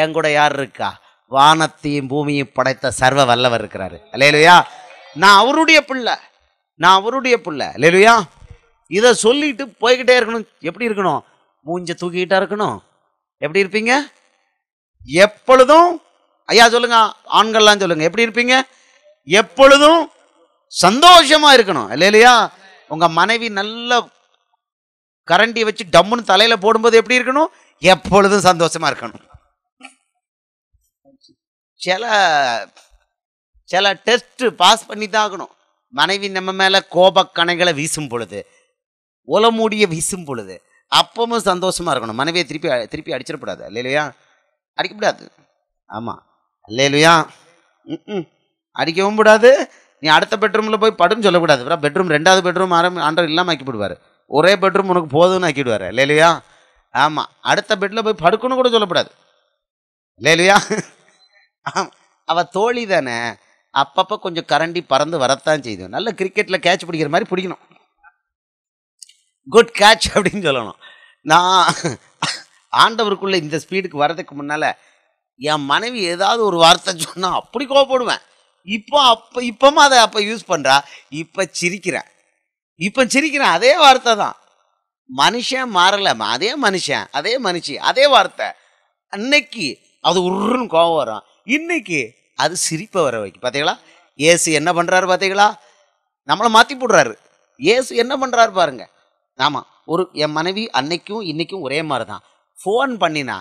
A: என் கூட யார் இருக்கா வானத்தையும் பூமியும் படைத்த சர்வ வல்லவர் இருக்கிறாரு லேலுயா நான் அவருடைய பிள்ளை நான் அவருடைய பிள்ளை லேலுயா இதை சொல்லிட்டு போய்கிட்டே இருக்கணும் எப்படி இருக்கணும் மூஞ்ச தூக்கிக்கிட்டா இருக்கணும் எப்படி இருப்பீங்க எப்பொழுதும் ஐயா சொல்லுங்க ஆண்கள்லாம் சொல்லுங்க எப்படி இருப்பீங்க எப்பொழுதும் சந்தோஷமா இருக்கணும் இல்லை இல்லையா உங்க மனைவி நல்ல கரண்டி வச்சு டம்முன்னு தலையில போடும்போது எப்படி இருக்கணும் எப்பொழுதும் சந்தோஷமா இருக்கணும் சில சில டெஸ்ட் பாஸ் பண்ணி தான் ஆகணும் மனைவி நம்ம மேல கோபக்கணைகளை வீசும் பொழுது உலமூடிய வீசும் பொழுது அப்பவும் சந்தோஷமாக இருக்கணும் மனைவியை திருப்பி திருப்பி அடிச்சிடக்கூடாது இல்லையா அடிக்கப்படாது ஆமாம் இல்லையா ம் அடிக்கவும் கூடாது நீ அடுத்த பெட்ரூமில் போய் படுன்னு சொல்லக்கூடாது அப்புறம் பெட்ரூம் ரெண்டாவது பெட்ரூம் ஆரம்ப ஆண்டவர் இல்லாமல் ஆக்கிவிடுவார் ஒரே பெட்ரூம் உனக்கு போதும்னு ஆக்கிவிடுவார் இல்லையா ஆமாம் அடுத்த பெட்டில் போய் படுக்கணும்னு கூட சொல்லக்கூடாது இல்லையா அவள் தோழி தானே அப்பப்போ கொஞ்சம் கரண்டி பறந்து வரத்தான் செய்யும் நல்ல கிரிக்கெட்டில் கேட்ச் பிடிக்கிற மாதிரி பிடிக்கணும் குட் கேட்ச் அப்படின்னு சொல்லணும் நான் ஆண்டவருக்குள்ளே இந்த ஸ்பீடுக்கு வர்றதுக்கு முன்னால் என் மனைவி ஏதாவது ஒரு வார்த்தை சொன்னால் அப்படி கோவப்படுவேன் இப்போ அப்போ இப்போமா அதை அப்போ யூஸ் பண்ணுறா இப்போ சிரிக்கிறேன் இப்போ சிரிக்கிறேன் அதே வார்த்தை தான் மனுஷன் மாறலை அதே மனுஷன் அதே மனுஷி அதே வார்த்தை அன்னைக்கு அது உருன்னு கோவம் வரும் இன்னைக்கு அது சிரிப்பை வர வைக்கும் பார்த்தீங்களா ஏசு என்ன பண்ணுறாரு பார்த்தீங்களா நம்மளை மாற்றி போடுறாரு ஏசு என்ன பண்ணுறாரு பாருங்கள் ஆமாம் ஒரு என் மனைவி அன்னைக்கும் இன்றைக்கும் ஒரே மாதிரி தான் ஃபோன் பண்ணினா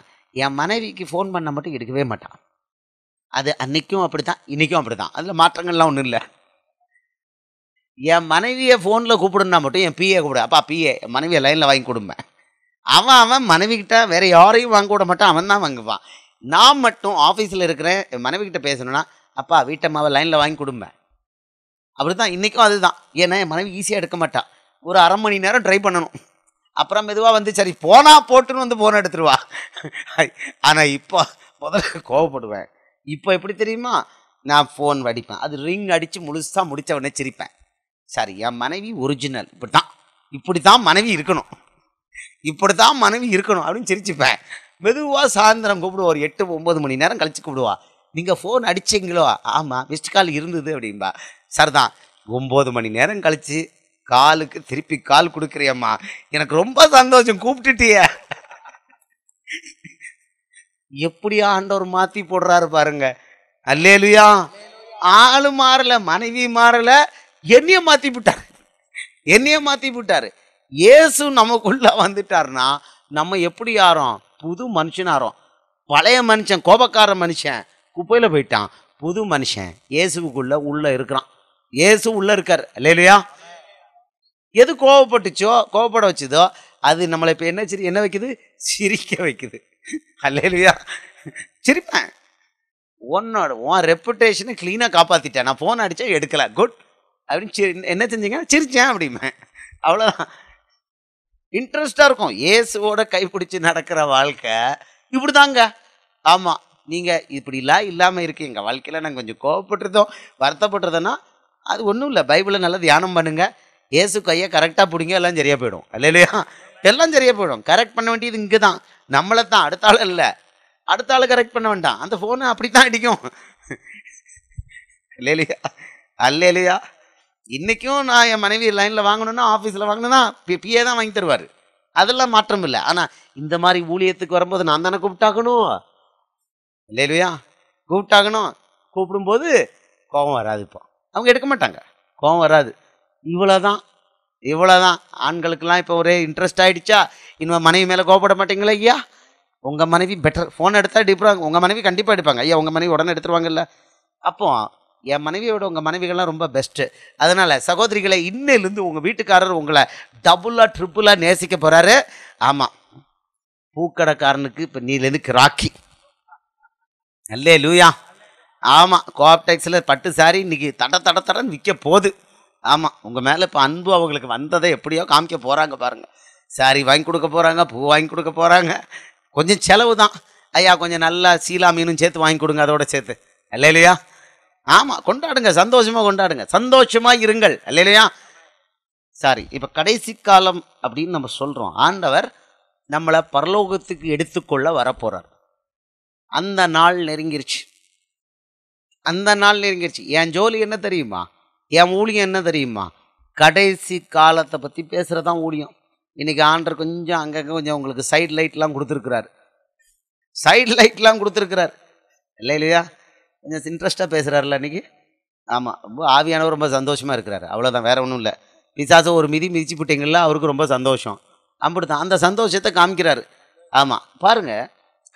A: என் மனைவிக்கு ஃபோன் பண்ண மட்டும் எடுக்கவே மாட்டான் அது அன்னைக்கும் அப்படி தான் இன்றைக்கும் அப்படி தான் அதில் மாற்றங்கள்லாம் ஒன்றும் இல்லை என் மனைவியை ஃபோனில் கூப்பிடுனா மட்டும் என் பிஏ கூப்பிடு அப்பா பிஏ என் மனைவியை லைனில் வாங்கி கொடுப்பேன் அவன் அவன் மனைவிக்கிட்ட வேறு யாரையும் வாங்க விட மாட்டான் அவன் தான் வாங்குவான் நான் மட்டும் ஆஃபீஸில் இருக்கிறேன் என் மனைவிக்கிட்ட பேசணும்னா அப்பா வீட்டம்மாவை லைனில் வாங்கி கொடுப்பேன் அப்படி தான் இன்றைக்கும் அதுதான் ஏன்னா என் மனைவி ஈஸியாக எடுக்க மாட்டாள் ஒரு அரை மணி நேரம் ட்ரை பண்ணணும் அப்புறம் மெதுவாக வந்து சரி போனால் போட்டுன்னு வந்து ஃபோன் எடுத்துருவா ஆனால் இப்போ முதல்ல கோவப்படுவேன் இப்போ எப்படி தெரியுமா நான் ஃபோன் வடிப்பேன் அது ரிங் அடித்து முழுசாக முடித்த உடனே சிரிப்பேன் சரி என் மனைவி ஒரிஜினல் இப்படி தான் இப்படி தான் மனைவி இருக்கணும் இப்படி தான் மனைவி இருக்கணும் அப்படின்னு சிரிச்சுப்பேன் மெதுவாக சாயந்தரம் கூப்பிடுவா ஒரு எட்டு ஒம்பது மணி நேரம் கழிச்சு கூப்பிடுவா நீங்கள் ஃபோன் அடிச்சிங்களோ ஆமாம் மிஸ்ட் கால் இருந்தது அப்படின்பா சார் தான் ஒம்பது மணி நேரம் கழித்து காலுக்கு திருப்பி கால் கொடுக்குறியம்மா எனக்கு ரொம்ப சந்தோஷம் கூப்பிட்டுட்டிய எப்படி ஆண்டவர் மாற்றி போடுறாரு பாருங்க அல்லேலுயா ஆளு மாறல மனைவி மாறல என்னைய மாற்றி விட்டார் என்னைய மாற்றி விட்டார் இயேசு நமக்குள்ள வந்துட்டார்னா நம்ம எப்படி ஆறோம் புது மனுஷனாரோம் பழைய மனுஷன் கோபக்கார மனுஷன் குப்பையில் போயிட்டான் புது மனுஷன் இயேசுக்குள்ள உள்ளே இருக்கிறான் இயேசு உள்ளே இருக்கார் இல்லையா எது கோவப்பட்டுச்சோ கோவப்பட வச்சுதோ அது நம்மளை இப்போ என்ன சிரி என்ன வைக்குது சிரிக்க வைக்குது அல்லையா சிரிப்பேன் உன்னோட உன் ரெப்புடேஷனை க்ளீனாக காப்பாற்றிட்டேன் நான் ஃபோன் அடித்தா எடுக்கலை குட் அப்படின்னு சிரி என்ன செஞ்சீங்க சிரித்தேன் அப்படிமே அவ்வளோதான் இன்ட்ரெஸ்டாக இருக்கும் ஏசுவோட கைப்பிடிச்சி நடக்கிற வாழ்க்கை இப்படி தாங்க ஆமாம் நீங்கள் இப்படிலாம் இல்லாமல் இருக்கீங்க வாழ்க்கையில் நாங்கள் கொஞ்சம் கோவப்பட்டுருதோம் வருத்தப்படுறதுன்னா அது ஒன்றும் இல்லை பைபிளை நல்லா தியானம் பண்ணுங்கள் ஏசு கையை கரெக்டாக பிடிங்க எல்லாம் சரியாக போயிடும் இல்லை இல்லையா எல்லாம் சரியாக போயிடும் கரெக்ட் பண்ண வேண்டியது இங்கே தான் நம்மளை தான் அடுத்த ஆள் இல்லை அடுத்த ஆள் கரெக்ட் பண்ண வேண்டாம் அந்த ஃபோனை அப்படி தான் அடிக்கும் இல்லை இல்லையா அல்ல இல்லையா இன்றைக்கும் நான் என் மனைவி லைனில் வாங்கணுன்னா ஆஃபீஸில் பி பிஏ தான் வாங்கி தருவார் அதெல்லாம் மாற்றம் இல்லை ஆனால் இந்த மாதிரி ஊழியத்துக்கு வரும்போது நான் தானே கூப்பிட்டாக்கணும் இல்லை இல்லையா கூப்பிட்டாகணும் கூப்பிடும்போது கோபம் வராது இப்போ அவங்க எடுக்க மாட்டாங்க கோபம் வராது இவ்வளோதான் இவ்வளோதான் ஆண்களுக்கெல்லாம் இப்போ ஒரே இன்ட்ரெஸ்ட் ஆகிடுச்சா இனிமேல் மனைவி மேலே கோபப்பட மாட்டீங்களா ஐயா உங்கள் மனைவி பெட்டர் ஃபோன் எடுத்தால் டிப்ராங்க உங்கள் மனைவி கண்டிப்பாக எடுப்பாங்க ஐயா உங்கள் மனைவி உடனே எடுத்துருவாங்கல்ல அப்போ என் மனைவியோட உங்கள் மனைவிகள்லாம் ரொம்ப பெஸ்ட்டு அதனால் சகோதரிகளை இன்னிலிருந்து உங்கள் வீட்டுக்காரர் உங்களை டபுளாக ட்ரிப்புளாக நேசிக்க போகிறாரு ஆமாம் பூக்கடைக்காரனுக்கு இப்போ நீலேருந்து கிராக்கி நல்லே லூயா ஆமாம் கோஆப்டெக்ஸில் பட்டு சாரி இன்றைக்கி தட தட தடன்னு விற்க போகுது ஆமாம் உங்கள் மேலே இப்போ அன்பு அவங்களுக்கு வந்ததை எப்படியோ காமிக்க போகிறாங்க பாருங்கள் சாரி வாங்கி கொடுக்க போகிறாங்க பூ வாங்கி கொடுக்க போகிறாங்க கொஞ்சம் செலவு தான் ஐயா கொஞ்சம் நல்லா சீலா மீனும் சேர்த்து வாங்கி கொடுங்க அதோட சேர்த்து அல்ல இல்லையா ஆமாம் கொண்டாடுங்க சந்தோஷமாக கொண்டாடுங்க சந்தோஷமாக இருங்கள் அல்ல இல்லையா சாரி இப்போ கடைசி காலம் அப்படின்னு நம்ம சொல்கிறோம் ஆண்டவர் நம்மளை பரலோகத்துக்கு எடுத்துக்கொள்ள வரப்போகிறார் அந்த நாள் நெருங்கிருச்சு அந்த நாள் நெருங்கிருச்சு என் ஜோலி என்ன தெரியுமா என் ஊழியம் என்ன தெரியுமா கடைசி காலத்தை பற்றி பேசுகிறது தான் ஊழியம் இன்றைக்கி ஆண்டர் கொஞ்சம் அங்கங்கே கொஞ்சம் உங்களுக்கு சைட் லைட்லாம் கொடுத்துருக்குறாரு சைட் லைட்லாம் கொடுத்துருக்குறார் இல்லை இல்லையா கொஞ்சம் இன்ட்ரெஸ்ட்டாக பேசுகிறாருல இன்றைக்கி ஆமாம் ரொம்ப ஆவியானவர் ரொம்ப சந்தோஷமாக இருக்கிறார் அவ்வளோதான் வேறு ஒன்றும் இல்லை பிசாசம் ஒரு மிதி மிதிச்சு போட்டிங்களா அவருக்கு ரொம்ப சந்தோஷம் அப்படி தான் அந்த சந்தோஷத்தை காமிக்கிறாரு ஆமாம் பாருங்கள்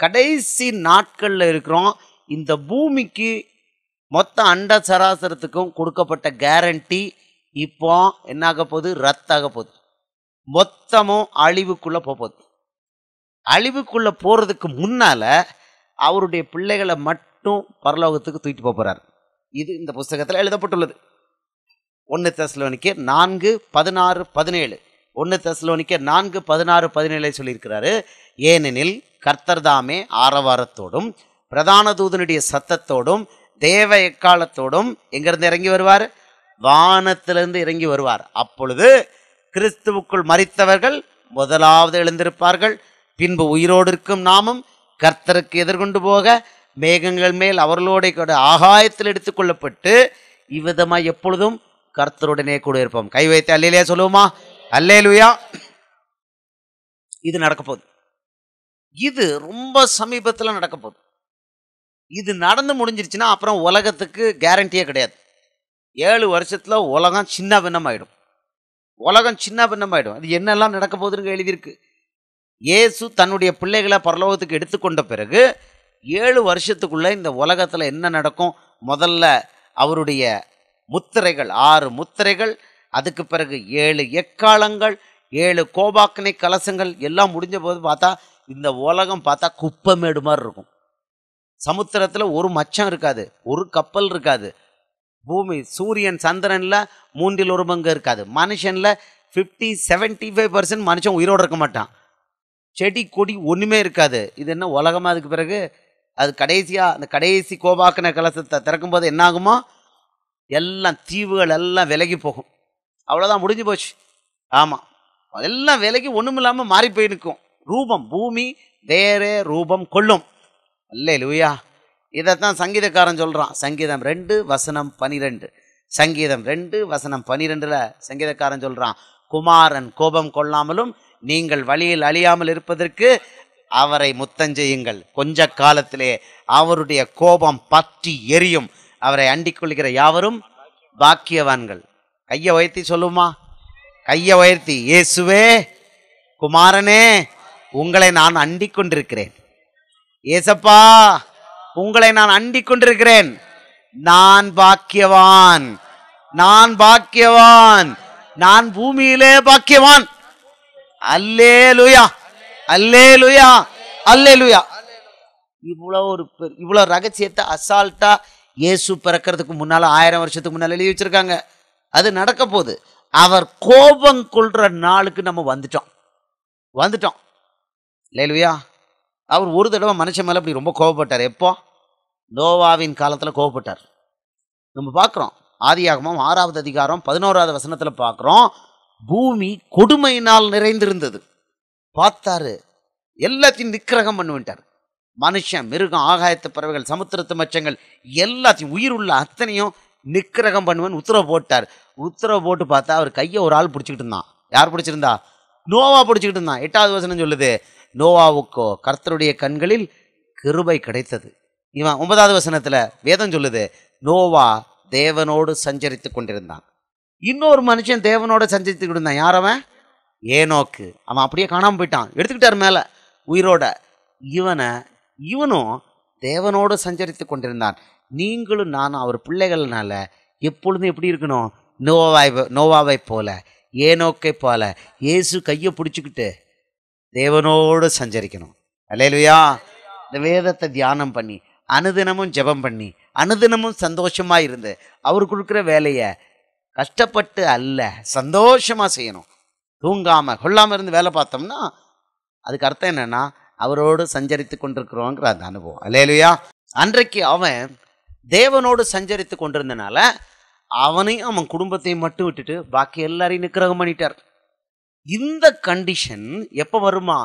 A: கடைசி நாட்களில் இருக்கிறோம் இந்த பூமிக்கு மொத்த அண்ட சராசரத்துக்கும் கொடுக்கப்பட்ட கேரண்டி இப்போ என்னாக போகுது ரத்தாக போகுது மொத்தமும் அழிவுக்குள்ளே போகுது அழிவுக்குள்ளே போகிறதுக்கு முன்னால் அவருடைய பிள்ளைகளை மட்டும் பரலோகத்துக்கு தூக்கிட்டு போகிறார் இது இந்த புஸ்தகத்தில் எழுதப்பட்டுள்ளது ஒன்று தெஸ்லோனிக்கு நான்கு பதினாறு பதினேழு ஒன்று தெஸ்லோனிக்க நான்கு பதினாறு பதினேழை சொல்லியிருக்கிறாரு ஏனெனில் கர்த்தர்தாமே ஆரவாரத்தோடும் பிரதான தூதனுடைய சத்தத்தோடும் தேவ எக்காலத்தோடும் எங்கிருந்து இறங்கி வருவார் வானத்திலிருந்து இறங்கி வருவார் அப்பொழுது கிறிஸ்துவுக்குள் மறித்தவர்கள் முதலாவது எழுந்திருப்பார்கள் பின்பு உயிரோடு இருக்கும் நாமும் கர்த்தருக்கு எதிர்கொண்டு போக மேகங்கள் மேல் அவர்களோட கூட ஆகாயத்தில் எடுத்துக்கொள்ளப்பட்டு இவ்விதமாக எப்பொழுதும் கர்த்தருடனே கூட இருப்போம் கை வைத்து அல்லையிலேயே சொல்லுவோமா அல்லேலுயா இது நடக்க போகுது இது ரொம்ப சமீபத்தில் நடக்க போகுது இது நடந்து முடிஞ்சிருச்சுன்னா அப்புறம் உலகத்துக்கு கேரண்டியே கிடையாது ஏழு வருஷத்தில் உலகம் சின்ன பின்னமாயிடும் உலகம் சின்ன பின்னமாயிடும் அது என்னெல்லாம் நடக்க போகுதுன்னு எழுதியிருக்கு இயேசு தன்னுடைய பிள்ளைகளை பரலோகத்துக்கு எடுத்துக்கொண்ட பிறகு ஏழு வருஷத்துக்குள்ளே இந்த உலகத்தில் என்ன நடக்கும் முதல்ல அவருடைய முத்திரைகள் ஆறு முத்திரைகள் அதுக்கு பிறகு ஏழு எக்காலங்கள் ஏழு கோபாக்கனை கலசங்கள் எல்லாம் முடிஞ்ச போது பார்த்தா இந்த உலகம் பார்த்தா குப்பமேடு மாதிரி இருக்கும் சமுத்திரத்தில் ஒரு மச்சம் இருக்காது ஒரு கப்பல் இருக்காது பூமி சூரியன் சந்திரனில் மூன்றில் ஒரு பங்கு இருக்காது மனுஷனில் ஃபிஃப்டி செவன்ட்டி ஃபைவ் பர்சன்ட் மனுஷன் உயிரோடு இருக்க மாட்டான் செடி கொடி ஒன்றுமே இருக்காது இது என்ன உலகமாக அதுக்கு பிறகு அது கடைசியாக அந்த கடைசி கோபாக்கின கலசத்தை திறக்கும்போது என்னாகுமோ எல்லாம் தீவுகள் எல்லாம் விலகி போகும் அவ்வளோதான் முடிஞ்சு போச்சு ஆமாம் எல்லாம் விலகி ஒன்றும் இல்லாமல் மாறி போய் நிற்கும் ரூபம் பூமி வேறு ரூபம் கொள்ளும் அல்ல லூயா இதைத்தான் சங்கீதக்காரன் சொல்கிறான் சங்கீதம் ரெண்டு வசனம் பனிரெண்டு சங்கீதம் ரெண்டு வசனம் பனிரெண்டில் சங்கீதக்காரன் சொல்கிறான் குமாரன் கோபம் கொள்ளாமலும் நீங்கள் வழியில் அழியாமல் இருப்பதற்கு அவரை முத்தஞ்செய்யுங்கள் கொஞ்ச காலத்திலே அவருடைய கோபம் பற்றி எரியும் அவரை அண்டிக்கொள்கிற யாவரும் பாக்கியவான்கள் கையை உயர்த்தி சொல்லுமா கையை உயர்த்தி இயேசுவே குமாரனே உங்களை நான் அண்டிக் கொண்டிருக்கிறேன் ஏசப்பா உங்களை நான் அண்டிக் கொண்டிருக்கிறேன் நான் பாக்கியவான் நான் பாக்கியவான் நான் பூமியிலே பாக்கியவான் அல்லே லுயா அல்லே லுயா அல்லே லுயா இவ்வளோ ஒரு இவ்வளோ ரகசியத்தை அசால்ட்டா இயேசு பிறக்கிறதுக்கு முன்னால் ஆயிரம் வருஷத்துக்கு முன்னால் எழுதி வச்சுருக்காங்க அது நடக்க போகுது அவர் கோபம் கொள்கிற நாளுக்கு நம்ம வந்துட்டோம் வந்துட்டோம் இல்லையா அவர் ஒரு தடவை மனுஷன் மேலே அப்படி ரொம்ப கோவப்பட்டார் எப்போ நோவாவின் காலத்தில் கோவப்பட்டார் நம்ம பார்க்குறோம் ஆதியாகமும் ஆறாவது அதிகாரம் பதினோராவது வசனத்தில் பார்க்குறோம் பூமி கொடுமையினால் நிறைந்திருந்தது பார்த்தாரு எல்லாத்தையும் நிக்கிரகம் பண்ணுவிட்டார் மனுஷன் மிருகம் ஆகாயத்து பறவைகள் சமுத்திரத்து மச்சங்கள் எல்லாத்தையும் உயிர் உள்ள அத்தனையும் நிக்கிரகம் பண்ணுவேன்னு உத்தரவு போட்டார் உத்தரவு போட்டு பார்த்தா அவர் கையை ஒரு ஆள் பிடிச்சிக்கிட்டு இருந்தான் யார் பிடிச்சிருந்தா நோவா பிடிச்சிக்கிட்டு இருந்தான் எட்டாவது வசனம் சொல்லுது நோவாவுக்கோ கர்த்தருடைய கண்களில் கிருபை கிடைத்தது இவன் ஒன்பதாவது வசனத்தில் வேதம் சொல்லுது நோவா தேவனோடு சஞ்சரித்து கொண்டிருந்தான் இன்னொரு மனுஷன் தேவனோடு சஞ்சரித்து கொண்டிருந்தான் யாரவன் ஏனோக்கு அவன் அப்படியே காணாமல் போயிட்டான் எடுத்துக்கிட்டார் மேலே உயிரோட இவனை இவனும் தேவனோடு சஞ்சரித்து கொண்டிருந்தான் நீங்களும் நானும் அவர் பிள்ளைகள்னால எப்பொழுதும் எப்படி இருக்கணும் நோவாய் நோவாவை போல ஏனோக்கை போல இயேசு கையை பிடிச்சிக்கிட்டு தேவனோடு சஞ்சரிக்கணும் அலையலுயா இந்த வேதத்தை தியானம் பண்ணி அனுதினமும் ஜெபம் பண்ணி அனுதினமும் சந்தோஷமாக இருந்து அவர் கொடுக்குற வேலையை கஷ்டப்பட்டு அல்ல சந்தோஷமாக செய்யணும் தூங்காமல் கொள்ளாமல் இருந்து வேலை பார்த்தோம்னா அதுக்கு அர்த்தம் என்னென்னா அவரோடு சஞ்சரித்து கொண்டிருக்கிறோங்கிற அந்த அனுபவம் இல்லையா அன்றைக்கு அவன் தேவனோடு சஞ்சரித்து கொண்டிருந்தனால அவனையும் அவன் குடும்பத்தையும் மட்டும் விட்டுட்டு பாக்கி எல்லாரையும் நிக்கிரகம் பண்ணிட்டார் இந்த கண்டிஷன் எப்போ வருமா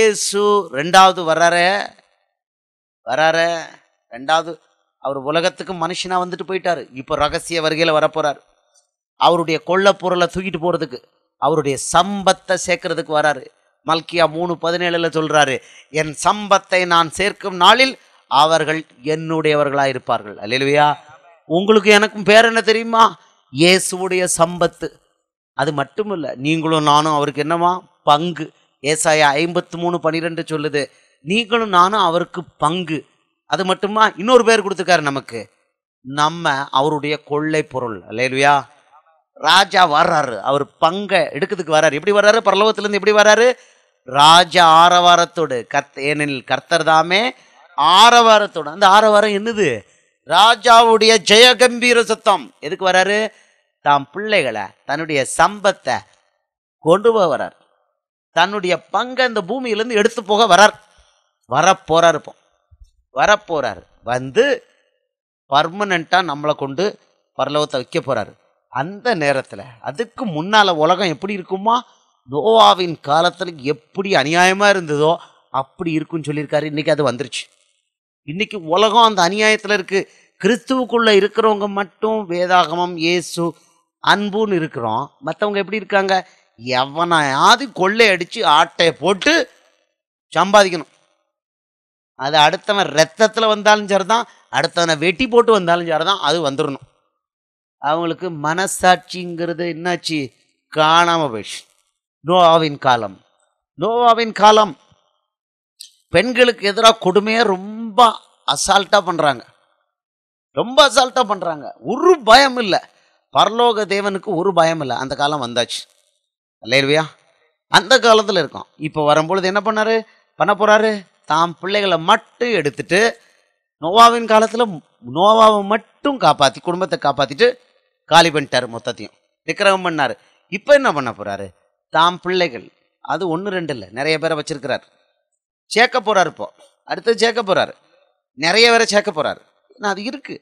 A: ஏசு ரெண்டாவது வரார வரார ரெண்டாவது அவர் உலகத்துக்கு மனுஷனாக வந்துட்டு போயிட்டார் இப்போ ரகசிய வருகையில் வரப்போகிறார் அவருடைய கொள்ள பொருளை தூக்கிட்டு போகிறதுக்கு அவருடைய சம்பத்தை சேர்க்கறதுக்கு வராரு மல்கியா மூணு பதினேழில் சொல்கிறாரு என் சம்பத்தை நான் சேர்க்கும் நாளில் அவர்கள் என்னுடையவர்களாக இருப்பார்கள் அல்லையா உங்களுக்கு எனக்கும் பேர் என்ன தெரியுமா இயேசுடைய சம்பத்து அது மட்டும் இல்லை நீங்களும் நானும் அவருக்கு என்னவா பங்கு ஏசாயா ஐம்பத்து மூணு பன்னிரெண்டு சொல்லுது நீங்களும் நானும் அவருக்கு பங்கு அது மட்டுமா இன்னொரு பேர் கொடுத்துருக்காரு நமக்கு நம்ம அவருடைய கொள்ளை பொருள் இல்லையா ராஜா வர்றாரு அவர் பங்கை எடுக்கிறதுக்கு வர்றாரு எப்படி வர்றாரு பரலோகத்திலேருந்து எப்படி வர்றாரு ராஜா ஆரவாரத்தோடு கத் ஏனெனில் கர்த்தர் தாமே ஆரவாரத்தோடு அந்த ஆரவாரம் என்னது ராஜாவுடைய ஜெயகம்பீர சத்தம் எதுக்கு வர்றாரு தாம் பிள்ளைகளை தன்னுடைய சம்பத்தை கொண்டு போக வரார் தன்னுடைய பங்கை இந்த பூமியிலேருந்து எடுத்து போக வரார் வரப்போறார் இப்போ வரப்போறார் வந்து பர்மனண்ட்டாக நம்மளை கொண்டு பரலோகத்தை வைக்க போகிறாரு அந்த நேரத்தில் அதுக்கு முன்னால் உலகம் எப்படி இருக்குமா நோவாவின் காலத்தில் எப்படி அநியாயமாக இருந்ததோ அப்படி இருக்குன்னு சொல்லியிருக்காரு இன்றைக்கி அது வந்துருச்சு இன்றைக்கி உலகம் அந்த அநியாயத்தில் இருக்குது கிறிஸ்துவுக்குள்ளே இருக்கிறவங்க மட்டும் வேதாகமம் இயேசு அன்புன்னு இருக்கிறோம் மற்றவங்க எப்படி இருக்காங்க எவனையாவது கொள்ளை அடித்து ஆட்டையை போட்டு சம்பாதிக்கணும் அது அடுத்தவன் ரத்தத்தில் வந்தாலும் சரிதான் அடுத்தவனை வெட்டி போட்டு வந்தாலும் சரிதான் அது வந்துடணும் அவங்களுக்கு மனசாட்சிங்கிறது என்னாச்சு காணாமல் போயிடுச்சு நோவாவின் காலம் நோவாவின் காலம் பெண்களுக்கு எதிராக கொடுமையாக ரொம்ப அசால்ட்டாக பண்ணுறாங்க ரொம்ப அசால்ட்டாக பண்ணுறாங்க ஒரு பயம் இல்லை பரலோக தேவனுக்கு ஒரு பயம் இல்லை அந்த காலம் வந்தாச்சு இல்லையா அந்த காலத்தில் இருக்கோம் இப்போ வரும்பொழுது என்ன பண்ணார் பண்ண போகிறாரு தாம் பிள்ளைகளை மட்டும் எடுத்துட்டு நோவாவின் காலத்தில் நோவாவை மட்டும் காப்பாற்றி குடும்பத்தை காப்பாற்றிட்டு காலி பண்ணிட்டார் மொத்தத்தையும் விக்கிரகம் பண்ணார் இப்போ என்ன பண்ண போகிறாரு தாம் பிள்ளைகள் அது ஒன்று ரெண்டு இல்லை நிறைய பேரை வச்சிருக்கிறார் சேர்க்க போகிறார் இப்போ அடுத்தது சேர்க்க போகிறார் நிறைய பேரை சேர்க்க போகிறார் நான் அது இருக்குது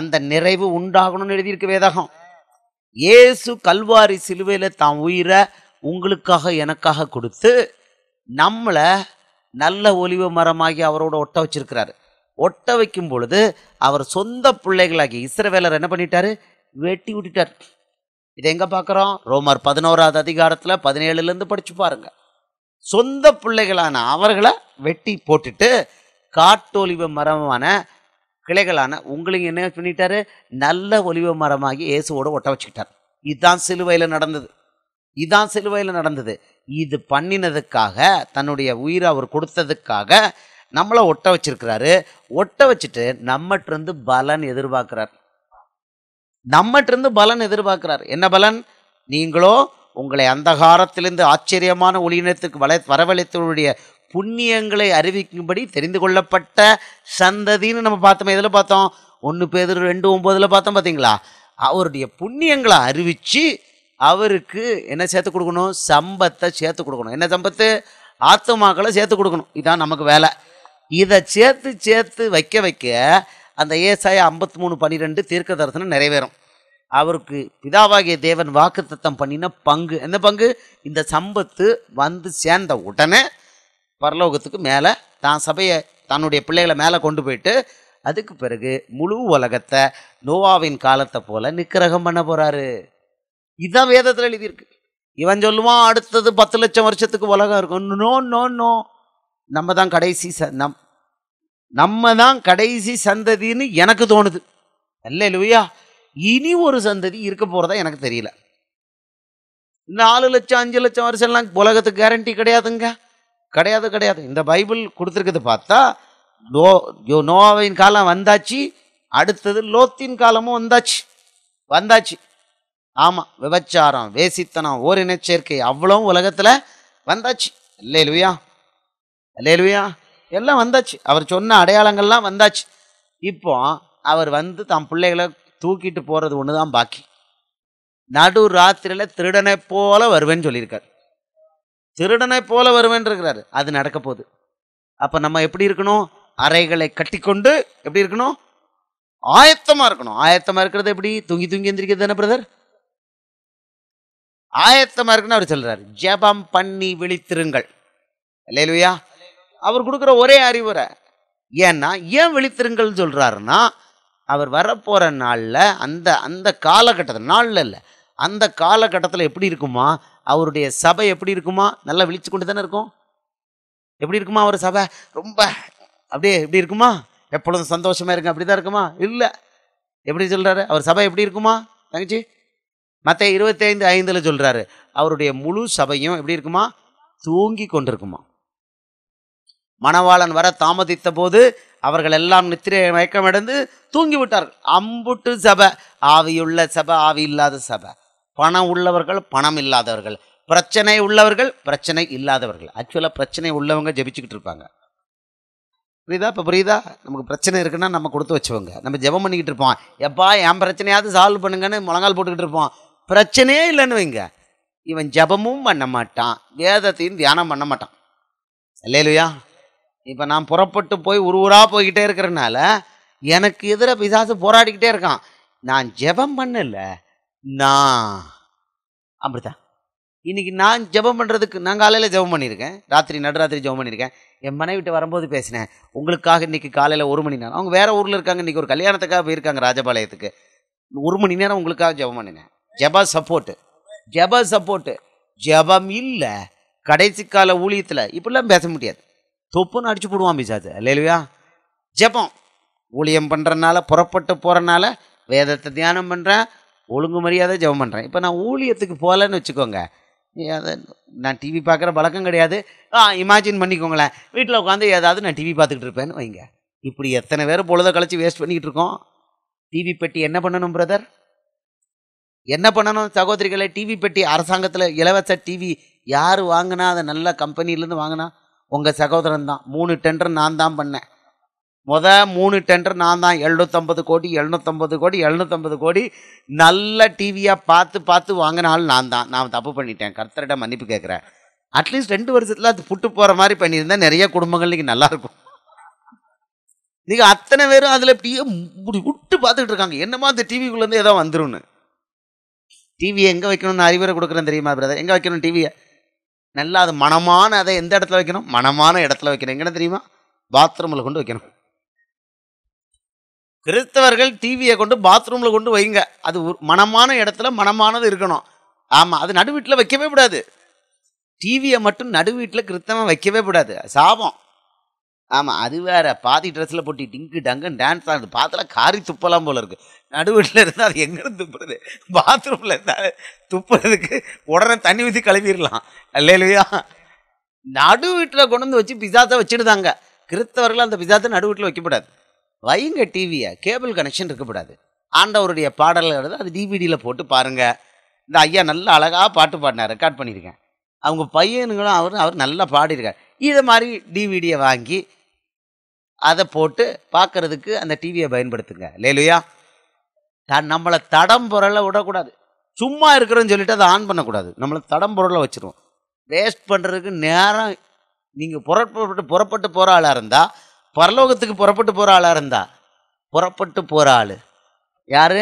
A: அந்த நிறைவு உண்டாகணும்னு எழுதியிருக்கு வேதாகம் இயேசு கல்வாரி சிலுவையில் தான் உயிரை உங்களுக்காக எனக்காக கொடுத்து நம்மளை நல்ல ஒலிவு மரமாகி அவரோட ஒட்ட வச்சிருக்கிறாரு ஒட்ட வைக்கும் பொழுது அவர் சொந்த பிள்ளைகளாகி இஸ்ரவேலர் என்ன பண்ணிட்டாரு வெட்டி விட்டுட்டார் இதை எங்கே பார்க்குறோம் ரோமர் பதினோராவது அதிகாரத்தில் பதினேழுலேருந்து படித்து பாருங்கள் சொந்த பிள்ளைகளான அவர்களை வெட்டி போட்டுட்டு காட்டொலிவ மரமான கிளைகளான உங்களுக்கு என்ன பண்ணிட்டாரு நல்ல ஒலிவ மரமாகி இயேசுவோட ஒட்ட வச்சுக்கிட்டார் இதுதான் சிலுவையில் நடந்தது இதுதான் சிலுவையில் நடந்தது இது பண்ணினதுக்காக தன்னுடைய உயிரை அவர் கொடுத்ததுக்காக நம்மளை ஒட்ட வச்சிருக்கிறாரு ஒட்ட வச்சுட்டு நம்மட்டிருந்து பலன் எதிர்பார்க்கிறார் நம்மட்டிருந்து பலன் எதிர்பார்க்கிறார் என்ன பலன் நீங்களோ உங்களை அந்தகாரத்திலிருந்து ஆச்சரியமான ஒளியினத்துக்கு வள வரவழைத்தவருடைய புண்ணியங்களை அறிவிக்கும்படி தெரிந்து கொள்ளப்பட்ட சந்ததின்னு நம்ம பார்த்தோமே இதில் பார்த்தோம் ஒன்று பேர் ரெண்டு ஒம்போதில் பார்த்தோம் பார்த்தீங்களா அவருடைய புண்ணியங்களை அறிவித்து அவருக்கு என்ன சேர்த்து கொடுக்கணும் சம்பத்தை சேர்த்து கொடுக்கணும் என்ன சம்பத்து ஆத்மாக்களை சேர்த்து கொடுக்கணும் இதுதான் நமக்கு வேலை இதை சேர்த்து சேர்த்து வைக்க வைக்க அந்த ஏசாய ஐம்பத்தி மூணு பன்னிரெண்டு தீர்க்க தரிசனம் நிறைவேறும் அவருக்கு பிதாவாகிய தேவன் தத்தம் பண்ணின பங்கு என்ன பங்கு இந்த சம்பத்து வந்து சேர்ந்த உடனே பரலோகத்துக்கு மேலே தான் சபையை தன்னுடைய பிள்ளைகளை மேலே கொண்டு போயிட்டு அதுக்கு பிறகு முழு உலகத்தை நோவாவின் காலத்தை போல் நிக்கிரகம் பண்ண போகிறாரு இதுதான் வேதத்தில் எழுதியிருக்கு இவன் சொல்லுவான் அடுத்தது பத்து லட்சம் வருஷத்துக்கு உலகம் இருக்கும் நோ நோ நோ நம்ம தான் கடைசி ச நம் நம்ம தான் கடைசி சந்ததின்னு எனக்கு தோணுது அல்ல இல்லையா இனி ஒரு சந்ததி இருக்க போகிறதா எனக்கு தெரியல நாலு லட்சம் அஞ்சு லட்சம் வருஷம்லாம் உலகத்துக்கு கேரண்டி கிடையாதுங்க கிடையாது கிடையாது இந்த பைபிள் கொடுத்துருக்கிறது பார்த்தா நோ நோவின் காலம் வந்தாச்சு அடுத்தது லோத்தின் காலமும் வந்தாச்சு வந்தாச்சு ஆமாம் விபச்சாரம் வேசித்தனம் ஓரின சேர்க்கை அவ்வளவும் உலகத்தில் வந்தாச்சு இல்லை லுவியா இல்லை லுவியா எல்லாம் வந்தாச்சு அவர் சொன்ன அடையாளங்கள்லாம் வந்தாச்சு இப்போ அவர் வந்து தம் பிள்ளைகளை தூக்கிட்டு போகிறது ஒன்று தான் பாக்கி நடு ராத்திரியில் திருடனை போல வருவேன்னு சொல்லியிருக்கார் திருடனை போல வருவேன் இருக்கிறாரு அது நடக்க போகுது அப்போ நம்ம எப்படி இருக்கணும் அறைகளை கட்டிக்கொண்டு எப்படி இருக்கணும் ஆயத்தமாக இருக்கணும் ஆயத்தமாக இருக்கிறது எப்படி தூங்கி தூங்கி எந்திரிக்கிறது தானே பிரதர் ஆயத்தமாக இருக்குன்னு அவர் சொல்கிறார் ஜபம் பண்ணி விழித்திருங்கள் இல்லையிலுயா அவர் கொடுக்குற ஒரே அறிவுரை ஏன்னா ஏன் விழித்திருங்கள் சொல்கிறாருன்னா அவர் வரப்போகிற நாளில் அந்த அந்த காலகட்டத்தில் நாளில் இல்லை அந்த காலகட்டத்தில் எப்படி இருக்குமா அவருடைய சபை எப்படி இருக்குமா நல்லா விழிச்சு கொண்டு தானே இருக்கும் எப்படி இருக்குமா அவர் சபை ரொம்ப அப்படியே எப்படி இருக்குமா எப்பொழுதும் சந்தோஷமாக இருக்கும் அப்படி தான் இருக்குமா இல்லை எப்படி சொல்கிறாரு அவர் சபை எப்படி இருக்குமா தங்கச்சி மற்ற இருபத்தைந்து ஐந்தில் சொல்கிறாரு அவருடைய முழு சபையும் எப்படி இருக்குமா தூங்கி கொண்டிருக்குமா மணவாளன் வர தாமதித்த போது அவர்கள் எல்லாம் நித்திரை மயக்கமடைந்து தூங்கி விட்டார்கள் அம்புட்டு சபை ஆவியுள்ள சபை ஆவி இல்லாத சபை பணம் உள்ளவர்கள் பணம் இல்லாதவர்கள் பிரச்சனை உள்ளவர்கள் பிரச்சனை இல்லாதவர்கள் ஆக்சுவலாக பிரச்சனை உள்ளவங்க ஜபிச்சுக்கிட்டு இருப்பாங்க புரியுதா இப்போ புரியுதா நமக்கு பிரச்சனை இருக்குன்னா நம்ம கொடுத்து வச்சுவோங்க நம்ம ஜெபம் பண்ணிக்கிட்டு இருப்போம் எப்பா என் பிரச்சனையாவது சால்வ் பண்ணுங்கன்னு முழங்கால் போட்டுக்கிட்டு இருப்போம் பிரச்சனையே இல்லைன்னு வைங்க இவன் ஜபமும் பண்ண மாட்டான் வேதத்தையும் தியானம் பண்ண மாட்டான் இல்லையா இப்போ நான் புறப்பட்டு போய் ஒரு போய்கிட்டே இருக்கிறனால எனக்கு எதிர பிசாசு போராடிக்கிட்டே இருக்கான் நான் ஜெபம் பண்ணலை நான் அப்படித்தான் இன்றைக்கி நான் ஜெபம் பண்ணுறதுக்கு நான் காலையில் ஜெபம் பண்ணியிருக்கேன் ராத்திரி நடுராத்திரி ஜெபம் பண்ணியிருக்கேன் என் மனைவிட்டு வரும்போது பேசினேன் உங்களுக்காக இன்றைக்கி காலையில் ஒரு மணி நேரம் அவங்க வேறு ஊரில் இருக்காங்க இன்றைக்கி ஒரு கல்யாணத்துக்காக போயிருக்காங்க ராஜபாளையத்துக்கு ஒரு மணி நேரம் உங்களுக்காக ஜெபம் பண்ணினேன் ஜெபா சப்போர்ட்டு ஜெபா சப்போர்ட்டு ஜெபம் இல்லை கடைசி கால ஊழியத்தில் இப்படிலாம் பேச முடியாது தொப்புன்னு அடிச்சு போடுவான் பிசாது இல்லையா ஜெபம் ஊழியம் பண்ணுறனால புறப்பட்டு போகிறனால வேதத்தை தியானம் பண்ணுறேன் ஒழுங்கு மரியாதை ஜெபம் பண்ணுறேன் இப்போ நான் ஊழியத்துக்கு போகலன்னு வச்சுக்கோங்க அதை நான் டிவி பார்க்குற பழக்கம் கிடையாது ஆ இமேஜின் பண்ணிக்கோங்களேன் வீட்டில் உட்காந்து ஏதாவது நான் டிவி பார்த்துக்கிட்டு இருப்பேன்னு வைங்க இப்படி எத்தனை பேர் பொழுத கழிச்சு வேஸ்ட் பண்ணிக்கிட்டு இருக்கோம் டிவி பெட்டி என்ன பண்ணணும் பிரதர் என்ன பண்ணணும் சகோதரிகளை டிவி பெட்டி அரசாங்கத்தில் இலவச டிவி யார் வாங்கினா அதை நல்ல கம்பெனிலேருந்து வாங்கினா உங்கள் சகோதரன் தான் மூணு டெண்டர் நான் தான் பண்ணேன் முத மூணு டெண்டர் நான் தான் எழுநூற்றம்பது கோடி எழுநூற்றம்பது கோடி எழுநூற்றம்பது கோடி நல்ல டிவியாக பார்த்து பார்த்து வாங்கினாலும் நான் தான் நான் தப்பு பண்ணிட்டேன் கர்த்தர்கிட்ட மன்னிப்பு கேட்குறேன் அட்லீஸ்ட் ரெண்டு வருஷத்தில் அது புட்டு போகிற மாதிரி பண்ணியிருந்தேன் நிறைய குடும்பங்கள் இன்றைக்கி நல்லாயிருக்கும் இன்றைக்கி அத்தனை பேரும் அதில் இப்படியே இப்படி விட்டு பார்த்துக்கிட்டு இருக்காங்க என்னமோ அந்த டிவிக்குள்ளேருந்து ஏதோ வந்துடும்னு டிவியை எங்கே வைக்கணும்னு அறிவுரை கொடுக்குறேன் தெரியுமா பிரதர் எங்கே வைக்கணும் டிவியை நல்லா அது மனமான அதை எந்த இடத்துல வைக்கணும் மனமான இடத்துல வைக்கணும் எங்கன்னா தெரியுமா பாத்ரூமில் கொண்டு வைக்கணும் கிறிஸ்தவர்கள் டிவியை கொண்டு பாத்ரூமில் கொண்டு வைங்க அது மனமான இடத்துல மனமானது இருக்கணும் ஆமாம் அது நடுவீட்டில் வீட்டில் வைக்கவே கூடாது டிவியை மட்டும் நடுவீட்டில் வீட்டில் வைக்கவே கூடாது சாபம் ஆமாம் அது வேற பாதி ட்ரெஸ்ஸில் போட்டி டிங்கு டங்கு டான்ஸ் ஆகுது பார்த்தல காரி துப்பலாம் போல இருக்குது நடுவீட்டில் வீட்டில் இருந்தால் அது எங்கேருந்து துப்புறது பாத்ரூமில் இருந்தால் துப்புறதுக்கு உடனே தண்ணி ஊற்றி கழுவிடலாம் இல்லையா நடுவீட்டில் கொண்டு வந்து வச்சு பிசாத்தை வச்சுடுதாங்க கிறித்தவர்கள் அந்த பிசாத்தை நடு வீட்டில் வைக்கப்படாது வைங்க டிவியை கேபிள் கனெக்ஷன் இருக்கக்கூடாது ஆண்டவருடைய பாடல்கள் அது டிவிடியில் போட்டு பாருங்கள் இந்த ஐயா நல்லா அழகாக பாட்டு பாடினார் ரெக்கார்ட் பண்ணியிருக்கேன் அவங்க பையனுங்களும் அவர் அவர் நல்லா பாடியிருக்கார் இதை மாதிரி டிவிடியை வாங்கி அதை போட்டு பார்க்குறதுக்கு அந்த டிவியை பயன்படுத்துங்க லேலுயா தான் நம்மளை தடம் பொருளை விடக்கூடாது சும்மா இருக்கிறோன்னு சொல்லிட்டு அதை ஆன் பண்ணக்கூடாது நம்மளை தடம் பொருளை வச்சுருவோம் வேஸ்ட் பண்ணுறதுக்கு நேரம் நீங்கள் புறப்பட்டு புறப்பட்டு போகிற ஆளாக இருந்தால் பரலோகத்துக்கு புறப்பட்டு போகிற ஆளாக இருந்தா புறப்பட்டு போகிற ஆள் யார்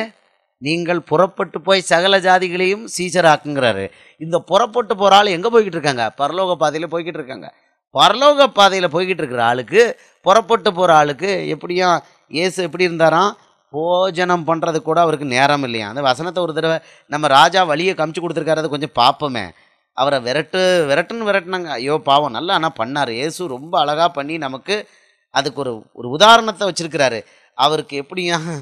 A: நீங்கள் புறப்பட்டு போய் சகல ஜாதிகளையும் சீசராக்குங்கிறாரு இந்த புறப்பட்டு போகிற ஆள் எங்கே போய்கிட்டு இருக்காங்க பரலோக பாதையில் போய்கிட்டு இருக்காங்க பரலோக பாதையில் போய்கிட்டு இருக்கிற ஆளுக்கு புறப்பட்டு போகிற ஆளுக்கு எப்படியும் ஏசு எப்படி இருந்தாராம் போஜனம் பண்ணுறது கூட அவருக்கு நேரம் இல்லையா அந்த வசனத்தை ஒரு தடவை நம்ம ராஜா வழியை கமிச்சு கொடுத்துருக்காரு கொஞ்சம் பார்ப்போமே அவரை விரட்டு விரட்டுன்னு விரட்டினாங்க ஐயோ பாவம் நல்லா ஆனால் பண்ணார் ஏசு ரொம்ப அழகாக பண்ணி நமக்கு அதுக்கு ஒரு ஒரு உதாரணத்தை வச்சுருக்கிறாரு அவருக்கு எப்படியாக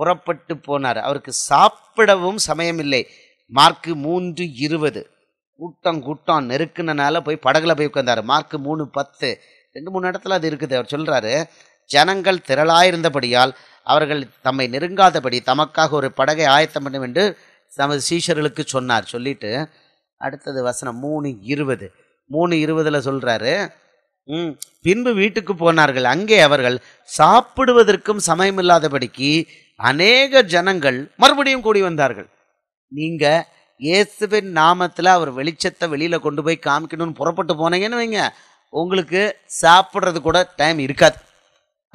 A: புறப்பட்டு போனார் அவருக்கு சாப்பிடவும் சமயம் இல்லை மார்க்கு மூன்று இருபது கூட்டம் கூட்டம் நெருக்குனனால போய் படகுல போய் உட்காந்தார் மார்க்கு மூணு பத்து ரெண்டு மூணு இடத்துல அது இருக்குது அவர் சொல்கிறாரு ஜனங்கள் திரளாயிருந்தபடியால் அவர்கள் தம்மை நெருங்காதபடி தமக்காக ஒரு படகை ஆயத்தம் பண்ணும் என்று தமது சீஷர்களுக்கு சொன்னார் சொல்லிட்டு அடுத்தது வசனம் மூணு இருபது மூணு இருபதில் சொல்கிறாரு பின்பு வீட்டுக்கு போனார்கள் அங்கே அவர்கள் சாப்பிடுவதற்கும் சமயமில்லாதபடிக்கு அநேக ஜனங்கள் மறுபடியும் கூடி வந்தார்கள் நீங்க இயேசுவின் நாமத்தில் அவர் வெளிச்சத்தை வெளியில் கொண்டு போய் காமிக்கணும்னு புறப்பட்டு போனீங்கன்னு வைங்க உங்களுக்கு சாப்பிட்றது கூட டைம் இருக்காது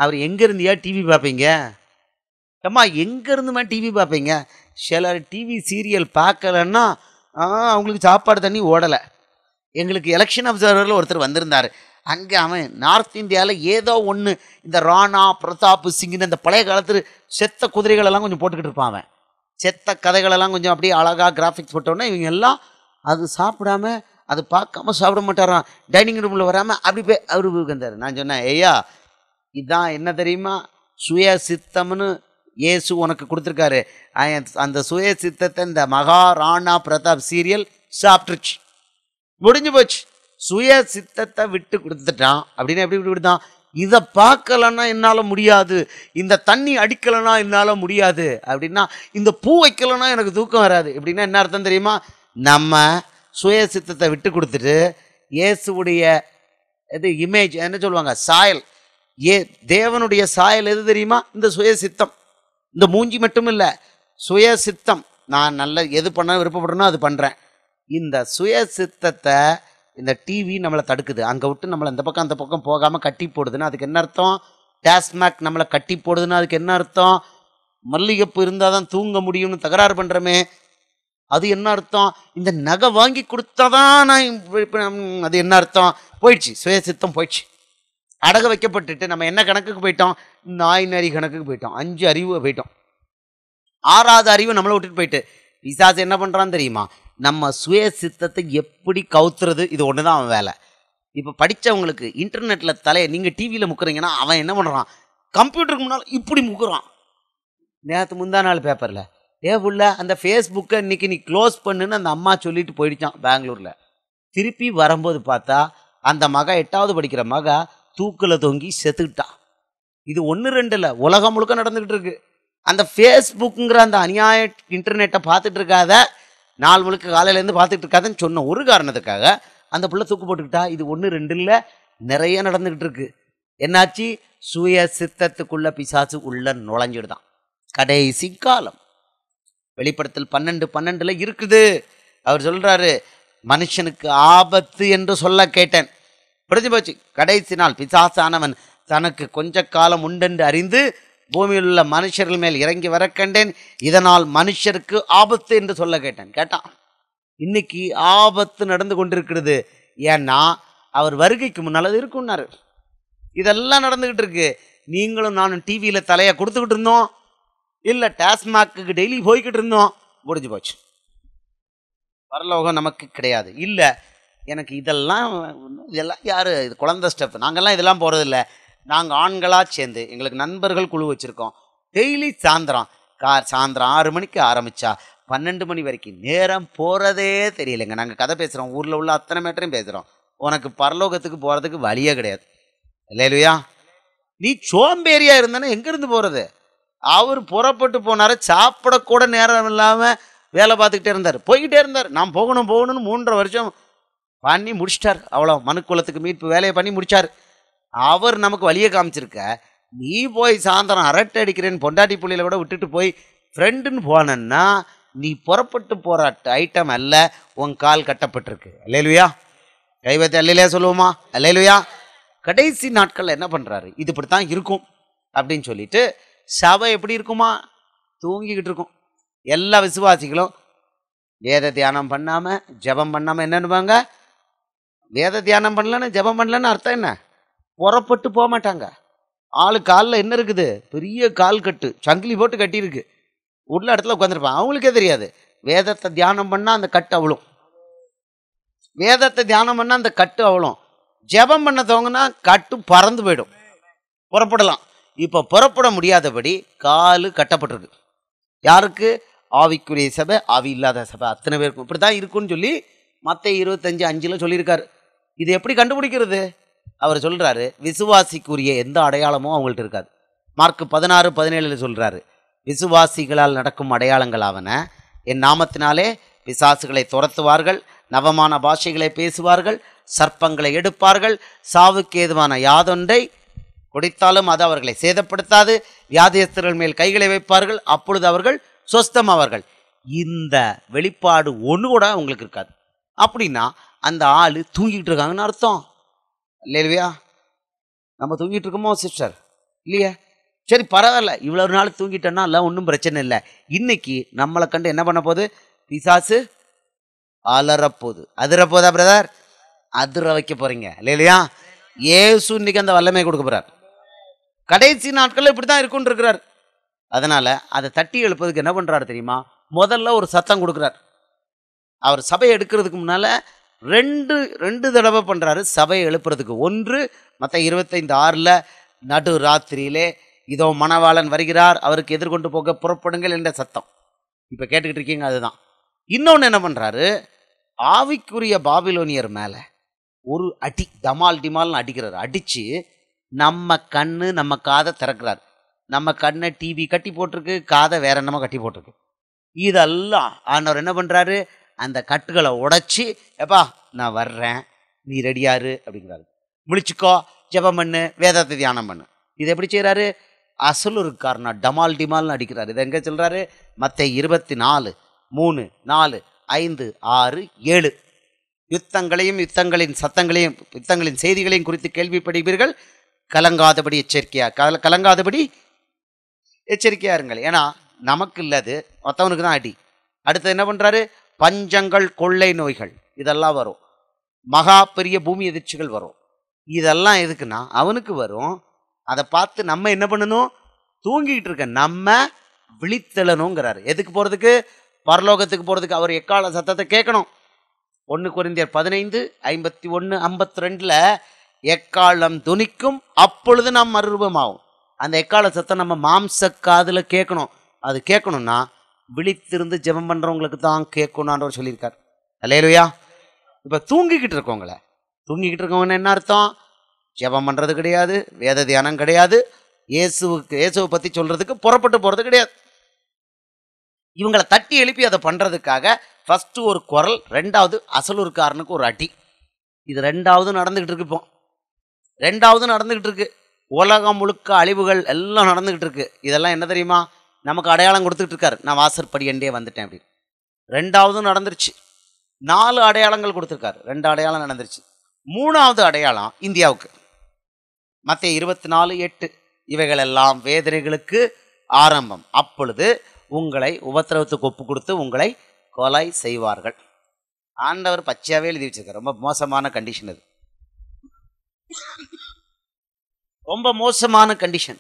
A: அவர் இருந்தியா டிவி பார்ப்பீங்க ஏம்மா எங்கேருந்துமா டிவி பார்ப்பீங்க சிலர் டிவி சீரியல் பார்க்கலன்னா அவங்களுக்கு சாப்பாடு தண்ணி ஓடலை எங்களுக்கு எலெக்ஷன் அப்சர்வரில் ஒருத்தர் வந்திருந்தார் அங்கே அவன் நார்த் இந்தியாவில் ஏதோ ஒன்று இந்த ராணா பிரதாப் சிங்னு இந்த பழைய காலத்தில் செத்த குதிரைகளெல்லாம் கொஞ்சம் போட்டுக்கிட்டு இருப்பான் அவன் செத்த கதைகளெல்லாம் கொஞ்சம் அப்படியே அழகாக கிராஃபிக்ஸ் போட்டோன்னே இவங்க எல்லாம் அது சாப்பிடாம அது பார்க்காம சாப்பிட மாட்டாரான் டைனிங் ரூமில் வராமல் அப்படி போய் அவரு வந்தார் நான் சொன்னேன் ஐயா இதான் என்ன தெரியுமா சுய சித்தம்னு ஏசு உனக்கு கொடுத்துருக்காரு அந்த சுய சித்தத்தை இந்த மகா ராணா பிரதாப் சீரியல் சாப்பிட்டுருச்சு முடிஞ்சு போச்சு சுய சித்தத்தை விட்டு கொடுத்துட்டான் அப்படின்னு எப்படி விட்டு கொடுத்தான் இதை பார்க்கலன்னா என்னால் முடியாது இந்த தண்ணி அடிக்கலைன்னா என்னால் முடியாது அப்படின்னா இந்த பூ வைக்கலன்னா எனக்கு தூக்கம் வராது எப்படின்னா என்ன அர்த்தம் தெரியுமா நம்ம சுய சித்தத்தை விட்டு கொடுத்துட்டு இயேசுடைய இது இமேஜ் என்ன சொல்லுவாங்க சாயல் ஏ தேவனுடைய சாயல் எது தெரியுமா இந்த சுய சித்தம் இந்த மூஞ்சி மட்டும் இல்லை சுய சித்தம் நான் நல்ல எது பண்ண விருப்பப்படுறேனோ அது பண்ணுறேன் இந்த சுய சித்தத்தை இந்த டிவி நம்மளை தடுக்குது அங்கே விட்டு நம்மளை இந்த பக்கம் அந்த பக்கம் போகாமல் கட்டி போடுதுன்னா அதுக்கு என்ன அர்த்தம் டேஸ்மேக் நம்மளை கட்டி போடுதுன்னா அதுக்கு என்ன அர்த்தம் மல்லிகைப்பு இருந்தால் தான் தூங்க முடியும்னு தகராறு பண்ணுறோமே அது என்ன அர்த்தம் இந்த நகை வாங்கி கொடுத்தாதான் நான் அது என்ன அர்த்தம் போயிடுச்சு சுய சித்தம் போயிடுச்சு அடகு வைக்கப்பட்டுட்டு நம்ம என்ன கணக்குக்கு போயிட்டோம் நாய் நரி கணக்குக்கு போயிட்டோம் அஞ்சு அறிவு போயிட்டோம் ஆறாவது அறிவு நம்மளை விட்டுட்டு போயிட்டு பிசாசு என்ன பண்ணுறான்னு தெரியுமா நம்ம சுய சித்தத்தை எப்படி கவுத்துறது இது ஒன்று தான் அவன் வேலை இப்போ படித்தவங்களுக்கு இன்டர்நெட்டில் தலையை நீங்கள் டிவியில் முக்கிறீங்கன்னா அவன் என்ன பண்ணுறான் கம்ப்யூட்டருக்கு முன்னால் இப்படி முக்குறான் நேற்று முந்தா நாள் பேப்பரில் ஏ புள்ள அந்த ஃபேஸ்புக்கை இன்றைக்கி நீ க்ளோஸ் பண்ணுன்னு அந்த அம்மா சொல்லிட்டு போயிடுச்சான் பெங்களூரில் திருப்பி வரும்போது பார்த்தா அந்த மக எட்டாவது படிக்கிற மக தூக்கில் தொங்கி செத்துக்கிட்டான் இது ஒன்று ரெண்டு இல்லை உலகம் முழுக்க நடந்துக்கிட்டு இருக்கு அந்த ஃபேஸ்புக்குங்கிற அந்த அநியாய இன்டர்நெட்டை பார்த்துட்டு இருக்காத நாள் முழுக்க காலையிலேருந்து பார்த்துக்கிட்டு இருக்காதுன்னு சொன்ன ஒரு காரணத்துக்காக அந்த பிள்ளை தூக்கு போட்டுக்கிட்டா இது ஒன்று ரெண்டு இல்லை நிறைய நடந்துக்கிட்டு இருக்கு என்னாச்சு சுய சித்தத்துக்குள்ள பிசாசு உள்ள நுழைஞ்சிடுதான் கடைசி காலம் வெளிப்படத்தில் பன்னெண்டு பன்னெண்டில் இருக்குது அவர் சொல்கிறாரு மனுஷனுக்கு ஆபத்து என்று சொல்ல கேட்டேன் புரிஞ்சு போச்சு கடைசி நாள் பிசாசானவன் தனக்கு கொஞ்ச காலம் உண்டென்று அறிந்து பூமியில் உள்ள மனுஷர்கள் மேல் இறங்கி வர கண்டேன் இதனால் மனுஷருக்கு ஆபத்து என்று சொல்ல கேட்டேன் கேட்டான் இன்னைக்கு ஆபத்து நடந்து கொண்டிருக்கிறது ஏன்னா அவர் வருகைக்கு முன்னால் அது இருக்குன்னாரு இதெல்லாம் நடந்துக்கிட்டு இருக்கு நீங்களும் நானும் டிவியில் தலையை கொடுத்துக்கிட்டு இருந்தோம் இல்லை டாஸ்மாக்கு டெய்லி போய்கிட்டு இருந்தோம் முடிஞ்சு போச்சு பரலோகம் நமக்கு கிடையாது இல்லை எனக்கு இதெல்லாம் இதெல்லாம் யார் இது குழந்த ஸ்டெப் நாங்கள்லாம் இதெல்லாம் போகிறதில்ல நாங்கள் ஆண்களாக சேர்ந்து எங்களுக்கு நண்பர்கள் குழு வச்சுருக்கோம் டெய்லி சாயந்தரம் கா சாயந்தரம் ஆறு மணிக்கு ஆரம்பித்தா பன்னெண்டு மணி வரைக்கும் நேரம் போகிறதே தெரியலைங்க நாங்கள் கதை பேசுகிறோம் ஊரில் உள்ள அத்தனை மேட்டரையும் பேசுகிறோம் உனக்கு பரலோகத்துக்கு போகிறதுக்கு வழியே கிடையாது இல்லையா நீ சோம்பேறியாக இருந்தானே எங்கேருந்து போகிறது அவர் புறப்பட்டு போனார் சாப்பிடக்கூட நேரம் இல்லாமல் வேலை பார்த்துக்கிட்டே இருந்தார் போய்கிட்டே இருந்தார் நான் போகணும் போகணும்னு மூன்றரை வருஷம் பண்ணி முடிச்சிட்டார் அவ்வளோ மனுக்குளத்துக்கு மீட்பு வேலையை பண்ணி முடித்தார் அவர் நமக்கு வழியை காமிச்சிருக்க நீ போய் சாயந்தரம் அரட்டை அடிக்கிறேன்னு பொண்டாட்டி புள்ளியில் கூட விட்டுட்டு போய் ஃப்ரெண்டுன்னு போனன்னா நீ புறப்பட்டு போகிற ஐட்டம் அல்ல உன் கால் கட்டப்பட்டிருக்கு அல்லையா கைவத்தை அல்லையா சொல்லுவோமா அல்லையா கடைசி நாட்களில் என்ன பண்ணுறாரு இது இப்படித்தான் தான் இருக்கும் அப்படின்னு சொல்லிட்டு சபை எப்படி இருக்குமா தூங்கிக்கிட்டு இருக்கும் எல்லா விசுவாசிகளும் வேத தியானம் பண்ணாமல் ஜபம் பண்ணாமல் என்னன்னுவாங்க வேத தியானம் பண்ணலன்னு ஜபம் பண்ணலன்னு அர்த்தம் என்ன புறப்பட்டு போக மாட்டாங்க ஆளு காலில் என்ன இருக்குது பெரிய கால் கட்டு சங்கிலி போட்டு கட்டியிருக்கு உள்ள இடத்துல உட்காந்துருப்பான் அவங்களுக்கே தெரியாது வேதத்தை தியானம் பண்ணால் அந்த கட்டு அவ்வளோ வேதத்தை தியானம் பண்ணால் அந்த கட்டு அவளும் ஜபம் பண்ண தவங்கன்னா கட்டு பறந்து போயிடும் புறப்படலாம் இப்போ புறப்பட முடியாதபடி காலு கட்டப்பட்டிருக்கு யாருக்கு ஆவிக்குரிய சபை ஆவி இல்லாத சபை அத்தனை பேருக்கும் இப்படி தான் இருக்குன்னு சொல்லி மற்ற இருபத்தஞ்சு அஞ்சில் சொல்லியிருக்காரு இது எப்படி கண்டுபிடிக்கிறது அவர் சொல்கிறாரு விசுவாசிக்குரிய எந்த அடையாளமும் அவங்கள்ட்ட இருக்காது மார்க் பதினாறு பதினேழில் சொல்கிறாரு விசுவாசிகளால் நடக்கும் அடையாளங்கள் ஆவன என் நாமத்தினாலே விசாசுகளை துரத்துவார்கள் நவமான பாஷைகளை பேசுவார்கள் சர்ப்பங்களை எடுப்பார்கள் சாவுக்கு ஏதுவான யாதொன்றை குடித்தாலும் அது அவர்களை சேதப்படுத்தாது வியாதியஸ்தர்கள் மேல் கைகளை வைப்பார்கள் அப்பொழுது அவர்கள் சொஸ்தமாவார்கள் இந்த வெளிப்பாடு ஒன்று கூட அவங்களுக்கு இருக்காது அப்படின்னா அந்த ஆள் தூங்கிட்டு இருக்காங்கன்னு அர்த்தம் இல்லையா நம்ம தூங்கிட்டு இருக்கோமோ சிஸ்டர் இல்லையா சரி பரவாயில்ல இவ்வளோ நாள் தூங்கிட்டோன்னா எல்லாம் ஒன்றும் பிரச்சனை இல்லை இன்னைக்கு நம்மளை கண்டு என்ன பண்ண போகுது பிசாசு அலறப்போகுது அதிரப்போதா பிரதர் அதிர வைக்க போகிறீங்க இல்லையா ஏசு இன்னைக்கு அந்த வல்லமை கொடுக்க போகிறார் கடைசி நாட்களில் இப்படி தான் இருக்குன்னு இருக்கிறார் அதனால் அதை தட்டி எழுப்பதுக்கு என்ன பண்ணுறாரு தெரியுமா முதல்ல ஒரு சத்தம் கொடுக்குறார் அவர் சபை எடுக்கிறதுக்கு முன்னால் ரெண்டு ரெண்டு தடவை பண்ணுறாரு சபையை எழுப்புறதுக்கு ஒன்று மற்ற இருபத்தைந்து ஆறில் நடு ராத்திரியிலே இதோ மணவாளன் வருகிறார் அவருக்கு எதிர்கொண்டு போக புறப்படுங்கள் என்ற சத்தம் இப்போ கேட்டுக்கிட்டு இருக்கீங்க அதுதான் இன்னொன்று என்ன பண்ணுறாரு ஆவிக்குரிய பாபிலோனியர் மேலே ஒரு அடி டமால் டிமால்னு அடிக்கிறார் அடித்து நம்ம கண்ணு நம்ம காதை திறக்கிறார் நம்ம கண்ணை டிவி கட்டி போட்டிருக்கு காதை வேற என்னமோ கட்டி போட்டிருக்கு இதெல்லாம் ஆனவர் என்ன பண்ணுறாரு அந்த கட்டுகளை உடைச்சி எப்பா நான் வர்றேன் நீ ரெடியாரு அப்படிங்கிறாரு முடிச்சுக்கோ ஜபம் பண்ணு வேதத்தை தியானம் பண்ணு இது எப்படி செய்கிறாரு அசல் இருக்காருனா டமால் டிமால்னு அடிக்கிறார் இதை எங்கே சொல்கிறாரு மற்ற இருபத்தி நாலு மூணு நாலு ஐந்து ஆறு ஏழு யுத்தங்களையும் யுத்தங்களின் சத்தங்களையும் யுத்தங்களின் செய்திகளையும் குறித்து கேள்விப்படுவீர்கள் கலங்காதபடி எச்சரிக்கையாக கல கலங்காதபடி எச்சரிக்கையாருங்கள் இருங்கள் ஏன்னா நமக்கு இல்லாது மற்றவனுக்கு தான் அடி அடுத்து என்ன பண்ணுறாரு பஞ்சங்கள் கொள்ளை நோய்கள் இதெல்லாம் வரும் மகா பெரிய பூமி எதிர்ச்சிகள் வரும் இதெல்லாம் எதுக்குன்னா அவனுக்கு வரும் அதை பார்த்து நம்ம என்ன பண்ணணும் தூங்கிக்கிட்டு இருக்க நம்ம விழித்தெழணுங்கிறாரு எதுக்கு போகிறதுக்கு பரலோகத்துக்கு போகிறதுக்கு அவர் எக்கால சத்தத்தை கேட்கணும் ஒன்று குறைந்தர் பதினைந்து ஐம்பத்தி ஒன்று ஐம்பத்தி ரெண்டில் எக்காலம் துணிக்கும் அப்பொழுது நாம் மறுரூபமாகும் அந்த எக்கால சத்தம் நம்ம மாம்ச காதில் கேட்கணும் அது கேட்கணும்னா விழித்திருந்து ஜெபம் பண்ணுறவங்களுக்கு தான் கேட்கணுன்றவர் சொல்லியிருக்கார் அலையலுயா இப்போ தூங்கிக்கிட்டு இருக்கவங்கள தூங்கிக்கிட்டு இருக்கவங்க என்ன அர்த்தம் ஜெபம் பண்ணுறது கிடையாது வேத தியானம் கிடையாது இயேசுவுக்கு இயேசுவை பற்றி சொல்கிறதுக்கு புறப்பட்டு போகிறது கிடையாது இவங்களை தட்டி எழுப்பி அதை பண்ணுறதுக்காக ஃபஸ்ட்டு ஒரு குரல் ரெண்டாவது அசலூர்காரனுக்கு ஒரு அடி இது ரெண்டாவது நடந்துக்கிட்டு இருக்கு இப்போ ரெண்டாவது நடந்துக்கிட்டு இருக்கு உலகம் முழுக்க அழிவுகள் எல்லாம் நடந்துக்கிட்டு இருக்கு இதெல்லாம் என்ன தெரியுமா நமக்கு அடையாளம் கொடுத்துட்டு இருக்காரு நான் வாசற்படி என்றே வந்துட்டேன் அப்படின்னு ரெண்டாவதும் நடந்துருச்சு நாலு அடையாளங்கள் கொடுத்துருக்காரு ரெண்டு அடையாளம் நடந்துருச்சு மூணாவது அடையாளம் இந்தியாவுக்கு மற்ற இருபத்தி நாலு எட்டு இவைகளெல்லாம் வேதனைகளுக்கு ஆரம்பம் அப்பொழுது உங்களை உபத்திரவத்துக்கு ஒப்பு கொடுத்து உங்களை கொலை செய்வார்கள் ஆண்டவர் பச்சையாகவே எழுதி வச்சிருக்காரு ரொம்ப மோசமான கண்டிஷன் அது ரொம்ப மோசமான கண்டிஷன்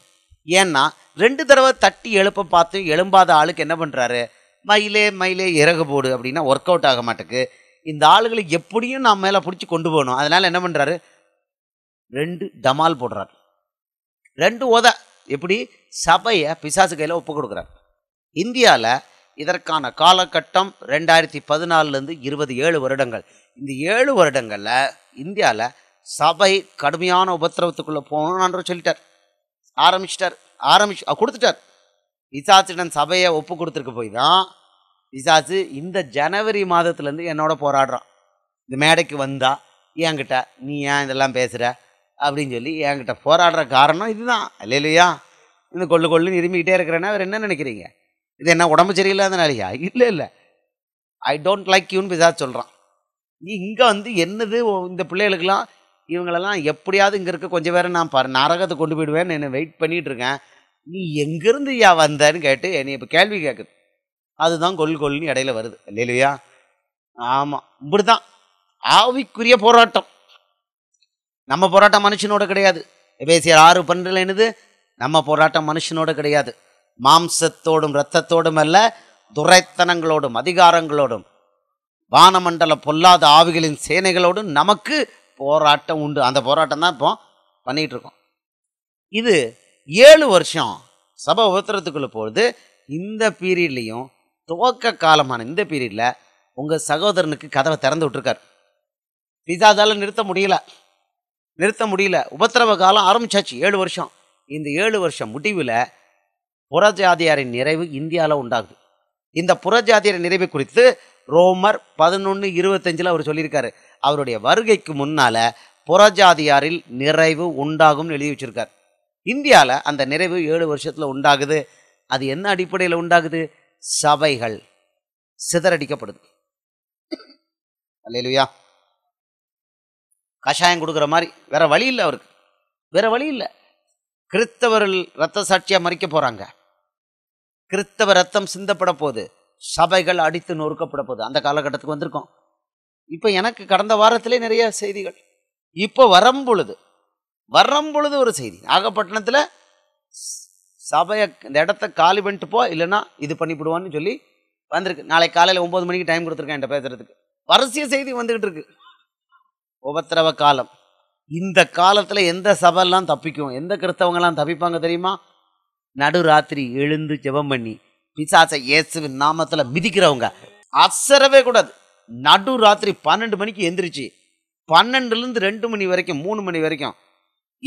A: ஏன்னா ரெண்டு தடவை தட்டி எழுப்ப பார்த்து எழும்பாத ஆளுக்கு என்ன பண்ணுறாரு மயிலே மயிலே இறகு போடு அப்படின்னா ஒர்க் அவுட் ஆக மாட்டேக்கு இந்த ஆளுகளை எப்படியும் நான் மேலே பிடிச்சி கொண்டு போகணும் அதனால் என்ன பண்ணுறாரு ரெண்டு டமால் போடுறார் ரெண்டு உத எப்படி சபையை பிசாசு கையில் ஒப்பு கொடுக்குறார் இந்தியாவில் இதற்கான காலகட்டம் ரெண்டாயிரத்தி பதினாலுலேருந்து இருபது ஏழு வருடங்கள் இந்த ஏழு வருடங்களில் இந்தியாவில் சபை கடுமையான உபத்திரவத்துக்குள்ளே போகணும்ன்ற சொல்லிட்டார் ஆரம்பிச்சிட்டார் ஆரம்பிச்சு கொடுத்துட்டார் பிசாசிடம் சபையை ஒப்பு கொடுத்துருக்கு போய் தான் பிசாசு இந்த ஜனவரி மாதத்துலேருந்து என்னோட போராடுறான் இந்த மேடைக்கு வந்தா என்கிட்ட நீ ஏன் இதெல்லாம் பேசுகிற அப்படின்னு சொல்லி என்கிட்ட போராடுற காரணம் இதுதான் இல்லையா இந்த கொள்ளு கொள்ளு இருமிக்கிட்டே இருக்கிறேன்னா அவர் என்ன நினைக்கிறீங்க இது என்ன உடம்பு சரியில்லாத நாளையா இல்லை இல்லை ஐ டோன்ட் லைக் யூன்னு பிசாஸ் சொல்கிறான் நீ இங்கே வந்து என்னது இந்த பிள்ளைகளுக்கெல்லாம் இவங்களெல்லாம் எப்படியாவது இங்கே இருக்க கொஞ்சம் பேரை நான் பாரு நரகத்தை கொண்டு போயிடுவேன்னு என்னை வெயிட் பண்ணிகிட்டு இருக்கேன் நீ எங்கேருந்து யா வந்தேன்னு கேட்டு என்னை இப்போ கேள்வி கேட்குது அதுதான் கொல் கொல்னு இடையில வருது இல்லையா ஆமாம் இப்படி தான் ஆவிக்குரிய போராட்டம் நம்ம போராட்டம் மனுஷனோட கிடையாது பேசிய ஆறு பன்றில் என்னது நம்ம போராட்டம் மனுஷனோட கிடையாது மாம்சத்தோடும் இரத்தத்தோடும் அல்ல துரைத்தனங்களோடும் அதிகாரங்களோடும் வானமண்டல பொல்லாத ஆவிகளின் சேனைகளோடும் நமக்கு போராட்டம் உண்டு அந்த போராட்டம் தான் இப்போ பண்ணிகிட்டு இருக்கோம் இது ஏழு வருஷம் சபை உபத்திரத்துக்குள்ள போகிறது இந்த பீரியட்லேயும் துவக்க காலமான இந்த பீரியடில் உங்கள் சகோதரனுக்கு கதவை திறந்து விட்டுருக்கார் பிதாதால் நிறுத்த முடியல நிறுத்த முடியல உபத்திரவ காலம் ஆரம்பிச்சாச்சு ஏழு வருஷம் இந்த ஏழு வருஷம் முடிவில் புறஜாதியாரின் நிறைவு இந்தியாவில் உண்டாகுது இந்த புறஜாதியாரின் நிறைவு குறித்து ரோமர் பதினொன்று இருபத்தஞ்சில் அவர் சொல்லியிருக்காரு அவருடைய வருகைக்கு முன்னால் புறஜாதியாரில் நிறைவு உண்டாகும்னு எழுதி வச்சிருக்கார் இந்தியாவில் அந்த நிறைவு ஏழு வருஷத்தில் உண்டாகுது அது என்ன அடிப்படையில் உண்டாகுது சபைகள் சிதறடிக்கப்படுது அல்லையா கஷாயம் கொடுக்குற மாதிரி வேற வழி இல்லை அவருக்கு வேற வழி இல்லை கிறிஸ்தவர்கள் ரத்த சாட்சியாக மறிக்க போகிறாங்க கிறிஸ்தவ ரத்தம் சிந்தப்பட போகுது சபைகள் அடித்து நொறுக்கப்பட போகுது அந்த காலகட்டத்துக்கு வந்திருக்கோம் இப்போ எனக்கு கடந்த வாரத்திலே நிறைய செய்திகள் இப்போ வரம்பொழுது வரம்பொழுது ஒரு செய்தி நாகப்பட்டினத்தில் சபையை இந்த இடத்த காலி பண்ணிட்டு போ இல்லைன்னா இது பண்ணிவிடுவான்னு சொல்லி வந்திருக்கு நாளைக்கு காலையில் ஒம்பது மணிக்கு டைம் கொடுத்துருக்கேன் என்கிட்ட பேசுகிறதுக்கு வரிசைய செய்தி வந்துகிட்டு இருக்கு உபத்திரவ காலம் இந்த காலத்தில் எந்த சபைலாம் தப்பிக்கும் எந்த கிறிஸ்தவங்கள்லாம் தப்பிப்பாங்க தெரியுமா நடுராத்திரி எழுந்து ஜெபம் பண்ணி பிசாச இயேசுவின் நாமத்தில் மிதிக்கிறவங்க அசரவே கூடாது நடு ராத்திரி பன்னெண்டு மணிக்கு எந்திரிச்சு பன்னெண்டுலேருந்து ரெண்டு மணி வரைக்கும் மூணு மணி வரைக்கும்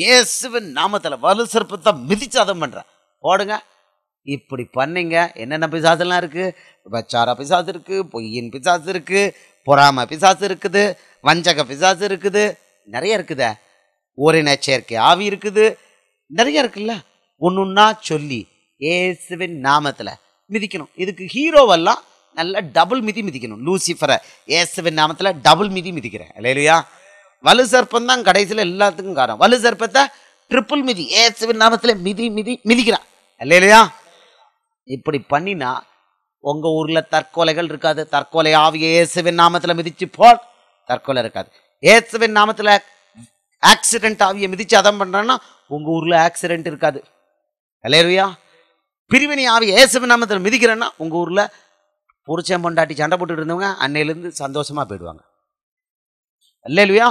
A: இயேசுவின் நாமத்தில் வலு சிறப்பத்தை மிதிச்சு அதம் பண்ணுறேன் போடுங்க இப்படி பண்ணிங்க என்னென்ன பிசாசுலாம் இருக்குது வச்சார பிசாசு இருக்குது பொய்யின் பிசாசு இருக்குது பொறாம பிசாசு இருக்குது வஞ்சக பிசாசு இருக்குது நிறைய இருக்குதே ஓரின செயற்கை ஆவி இருக்குது நிறைய இருக்குல்ல ஒன்று ஒன்றா சொல்லி ஏசுவின் நாமத்தில் மிதிக்கணும் இதுக்கு ஹீரோவெல்லாம் நல்லா டபுள் மிதி மிதிக்கணும் லூசிஃபரை ஏசுவின் நாமத்தில் டபுள் மிதி மிதிக்கிறேன் இல்லையா வலு சர்ப்பம் தான் கடைசியில் எல்லாத்துக்கும் காரணம் வலு சர்ப்பத்தை ட்ரிப்புள் மிதி ஏசுவின் நாமத்தில் மிதி மிதி மிதிக்கிறான் இல்லையா இப்படி பண்ணினா உங்கள் ஊரில் தற்கொலைகள் இருக்காது தற்கொலை ஆவிய ஏசுவின் நாமத்தில் மிதிச்சு போல் தற்கொலை இருக்காது ஏசுவின் நாமத்தில் ஆக்சிடென்ட் ஆவியை மிதிச்சு அதம் பண்ணுறேன்னா உங்கள் ஊரில் ஆக்சிடென்ட் இருக்காது இல்லையா பிரிவினை ஆவிய ஏசுவின் நாமத்தில் மிதிக்கிறேன்னா உங்கள் ஊரில் புருஷன் பொண்டாட்டி சண்டை போட்டுட்டு இருந்தவங்க அன்னையிலேருந்து சந்தோஷமாக போயிடுவாங்க இல்லை இல்லையா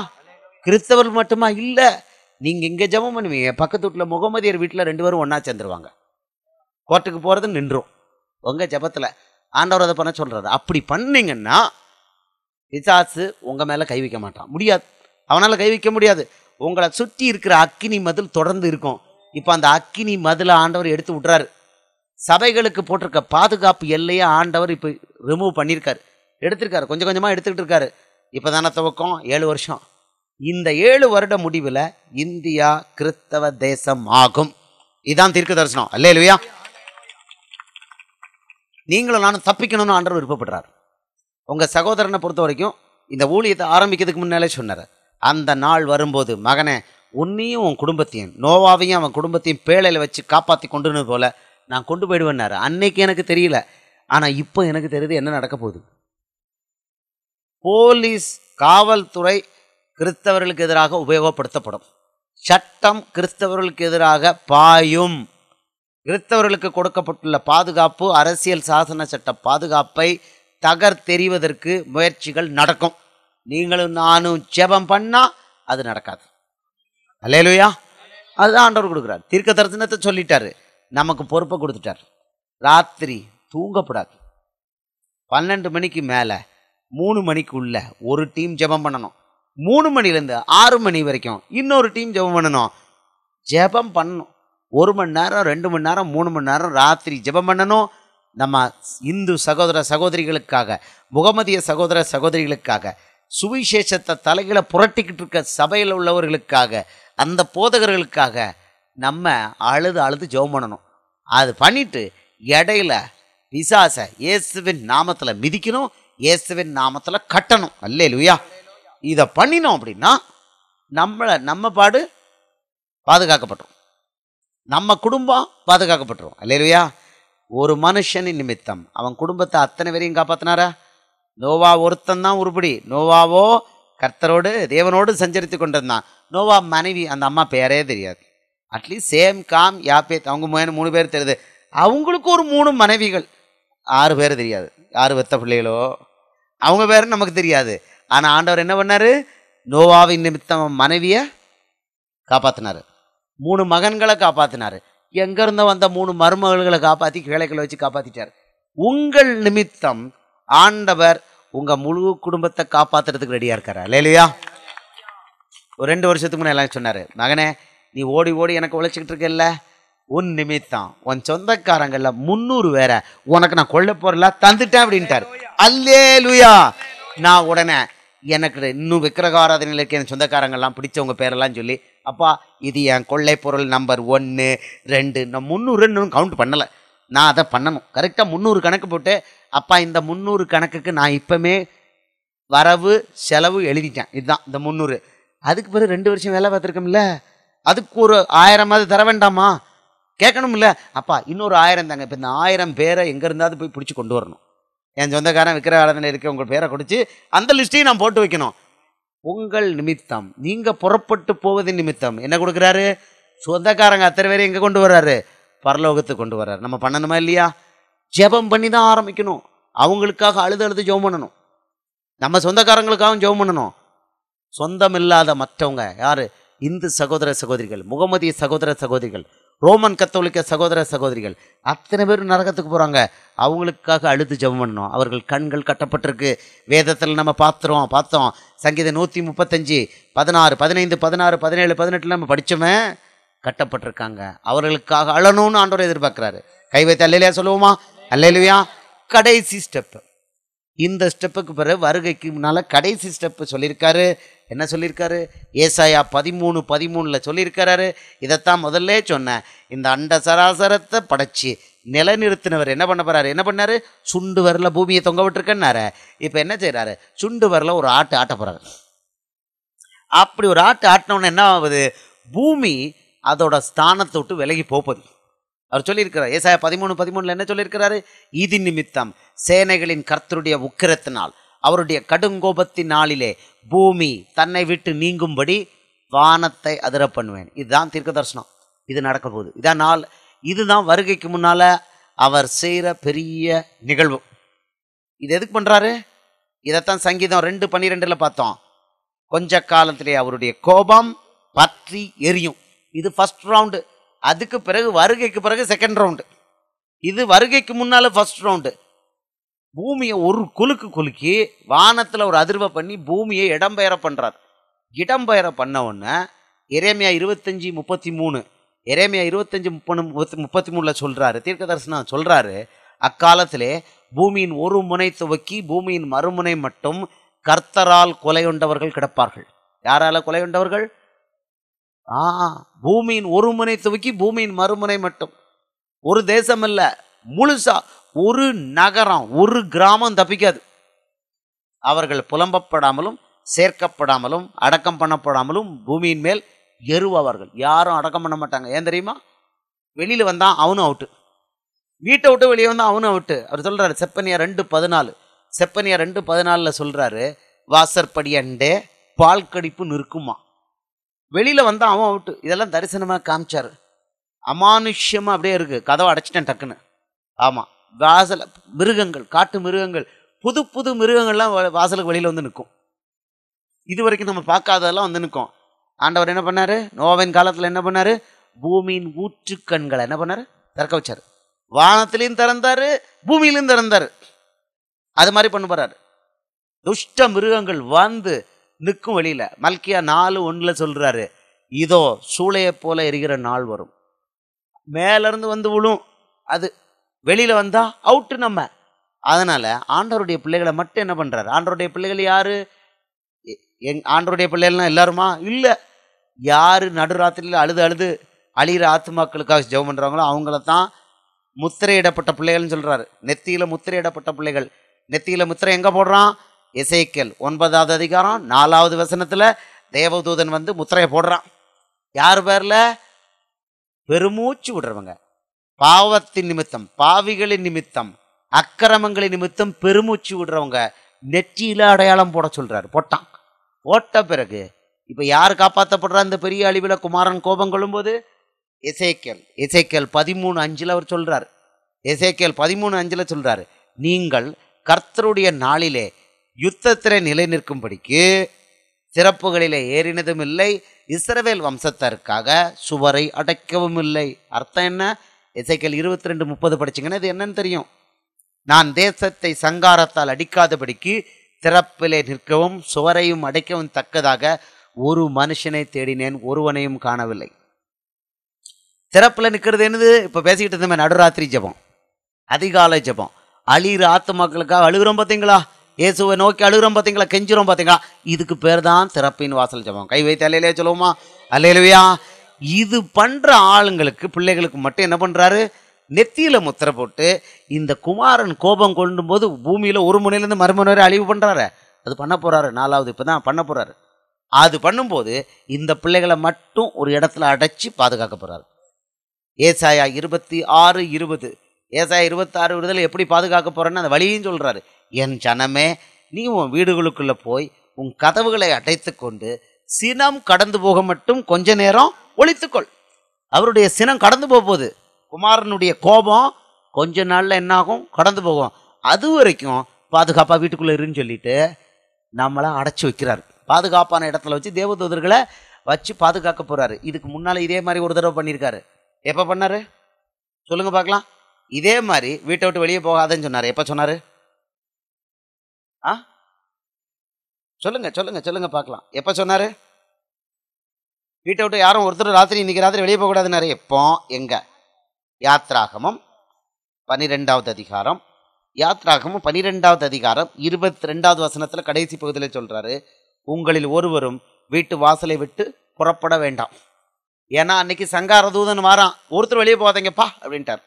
A: கிறிஸ்தவர் மட்டுமா இல்லை நீங்கள் இங்கே ஜபம் பண்ணுவீங்க பக்கத்து வீட்டில் முகமதியர் வீட்டில் ரெண்டு பேரும் ஒன்றா சேர்ந்துருவாங்க கோர்ட்டுக்கு போகிறது நின்றும் உங்கள் ஜபத்தில் ஆண்டவர் அதை பண்ண சொல்கிறாரு அப்படி பண்ணிங்கன்னா பிசாசு உங்கள் மேலே கை வைக்க மாட்டான் முடியாது அவனால் கை வைக்க முடியாது உங்களை சுற்றி இருக்கிற அக்கினி மதில் தொடர்ந்து இருக்கும் இப்போ அந்த அக்கினி மதில் ஆண்டவர் எடுத்து விட்றாரு சபைகளுக்கு போட்டிருக்க பாதுகாப்பு எல்லையை ஆண்டவர் இப்போ ரிமூவ் பண்ணியிருக்காரு எடுத்திருக்காரு கொஞ்சம் கொஞ்சமாக எடுத்துக்கிட்டு இருக்காரு இப்போ தானே துவக்கம் ஏழு வருஷம் இந்த ஏழு வருட முடிவில் இந்தியா கிறிஸ்தவ தேசம் ஆகும் இதான் தீர்க்க தரிசனம் அல்ல இல்லையா நீங்களும் நானும் தப்பிக்கணும்னு ஆண்டவர் விருப்பப்படுறார் உங்கள் சகோதரனை பொறுத்த வரைக்கும் இந்த ஊழியத்தை ஆரம்பிக்கிறதுக்கு முன்னாலே சொன்னார் அந்த நாள் வரும்போது மகனே உன்னையும் உன் குடும்பத்தையும் நோவாவையும் அவன் குடும்பத்தையும் பேழையில் வச்சு காப்பாற்றி கொண்டுன்னு போல நான் கொண்டு போயிடுவேன்னார் அன்னைக்கு எனக்கு தெரியல ஆனால் இப்போ எனக்கு தெரியுது என்ன நடக்க போகுது போலீஸ் காவல்துறை கிறிஸ்தவர்களுக்கு எதிராக உபயோகப்படுத்தப்படும் சட்டம் கிறிஸ்தவர்களுக்கு எதிராக பாயும் கிறிஸ்தவர்களுக்கு கொடுக்கப்பட்டுள்ள பாதுகாப்பு அரசியல் சாசன சட்ட பாதுகாப்பை தகர்த்தெறிவதற்கு முயற்சிகள் நடக்கும் நீங்களும் நானும் ஜெபம் பண்ணால் அது நடக்காது அல்லையிலுயா அதுதான் ஆண்டவர் கொடுக்குறார் தீர்க்க தரிசனத்தை சொல்லிட்டாரு நமக்கு பொறுப்பை கொடுத்துட்டார் ராத்திரி தூங்கப்படாது பன்னெண்டு மணிக்கு மேலே மூணு மணிக்கு உள்ள ஒரு டீம் ஜபம் பண்ணணும் மூணு மணிலேருந்து ஆறு மணி வரைக்கும் இன்னொரு டீம் ஜபம் பண்ணணும் ஜபம் பண்ணணும் ஒரு மணி நேரம் ரெண்டு மணி நேரம் மூணு மணி நேரம் ராத்திரி ஜபம் பண்ணணும் நம்ம இந்து சகோதர சகோதரிகளுக்காக முகமதிய சகோதர சகோதரிகளுக்காக சுவிசேஷத்தை தலைகளை புரட்டிக்கிட்டு இருக்க சபையில் உள்ளவர்களுக்காக அந்த போதகர்களுக்காக நம்ம அழுது அழுது ஜோம் பண்ணணும் அது பண்ணிட்டு இடையில விசாச இயேசுவின் நாமத்தில் மிதிக்கணும் இயேசுவின் நாமத்தில் கட்டணும் அல்லே லுயா இதை பண்ணினோம் அப்படின்னா நம்மளை நம்ம பாடு பாதுகாக்கப்பட்டோம் நம்ம குடும்பம் பாதுகாக்கப்பட்டுரும் லுயா ஒரு மனுஷனின் நிமித்தம் அவன் குடும்பத்தை அத்தனை பேரையும் காப்பாத்தினாரா நோவா ஒருத்தன் தான் உருப்படி நோவாவோ கர்த்தரோடு தேவனோடு சஞ்சரித்து கொண்டிருந்தான் நோவா மனைவி அந்த அம்மா பேரே தெரியாது அட்லீஸ்ட் சேம் காம் யாப்பேத் அவங்க மூணு பேர் தெரியுது அவங்களுக்கு ஒரு மூணு மனைவிகள் ஆறு பேர் தெரியாது யார் வெத்த பிள்ளைகளோ அவங்க பேர் நமக்கு தெரியாது ஆனால் ஆண்டவர் என்ன பண்ணார் நோவாவின் நிமித்தம் மனைவியை காப்பாற்றினார் மூணு மகன்களை காப்பாற்றினார் எங்கேருந்து வந்த மூணு மருமகள்களை காப்பாற்றி கிழக்கில் வச்சு காப்பாற்றிட்டார் உங்கள் நிமித்தம் ஆண்டவர் உங்கள் முழு குடும்பத்தை காப்பாற்றுறதுக்கு ரெடியாக இல்லை இல்லையா ஒரு ரெண்டு வருஷத்துக்கு முன்னாடி எல்லாம் சொன்னார் மகனே நீ ஓடி ஓடி எனக்கு உழைச்சிக்கிட்டு இருக்கல்ல உன் நிமித்தம் உன் சொந்தக்காரங்கள்ல முந்நூறு வேற உனக்கு நான் கொள்ள போறல தந்துட்டேன் அப்படின்ட்டாரு அல்லே நான் உடனே எனக்கு இன்னும் விக்கிரகாராதனையில் இருக்க என் சொந்தக்காரங்கள்லாம் பிடிச்சவங்க பேரெல்லாம் சொல்லி அப்பா இது என் கொள்ளை பொருள் நம்பர் ஒன்று ரெண்டு நான் முந்நூறுன்னு கவுண்ட் பண்ணலை நான் அதை பண்ணணும் கரெக்டாக முந்நூறு கணக்கு போட்டு அப்பா இந்த முந்நூறு கணக்குக்கு நான் இப்போமே வரவு செலவு எழுதிட்டேன் இதுதான் இந்த முந்நூறு அதுக்கு பிறகு ரெண்டு வருஷம் வேலை பார்த்துருக்கோம்ல அதுக்கு ஒரு ஆயிரமாவது தர வேண்டாமா இல்லை அப்பா இன்னொரு ஆயிரம் தாங்க இப்போ இந்த ஆயிரம் பேரை எங்கே இருந்தாவது போய் பிடிச்சி கொண்டு வரணும் என் சொந்தக்காரன் விக்கிரவாளத்தில் இருக்க உங்கள் பேரை கொடுத்து அந்த லிஸ்ட்டையும் நான் போட்டு வைக்கணும் உங்கள் நிமித்தம் நீங்கள் புறப்பட்டு போவது நிமித்தம் என்ன கொடுக்குறாரு சொந்தக்காரங்க அத்தனை பேரையும் எங்கே கொண்டு வர்றாரு பரலோகத்துக்கு கொண்டு வர்றாரு நம்ம பண்ணணுமா இல்லையா ஜெபம் பண்ணி தான் ஆரம்பிக்கணும் அவங்களுக்காக அழுது அழுது ஜெபம் பண்ணணும் நம்ம சொந்தக்காரங்களுக்காகவும் ஜெபம் பண்ணணும் சொந்தம் இல்லாத மற்றவங்க யார் இந்து சகோதர சகோதரிகள் முகமதிய சகோதர சகோதரிகள் ரோமன் கத்தோலிக்க சகோதர சகோதரிகள் அத்தனை பேரும் நரகத்துக்கு போகிறாங்க அவங்களுக்காக அழுது ஜெபம் பண்ணணும் அவர்கள் கண்கள் கட்டப்பட்டிருக்கு வேதத்தில் நம்ம பார்த்துறோம் பார்த்தோம் சங்கீத நூற்றி முப்பத்தஞ்சு பதினாறு பதினைந்து பதினாறு பதினேழு பதினெட்டில் நம்ம படித்தவன் கட்டப்பட்டிருக்காங்க அவர்களுக்காக அழணும்னு ஆண்டோரை எதிர்பார்க்குறாரு கை வைத்து அல்லையா சொல்லுவோமா அல்லையா கடைசி ஸ்டெப்பு இந்த ஸ்டெப்புக்கு பிறகு வருகைக்கு முன்னால் கடைசி ஸ்டெப்பு சொல்லியிருக்காரு என்ன சொல்லியிருக்காரு ஏசாயா பதிமூணு பதிமூணில் சொல்லியிருக்கிறாரு இதைத்தான் முதல்ல சொன்னேன் இந்த அண்ட சராசரத்தை படைச்சி நிலநிறுத்தினவர் என்ன பண்ண போகிறாரு என்ன பண்ணார் சுண்டு வரல பூமியை தொங்க விட்டுருக்கன்னாரு இப்போ என்ன செய்கிறாரு சுண்டு வரல ஒரு ஆட்டு ஆட்ட போகிறாரு அப்படி ஒரு ஆட்டு ஆட்டினோன்னு என்ன ஆகுது பூமி அதோட ஸ்தானத்தை விட்டு விலகி போப்பது அவர் சொல்லியிருக்கிறார் ஏசாய பதிமூணு பதிமூணில் என்ன சொல்லியிருக்கிறாரு இது நிமித்தம் சேனைகளின் கர்த்தருடைய உக்கிரத்தினால் அவருடைய கடுங்கோபத்தின் நாளிலே பூமி தன்னை விட்டு நீங்கும்படி வானத்தை அதிர பண்ணுவேன் இதுதான் தீர்க்க தரிசனம் இது நடக்க போகுது நாள் இதுதான் வருகைக்கு முன்னால் அவர் செய்கிற பெரிய நிகழ்வு இது எதுக்கு பண்ணுறாரு இதைத்தான் சங்கீதம் ரெண்டு பன்னிரெண்டில் பார்த்தோம் கொஞ்ச காலத்திலே அவருடைய கோபம் பற்றி எரியும் இது ஃபஸ்ட் ரவுண்டு அதுக்கு பிறகு வருகைக்கு பிறகு செகண்ட் ரவுண்டு இது வருகைக்கு முன்னால் ஃபஸ்ட் ரவுண்டு பூமியை ஒரு குலுக்கு குலுக்கி வானத்தில் ஒரு அதிர்வை பண்ணி பூமியை இடம்பெயர பண்ணுறார் இடம்பெயர பண்ண உடனே இறைமையா இருபத்தஞ்சி முப்பத்தி மூணு இறைமையா இருபத்தஞ்சி முப்பது முப்பத்தி முப்பத்தி மூணில் சொல்கிறாரு தீர்க்கதரிசனம் சொல்கிறாரு அக்காலத்திலே பூமியின் ஒரு முனை துவக்கி பூமியின் மறுமுனை மட்டும் கர்த்தரால் கொலையுண்டவர்கள் கிடப்பார்கள் யாரால் கொலையுண்டவர்கள் ஆ பூமியின் ஒரு முனை துவக்கி பூமியின் மறுமுனை மட்டும் ஒரு தேசம் இல்லை முழுசா ஒரு நகரம் ஒரு கிராமம் தப்பிக்காது அவர்கள் புலம்பப்படாமலும் சேர்க்கப்படாமலும் அடக்கம் பண்ணப்படாமலும் பூமியின் மேல் எருவாவார்கள் யாரும் அடக்கம் பண்ண மாட்டாங்க ஏன் தெரியுமா வெளியில் வந்தால் அவனும் அவுட்டு வீட்டை விட்டு வெளியே வந்தால் அவனும் அவுட்டு அவர் சொல்கிறாரு செப்பனியா ரெண்டு பதினாலு செப்பனியா ரெண்டு பதினாலில் சொல்கிறாரு வாசற்படி அண்டே பால் கடிப்பு நிற்குமா வெளியில் வந்தால் அவன் அவுட்டு இதெல்லாம் தரிசனமாக காமிச்சார் அமானுஷ்யமாக அப்படியே இருக்குது கதவை அடைச்சிட்டேன் டக்குன்னு ஆமாம் வாசல் மிருகங்கள் காட்டு மிருகங்கள் புது புது மிருகங்கள்லாம் வாசலுக்கு வெளியில் வந்து நிற்கும் இது வரைக்கும் நம்ம பார்க்காததெல்லாம் வந்து நிற்கும் ஆண்டவர் என்ன பண்ணார் நோவின் காலத்தில் என்ன பண்ணார் பூமியின் ஊற்று கண்களை என்ன பண்ணார் திறக்க வச்சார் வானத்திலையும் திறந்தார் பூமியிலையும் திறந்தார் அது மாதிரி பண்ண போகிறார் துஷ்ட மிருகங்கள் வந்து நிற்கும் வழியில் மல்கியா நாலு ஒன்றில் சொல்கிறாரு இதோ சூளையை போல எரிகிற நாள் வரும் மேலேருந்து வந்து விழும் அது வெளியில் வந்தால் அவுட்டு நம்ம அதனால் ஆண்டவருடைய பிள்ளைகளை மட்டும் என்ன பண்ணுறாரு ஆண்டருடைய பிள்ளைகள் யார் எங் ஆண்டவருடைய பிள்ளைகள்லாம் எல்லாருமா இல்லை யார் நடுராத்திரியில் அழுது அழுது அழிகிற ஆத்மாக்களுக்காக ஜெபம் பண்ணுறாங்களோ அவங்கள தான் முத்திரையிடப்பட்ட பிள்ளைகள்னு சொல்கிறாரு நெத்தியில் முத்திரையிடப்பட்ட பிள்ளைகள் நெத்தியில் முத்திரை எங்கே போடுறான் இசைக்கல் ஒன்பதாவது அதிகாரம் நாலாவது வசனத்தில் தேவதூதன் வந்து முத்திரையை போடுறான் யார் பேரில் பெருமூச்சு விடுறவங்க பாவத்தின் நிமித்தம் பாவிகளின் நிமித்தம் அக்கிரமங்களின் நிமித்தம் பெருமூச்சு விடுறவங்க நெற்றியில் அடையாளம் போட சொல்கிறார் போட்டான் போட்ட பிறகு இப்போ யார் காப்பாற்றப்படுறா இந்த பெரிய அழிவில் குமாரன் கோபம் கொள்ளும்போது இசைக்கல் இசைக்கல் பதிமூணு அஞ்சில் அவர் சொல்கிறார் இசைக்கல் பதிமூணு அஞ்சில் சொல்கிறார் நீங்கள் கர்த்தருடைய நாளிலே யுத்தத்தில் நிலை நிற்கும்படிக்கு சிறப்புகளிலே ஏறினதும் இல்லை இஸ்ரவேல் வம்சத்தருக்காக சுவரை அடைக்கவும் இல்லை அர்த்தம் என்ன இசைக்கல் இருபத்தி ரெண்டு முப்பது படிச்சிங்கன்னா இது என்னன்னு தெரியும் நான் தேசத்தை சங்காரத்தால் அடிக்காதபடிக்கு திறப்பிலே நிற்கவும் சுவரையும் அடைக்கவும் தக்கதாக ஒரு மனுஷனை தேடினேன் ஒருவனையும் காணவில்லை திறப்பில் நிற்கிறது என்னது இப்போ பேசிக்கிட்டு இருந்தோமே நடுராத்திரி ஜபம் அதிகாலை ஜபம் அழிகிற ஆத்து மக்களுக்காக அழுகிறோம் பார்த்தீங்களா இயேசுவை நோக்கி அழுகிறோம் பார்த்தீங்களா கெஞ்சுறோம் பார்த்தீங்களா இதுக்கு பேர் தான் திறப்பின் வாசல் ஜபம் கை வைத்து அலையிலேயே சொல்லுவோமா அலையிலுவையா இது பண்ணுற ஆளுங்களுக்கு பிள்ளைகளுக்கு மட்டும் என்ன பண்ணுறாரு நெத்தியில் முத்திரை போட்டு இந்த குமாரன் கோபம் கொள்ளும் போது பூமியில் ஒரு முனையிலேருந்து மறுமுனை வரை அழிவு பண்ணுறாரு அது பண்ண போகிறாரு நாலாவது இப்போ தான் பண்ண போகிறாரு அது பண்ணும்போது இந்த பிள்ளைகளை மட்டும் ஒரு இடத்துல அடைச்சி பாதுகாக்க போகிறாரு ஏசாயா இருபத்தி ஆறு இருபது ஏசாயா இருபத்தாறு விடுதலை எப்படி பாதுகாக்க போகிறேன்னு அந்த வழியும் சொல்கிறாரு என் ஜனமே நீ உன் வீடுகளுக்குள்ளே போய் உன் கதவுகளை அடைத்து கொண்டு சினம் கடந்து போக மட்டும் கொஞ்ச நேரம் ஒழித்துக்கொள் அவருடைய சினம் கடந்து போக போகுது குமாரனுடைய கோபம் கொஞ்ச நாளில் என்னாகும் கடந்து போகும் அது வரைக்கும் பாதுகாப்பாக வீட்டுக்குள்ளே இருன்னு சொல்லிட்டு நம்மளை அடைச்சி வைக்கிறார் பாதுகாப்பான இடத்துல வச்சு தேவதூதர்களை வச்சு பாதுகாக்க போகிறாரு இதுக்கு முன்னால் இதே மாதிரி ஒரு தடவை பண்ணியிருக்காரு எப்போ பண்ணார் சொல்லுங்கள் பார்க்கலாம் இதே மாதிரி வீட்டை விட்டு வெளியே போகாதன்னு சொன்னார் எப்போ சொன்னார் ஆ சொல்லுங்க சொல்லுங்க சொல்லுங்க பார்க்கலாம் எப்போ சொன்னார் வீட்டை விட்டு யாரும் ஒருத்தர் ராத்திரி இன்னைக்கு ராத்திரி வெளியே போகக்கூடாதுனாரு எப்போ எங்க யாத்ராகமம் பன்னிரெண்டாவது அதிகாரம் யாத்ராகமும் பன்னிரெண்டாவது அதிகாரம் இருபத்தி ரெண்டாவது வசனத்தில் கடைசி பகுதியில் சொல்கிறாரு உங்களில் ஒருவரும் வீட்டு வாசலை விட்டு புறப்பட வேண்டாம் ஏன்னா அன்னைக்கு சங்காரதூதன் வாரான் ஒருத்தர் வெளியே போகாதீங்கப்பா அப்படின்ட்டார்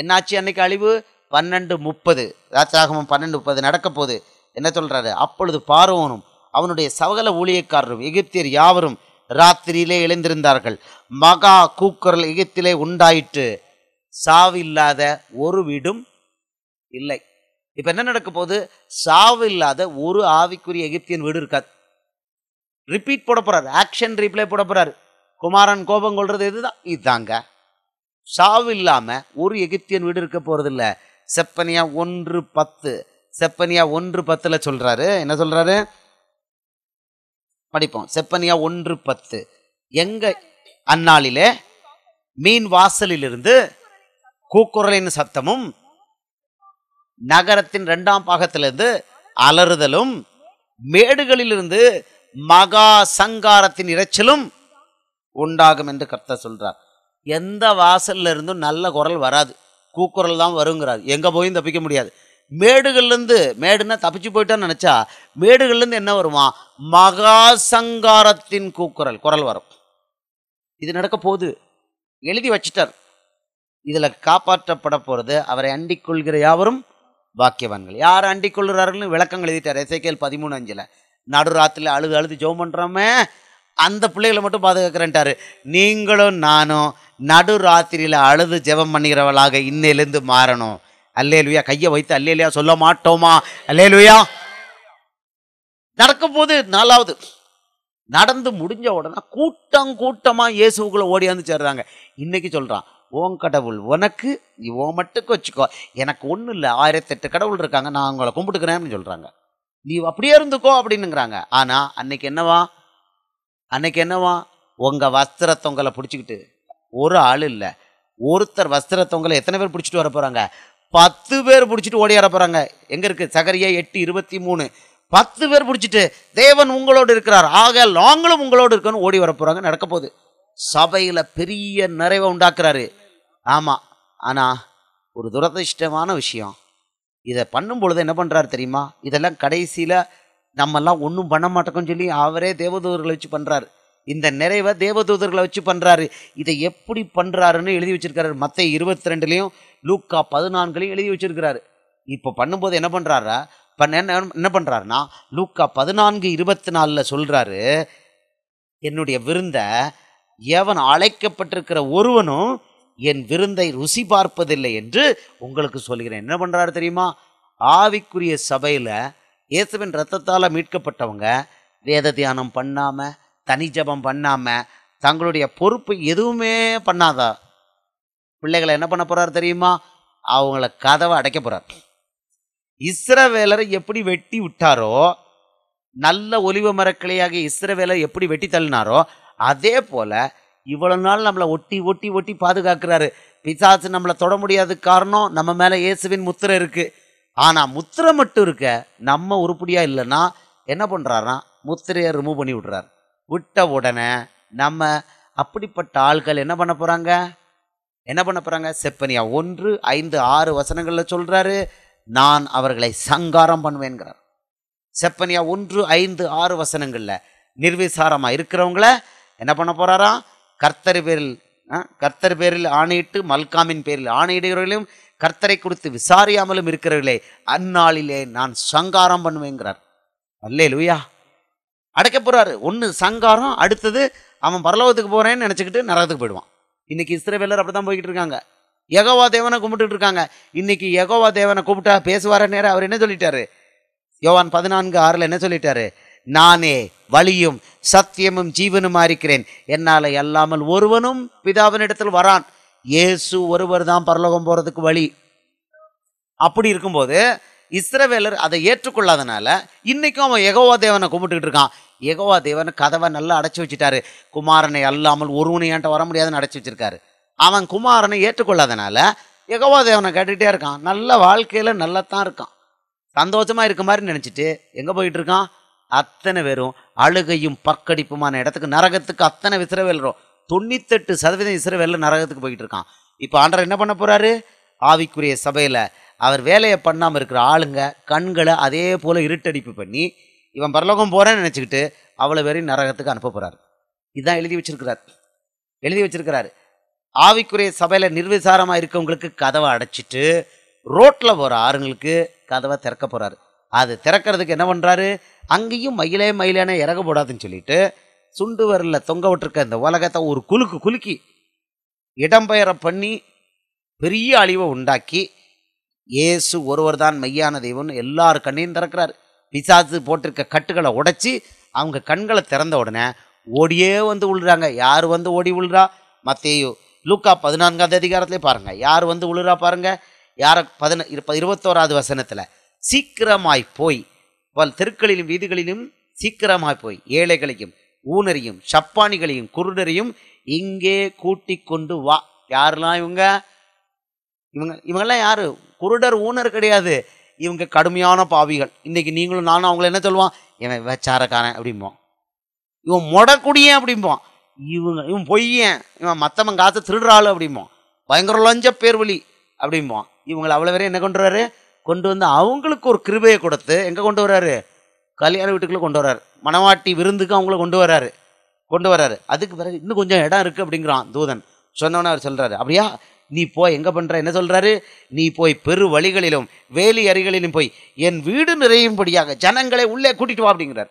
A: என்னாச்சு அன்னைக்கு அழிவு பன்னெண்டு முப்பது ராத்திராகமும் பன்னெண்டு முப்பது நடக்க போகுது என்ன சொல்கிறாரு அப்பொழுது பார்வோனும் அவனுடைய சகல ஊழியக்காரரும் எகிப்தியர் யாவரும் ராத்திரியிலே எழுந்திருந்தார்கள் மகா கூக்குரல் எகிப்திலே உண்டாயிற்று சாவு இல்லாத ஒரு வீடும் இல்லை இப்போ என்ன நடக்க போகுது சாவு இல்லாத ஒரு ஆவிக்குரிய எகிப்தியன் வீடு இருக்காது ரிப்பீட் போட போகிறார் ஆக்ஷன் ரீப்ளே போட போகிறார் குமாரன் கோபம் கொள்வது எதுதான் இதுதாங்க சாவு இல்லாமல் ஒரு எகிப்தியன் வீடு இருக்க போகிறதில்ல செப்பனியா ஒன்று பத்து செப்பனியா ஒன்று பத்தில் சொல்கிறாரு என்ன சொல்கிறாரு படிப்போம் செப்பனியா ஒன்று பத்து எங்க அந்நாளிலே மீன் வாசலிலிருந்து கூக்குரலின் சத்தமும் நகரத்தின் இரண்டாம் பாகத்திலிருந்து அலறுதலும் மேடுகளிலிருந்து மகா சங்காரத்தின் இறைச்சலும் உண்டாகும் என்று கர்த்தர் சொல்றார் எந்த வாசல்ல இருந்தும் நல்ல குரல் வராது கூக்குரல் தான் வருங்கிறார் எங்கே போயும் தப்பிக்க முடியாது மேடுகள்லேருந்து மேடுன்னா தப்பிச்சு போயிட்டான்னு நினச்சா மேடுகள்லேருந்து என்ன வருமா மகா சங்காரத்தின் கூக்குரல் குரல் வரும் இது நடக்க போகுது எழுதி வச்சிட்டார் இதில் காப்பாற்றப்பட போகிறது அவரை அண்டிக் கொள்கிற யாவரும் பாக்கியவான்கள் யார் அண்டிக் கொள்கிறார்கள்னு விளக்கங்கள் எழுதிட்டார் எசைக்கேல் பதிமூணு அஞ்சில் நடுராத்தில் அழுது அழுது ஜோம் பண்ணுறோமே அந்த பிள்ளைகளை மட்டும் பாதுகாக்கிறேன்ட்டாரு நீங்களும் நானும் நடு ராத்திரியில் அழுது ஜெபம் பண்ணுகிறவளாக இன்னிலிருந்து மாறணும் அல்லேலுயா கையை வைத்து அல்லேலுயா சொல்ல மாட்டோமா அல்லேலுயா நடக்கும்போது நாலாவது நடந்து முடிஞ்ச உடனே கூட்டம் கூட்டமாக இயேசுக்குள்ளே வந்து சேர்றாங்க இன்னைக்கு சொல்கிறான் ஓம் கடவுள் உனக்கு நீ ஓ மட்டுக்கு வச்சுக்கோ எனக்கு ஒன்றும் இல்லை ஆயிரத்தெட்டு கடவுள் இருக்காங்க நான் உங்களை கும்பிட்டுக்கிறேன்னு சொல்கிறாங்க நீ அப்படியே இருந்துக்கோ அப்படின்னுங்கிறாங்க ஆனால் அன்னைக்கு என்னவா அன்னைக்கு என்னவா உங்கள் வஸ்திரத்தை உங்களை பிடிச்சிக்கிட்டு ஒரு ஆள் இல்லை ஒருத்தர் வஸ்திரத்தவங்களை எத்தனை பேர் பிடிச்சிட்டு வர போகிறாங்க பத்து பேர் பிடிச்சிட்டு ஓடி வர போகிறாங்க எங்கே இருக்குது சகரியா எட்டு இருபத்தி மூணு பத்து பேர் பிடிச்சிட்டு தேவன் உங்களோடு இருக்கிறார் ஆக லாங்களும் உங்களோடு இருக்குன்னு ஓடி வர போகிறாங்க நடக்க போகுது சபையில் பெரிய நிறைவை உண்டாக்குறாரு ஆமாம் ஆனால் ஒரு துரதிருஷ்டமான விஷயம் இதை பண்ணும் பொழுது என்ன பண்ணுறாரு தெரியுமா இதெல்லாம் கடைசியில் நம்மெல்லாம் ஒன்றும் பண்ண மாட்டோம்னு சொல்லி அவரே தேவதூர்களை வச்சு பண்ணுறாரு இந்த நிறைவை தேவதூதர்களை வச்சு பண்ணுறாரு இதை எப்படி பண்ணுறாருன்னு எழுதி வச்சிருக்கிறாரு மற்ற இருபத்தி ரெண்டுலேயும் லூக்கா பதினான்குலையும் எழுதி வச்சிருக்கிறாரு இப்போ பண்ணும்போது என்ன பண்ணுறாரா பண்ண என்ன என்ன பண்ணுறாருன்னா லூக்கா பதினான்கு இருபத்தி நாலில் சொல்கிறாரு என்னுடைய விருந்தை எவன் அழைக்கப்பட்டிருக்கிற ஒருவனும் என் விருந்தை ருசி பார்ப்பதில்லை என்று உங்களுக்கு சொல்கிறேன் என்ன பண்ணுறாரு தெரியுமா ஆவிக்குரிய சபையில் இயேசுவின் ரத்தத்தால் மீட்கப்பட்டவங்க வேத தியானம் பண்ணாமல் தனி ஜபம் பண்ணாமல் தங்களுடைய பொறுப்பு எதுவுமே பண்ணாதா பிள்ளைகளை என்ன பண்ண போகிறார் தெரியுமா அவங்கள கதவை அடைக்க போகிறார் இஸ்ரவேலரை எப்படி வெட்டி விட்டாரோ நல்ல ஒலிவ மரக்கிளையாக இஸ்ரவேலர் எப்படி வெட்டி தள்ளினாரோ அதே போல் இவ்வளோ நாள் நம்மளை ஒட்டி ஒட்டி ஒட்டி பாதுகாக்கிறாரு பிசாசு நம்மளை தொட முடியாத காரணம் நம்ம மேலே இயேசுவின் முத்திரை இருக்குது ஆனால் முத்திரை மட்டும் இருக்க நம்ம உருப்படியாக இல்லைன்னா என்ன பண்ணுறாருனா முத்திரையை ரிமூவ் பண்ணி விட்றாரு விட்ட உடனே நம்ம அப்படிப்பட்ட ஆள்கள் என்ன பண்ண போகிறாங்க என்ன பண்ண போகிறாங்க செப்பனியா ஒன்று ஐந்து ஆறு வசனங்களில் சொல்கிறாரு நான் அவர்களை சங்காரம் பண்ணுவேன்கிறார் செப்பனியா ஒன்று ஐந்து ஆறு வசனங்களில் நிர்விசாரமாக இருக்கிறவங்கள என்ன பண்ண போகிறாராம் கர்த்தர் பேரில் கர்த்தர் பேரில் ஆணையிட்டு மல்காமின் பேரில் ஆணையிடுகிறவர்களையும் கர்த்தரை குறித்து விசாரியாமலும் இருக்கிறவர்களே அந்நாளிலே நான் சங்காரம் பண்ணுவேங்கிறார் அல்லே லூயா அடைக்க போகிறாரு ஒன்று சங்காரம் அடுத்தது அவன் பரலோகத்துக்கு போகிறேன்னு நினச்சிக்கிட்டு நரகத்துக்கு போயிடுவான் இன்றைக்கி இஸ்ரேவேலர் அப்படி தான் போய்கிட்டு இருக்காங்க யகோவா தேவனை கும்பிட்டுட்டு இருக்காங்க இன்றைக்கி யகோவா தேவனை கூப்பிட்டா பேசுவார நேரம் அவர் என்ன சொல்லிட்டாரு யோவான் பதினான்கு ஆறில் என்ன சொல்லிட்டாரு நானே வழியும் சத்தியமும் ஜீவனும் இருக்கிறேன் என்னால் அல்லாமல் ஒருவனும் பிதாவினிடத்தில் வரான் இயேசு ஒருவர் தான் பரலோகம் போகிறதுக்கு வழி அப்படி இருக்கும்போது இஸ்ரவேலர் அதை ஏற்றுக்கொள்ளாதனால இன்றைக்கும் அவன் எகோவா தேவனை கும்பிட்டுக்கிட்டு இருக்கான் எகோவா தேவன் கதவை நல்லா அடைச்சி வச்சுட்டாரு குமாரனை அல்லாமல் ஒருவனை ஏன்ட்ட வர முடியாதுன்னு அடைச்சி வச்சிருக்காரு அவன் குமாரனை ஏற்றுக்கொள்ளாதனால எகோவா தேவனை கேட்டுக்கிட்டே இருக்கான் நல்ல வாழ்க்கையில் நல்லா தான் இருக்கான் சந்தோஷமாக இருக்க மாதிரி நினச்சிட்டு எங்கே போயிட்டு இருக்கான் அத்தனை பேரும் அழுகையும் பக்கடிப்புமான இடத்துக்கு நரகத்துக்கு அத்தனை இஸ்ரவேலரும் தொண்ணூத்தெட்டு சதவீதம் இஸ்ரவேலில் நரகத்துக்கு போயிட்டு இருக்கான் இப்போ ஆண்டர் என்ன பண்ண போகிறாரு ஆவிக்குரிய சபையில் அவர் வேலையை பண்ணாமல் இருக்கிற ஆளுங்க கண்களை அதே போல் இருட்டடிப்பு பண்ணி இவன் பரலோகம் போகிறேன்னு நினச்சிக்கிட்டு அவ்வளோ பேரையும் நரகத்துக்கு அனுப்ப போகிறார் இதுதான் எழுதி வச்சிருக்கிறார் எழுதி வச்சிருக்கிறாரு ஆவிக்குரிய சபையில் நிர்விசாரமாக இருக்கவங்களுக்கு கதவை அடைச்சிட்டு ரோட்டில் போகிற ஆறுங்களுக்கு கதவை திறக்க போகிறாரு அது திறக்கிறதுக்கு என்ன பண்ணுறாரு அங்கேயும் மயிலே மயிலான இறக போடாதுன்னு சொல்லிட்டு சுண்டு வரலில் தொங்க விட்டுருக்க இந்த உலகத்தை ஒரு குலுக்கு குலுக்கி இடம்பெயரை பண்ணி பெரிய அழிவை உண்டாக்கி ஏசு ஒருவர் தான் மெய்யான தெய்வம்னு எல்லார் கண்ணையும் திறக்கிறார் பிசாசு போட்டிருக்க கட்டுகளை உடைச்சி அவங்க கண்களை திறந்த உடனே ஓடியே வந்து விழுறாங்க யார் வந்து ஓடி விழுறா மத்தையோ லூக்கா பதினான்காவது அதிகாரத்திலே பாருங்கள் யார் வந்து விழுறா பாருங்கள் யார பதின இருபத்தோராது வசனத்தில் சீக்கிரமாய் போய் பல் தெருக்களிலும் வீதிகளிலும் சீக்கிரமாய் போய் ஏழைகளையும் ஊனரையும் சப்பானிகளையும் குருடரையும் இங்கே கூட்டி கொண்டு வா யாரெல்லாம் இவங்க இவங்க இவங்கெல்லாம் யார் குருடர் ஊனர் கிடையாது இவங்க கடுமையான பாவிகள் இன்றைக்கி நீங்களும் நானும் அவங்கள என்ன சொல்லுவான் இவன் விபச்சாரக்காரன் அப்படிம்போம் இவன் முடக்கூடிய அப்படிம்போம் இவங்க இவன் பொய்யன் இவன் மற்றவன் காத்து திருடுறாள் அப்படிம்போம் பயங்கர லஞ்ச பேர் வழி அப்படிம்போம் இவங்களை அவ்வளோ பேரும் என்ன கொண்டு வர்றாரு கொண்டு வந்து அவங்களுக்கு ஒரு கிருபையை கொடுத்து எங்கே கொண்டு வர்றாரு கல்யாண வீட்டுக்குள்ளே கொண்டு வர்றாரு மணவாட்டி விருந்துக்கு அவங்கள கொண்டு வர்றாரு கொண்டு வர்றாரு அதுக்கு பிறகு இன்னும் கொஞ்சம் இடம் இருக்குது அப்படிங்கிறான் தூதன் சொன்னோன்னு அவர் சொல்கிறாரு அப்படியா நீ போய் எங்கே பண்ணுற என்ன சொல்கிறாரு நீ போய் பெரு வழிகளிலும் வேலி அறிகளிலும் போய் என் வீடு நிறையும்படியாக ஜனங்களை உள்ளே கூட்டிகிட்டு வா அப்படிங்கிறார்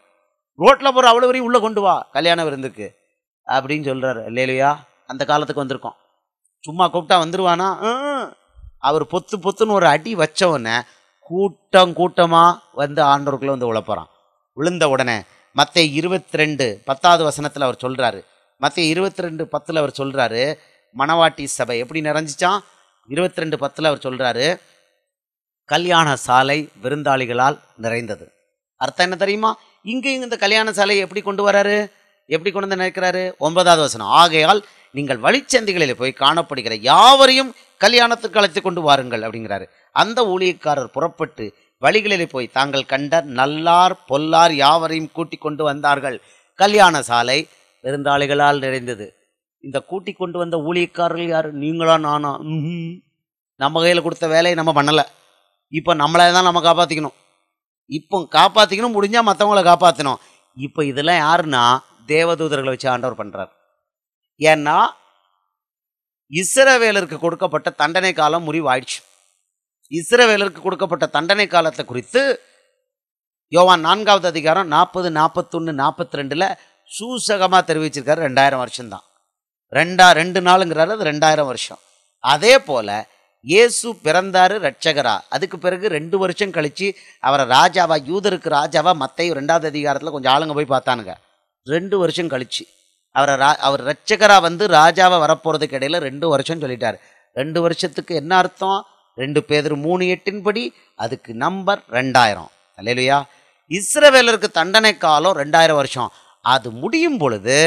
A: ரோட்டில் போகிற அவ்வளோ வரையும் உள்ளே கொண்டு வா கல்யாண விருந்துக்கு அப்படின்னு சொல்கிறாரு இல்லையிலையா அந்த காலத்துக்கு வந்திருக்கோம் சும்மா கூப்பிட்டா வந்துடுவானா அவர் பொத்து பொத்துன்னு ஒரு அடி வச்சவொடனே கூட்டம் கூட்டமாக வந்து ஆண்டோருக்குள்ளே வந்து உழப்புறான் விழுந்த உடனே மற்ற இருபத்தி ரெண்டு பத்தாவது வசனத்தில் அவர் சொல்கிறாரு மற்ற இருபத்தி ரெண்டு பத்தில் அவர் சொல்கிறாரு மணவாட்டி சபை எப்படி நிறைஞ்சிச்சான் இருபத்தி ரெண்டு பத்தில் அவர் சொல்கிறாரு கல்யாண சாலை விருந்தாளிகளால் நிறைந்தது அர்த்தம் என்ன தெரியுமா இங்கேயும் இந்த கல்யாண சாலையை எப்படி கொண்டு வராரு எப்படி கொண்டு வந்து நினைக்கிறாரு ஒன்பதாவது வசனம் ஆகையால் நீங்கள் வழிச்சந்தைகளில் போய் காணப்படுகிற யாவரையும் கல்யாணத்துக்கு அழைத்து கொண்டு வாருங்கள் அப்படிங்கிறாரு அந்த ஊழியக்காரர் புறப்பட்டு வழிகளில் போய் தாங்கள் கண்ட நல்லார் பொல்லார் யாவரையும் கூட்டி கொண்டு வந்தார்கள் கல்யாண சாலை விருந்தாளிகளால் நிறைந்தது இந்த கூட்டி கொண்டு வந்த ஊழியக்காரர்கள் யார் நீங்களா நானா நம்ம கையில் கொடுத்த வேலையை நம்ம பண்ணலை இப்போ நம்மளே தான் நம்ம காப்பாற்றிக்கணும் இப்போ காப்பாற்றிக்கணும் முடிஞ்சால் மற்றவங்கள காப்பாற்றணும் இப்போ இதெல்லாம் யாருன்னா தேவதூதர்களை வச்சு ஆண்டவர் பண்ணுறார் ஏன்னா இஸ்ரவேலருக்கு கொடுக்கப்பட்ட தண்டனை காலம் முறிவாயிடுச்சு இஸ்ரவேலருக்கு கொடுக்கப்பட்ட தண்டனை காலத்தை குறித்து யோவான் நான்காவது அதிகாரம் நாற்பது நாற்பத்தொன்று நாற்பத்தி ரெண்டில் சூசகமாக தெரிவிச்சிருக்காரு ரெண்டாயிரம் வருஷம்தான் ரெண்டா ரெண்டு நாளுங்கிறாரு அது ரெண்டாயிரம் வருஷம் அதே போல் இயேசு பிறந்தார் ரட்சகரா அதுக்கு பிறகு ரெண்டு வருஷம் கழித்து அவரை ராஜாவா யூதருக்கு ராஜாவா மத்தையும் ரெண்டாவது அதிகாரத்தில் கொஞ்சம் ஆளுங்க போய் பார்த்தானுங்க ரெண்டு வருஷம் கழிச்சு அவரை ரா அவர் ரட்சகரா வந்து ராஜாவை வரப்போகிறதுக்கு இடையில ரெண்டு வருஷம் சொல்லிட்டார் ரெண்டு வருஷத்துக்கு என்ன அர்த்தம் ரெண்டு பேர் மூணு எட்டின்படி அதுக்கு நம்பர் ரெண்டாயிரம் இல்லையா இஸ்ரவேலருக்கு தண்டனை காலம் ரெண்டாயிரம் வருஷம் அது முடியும் பொழுது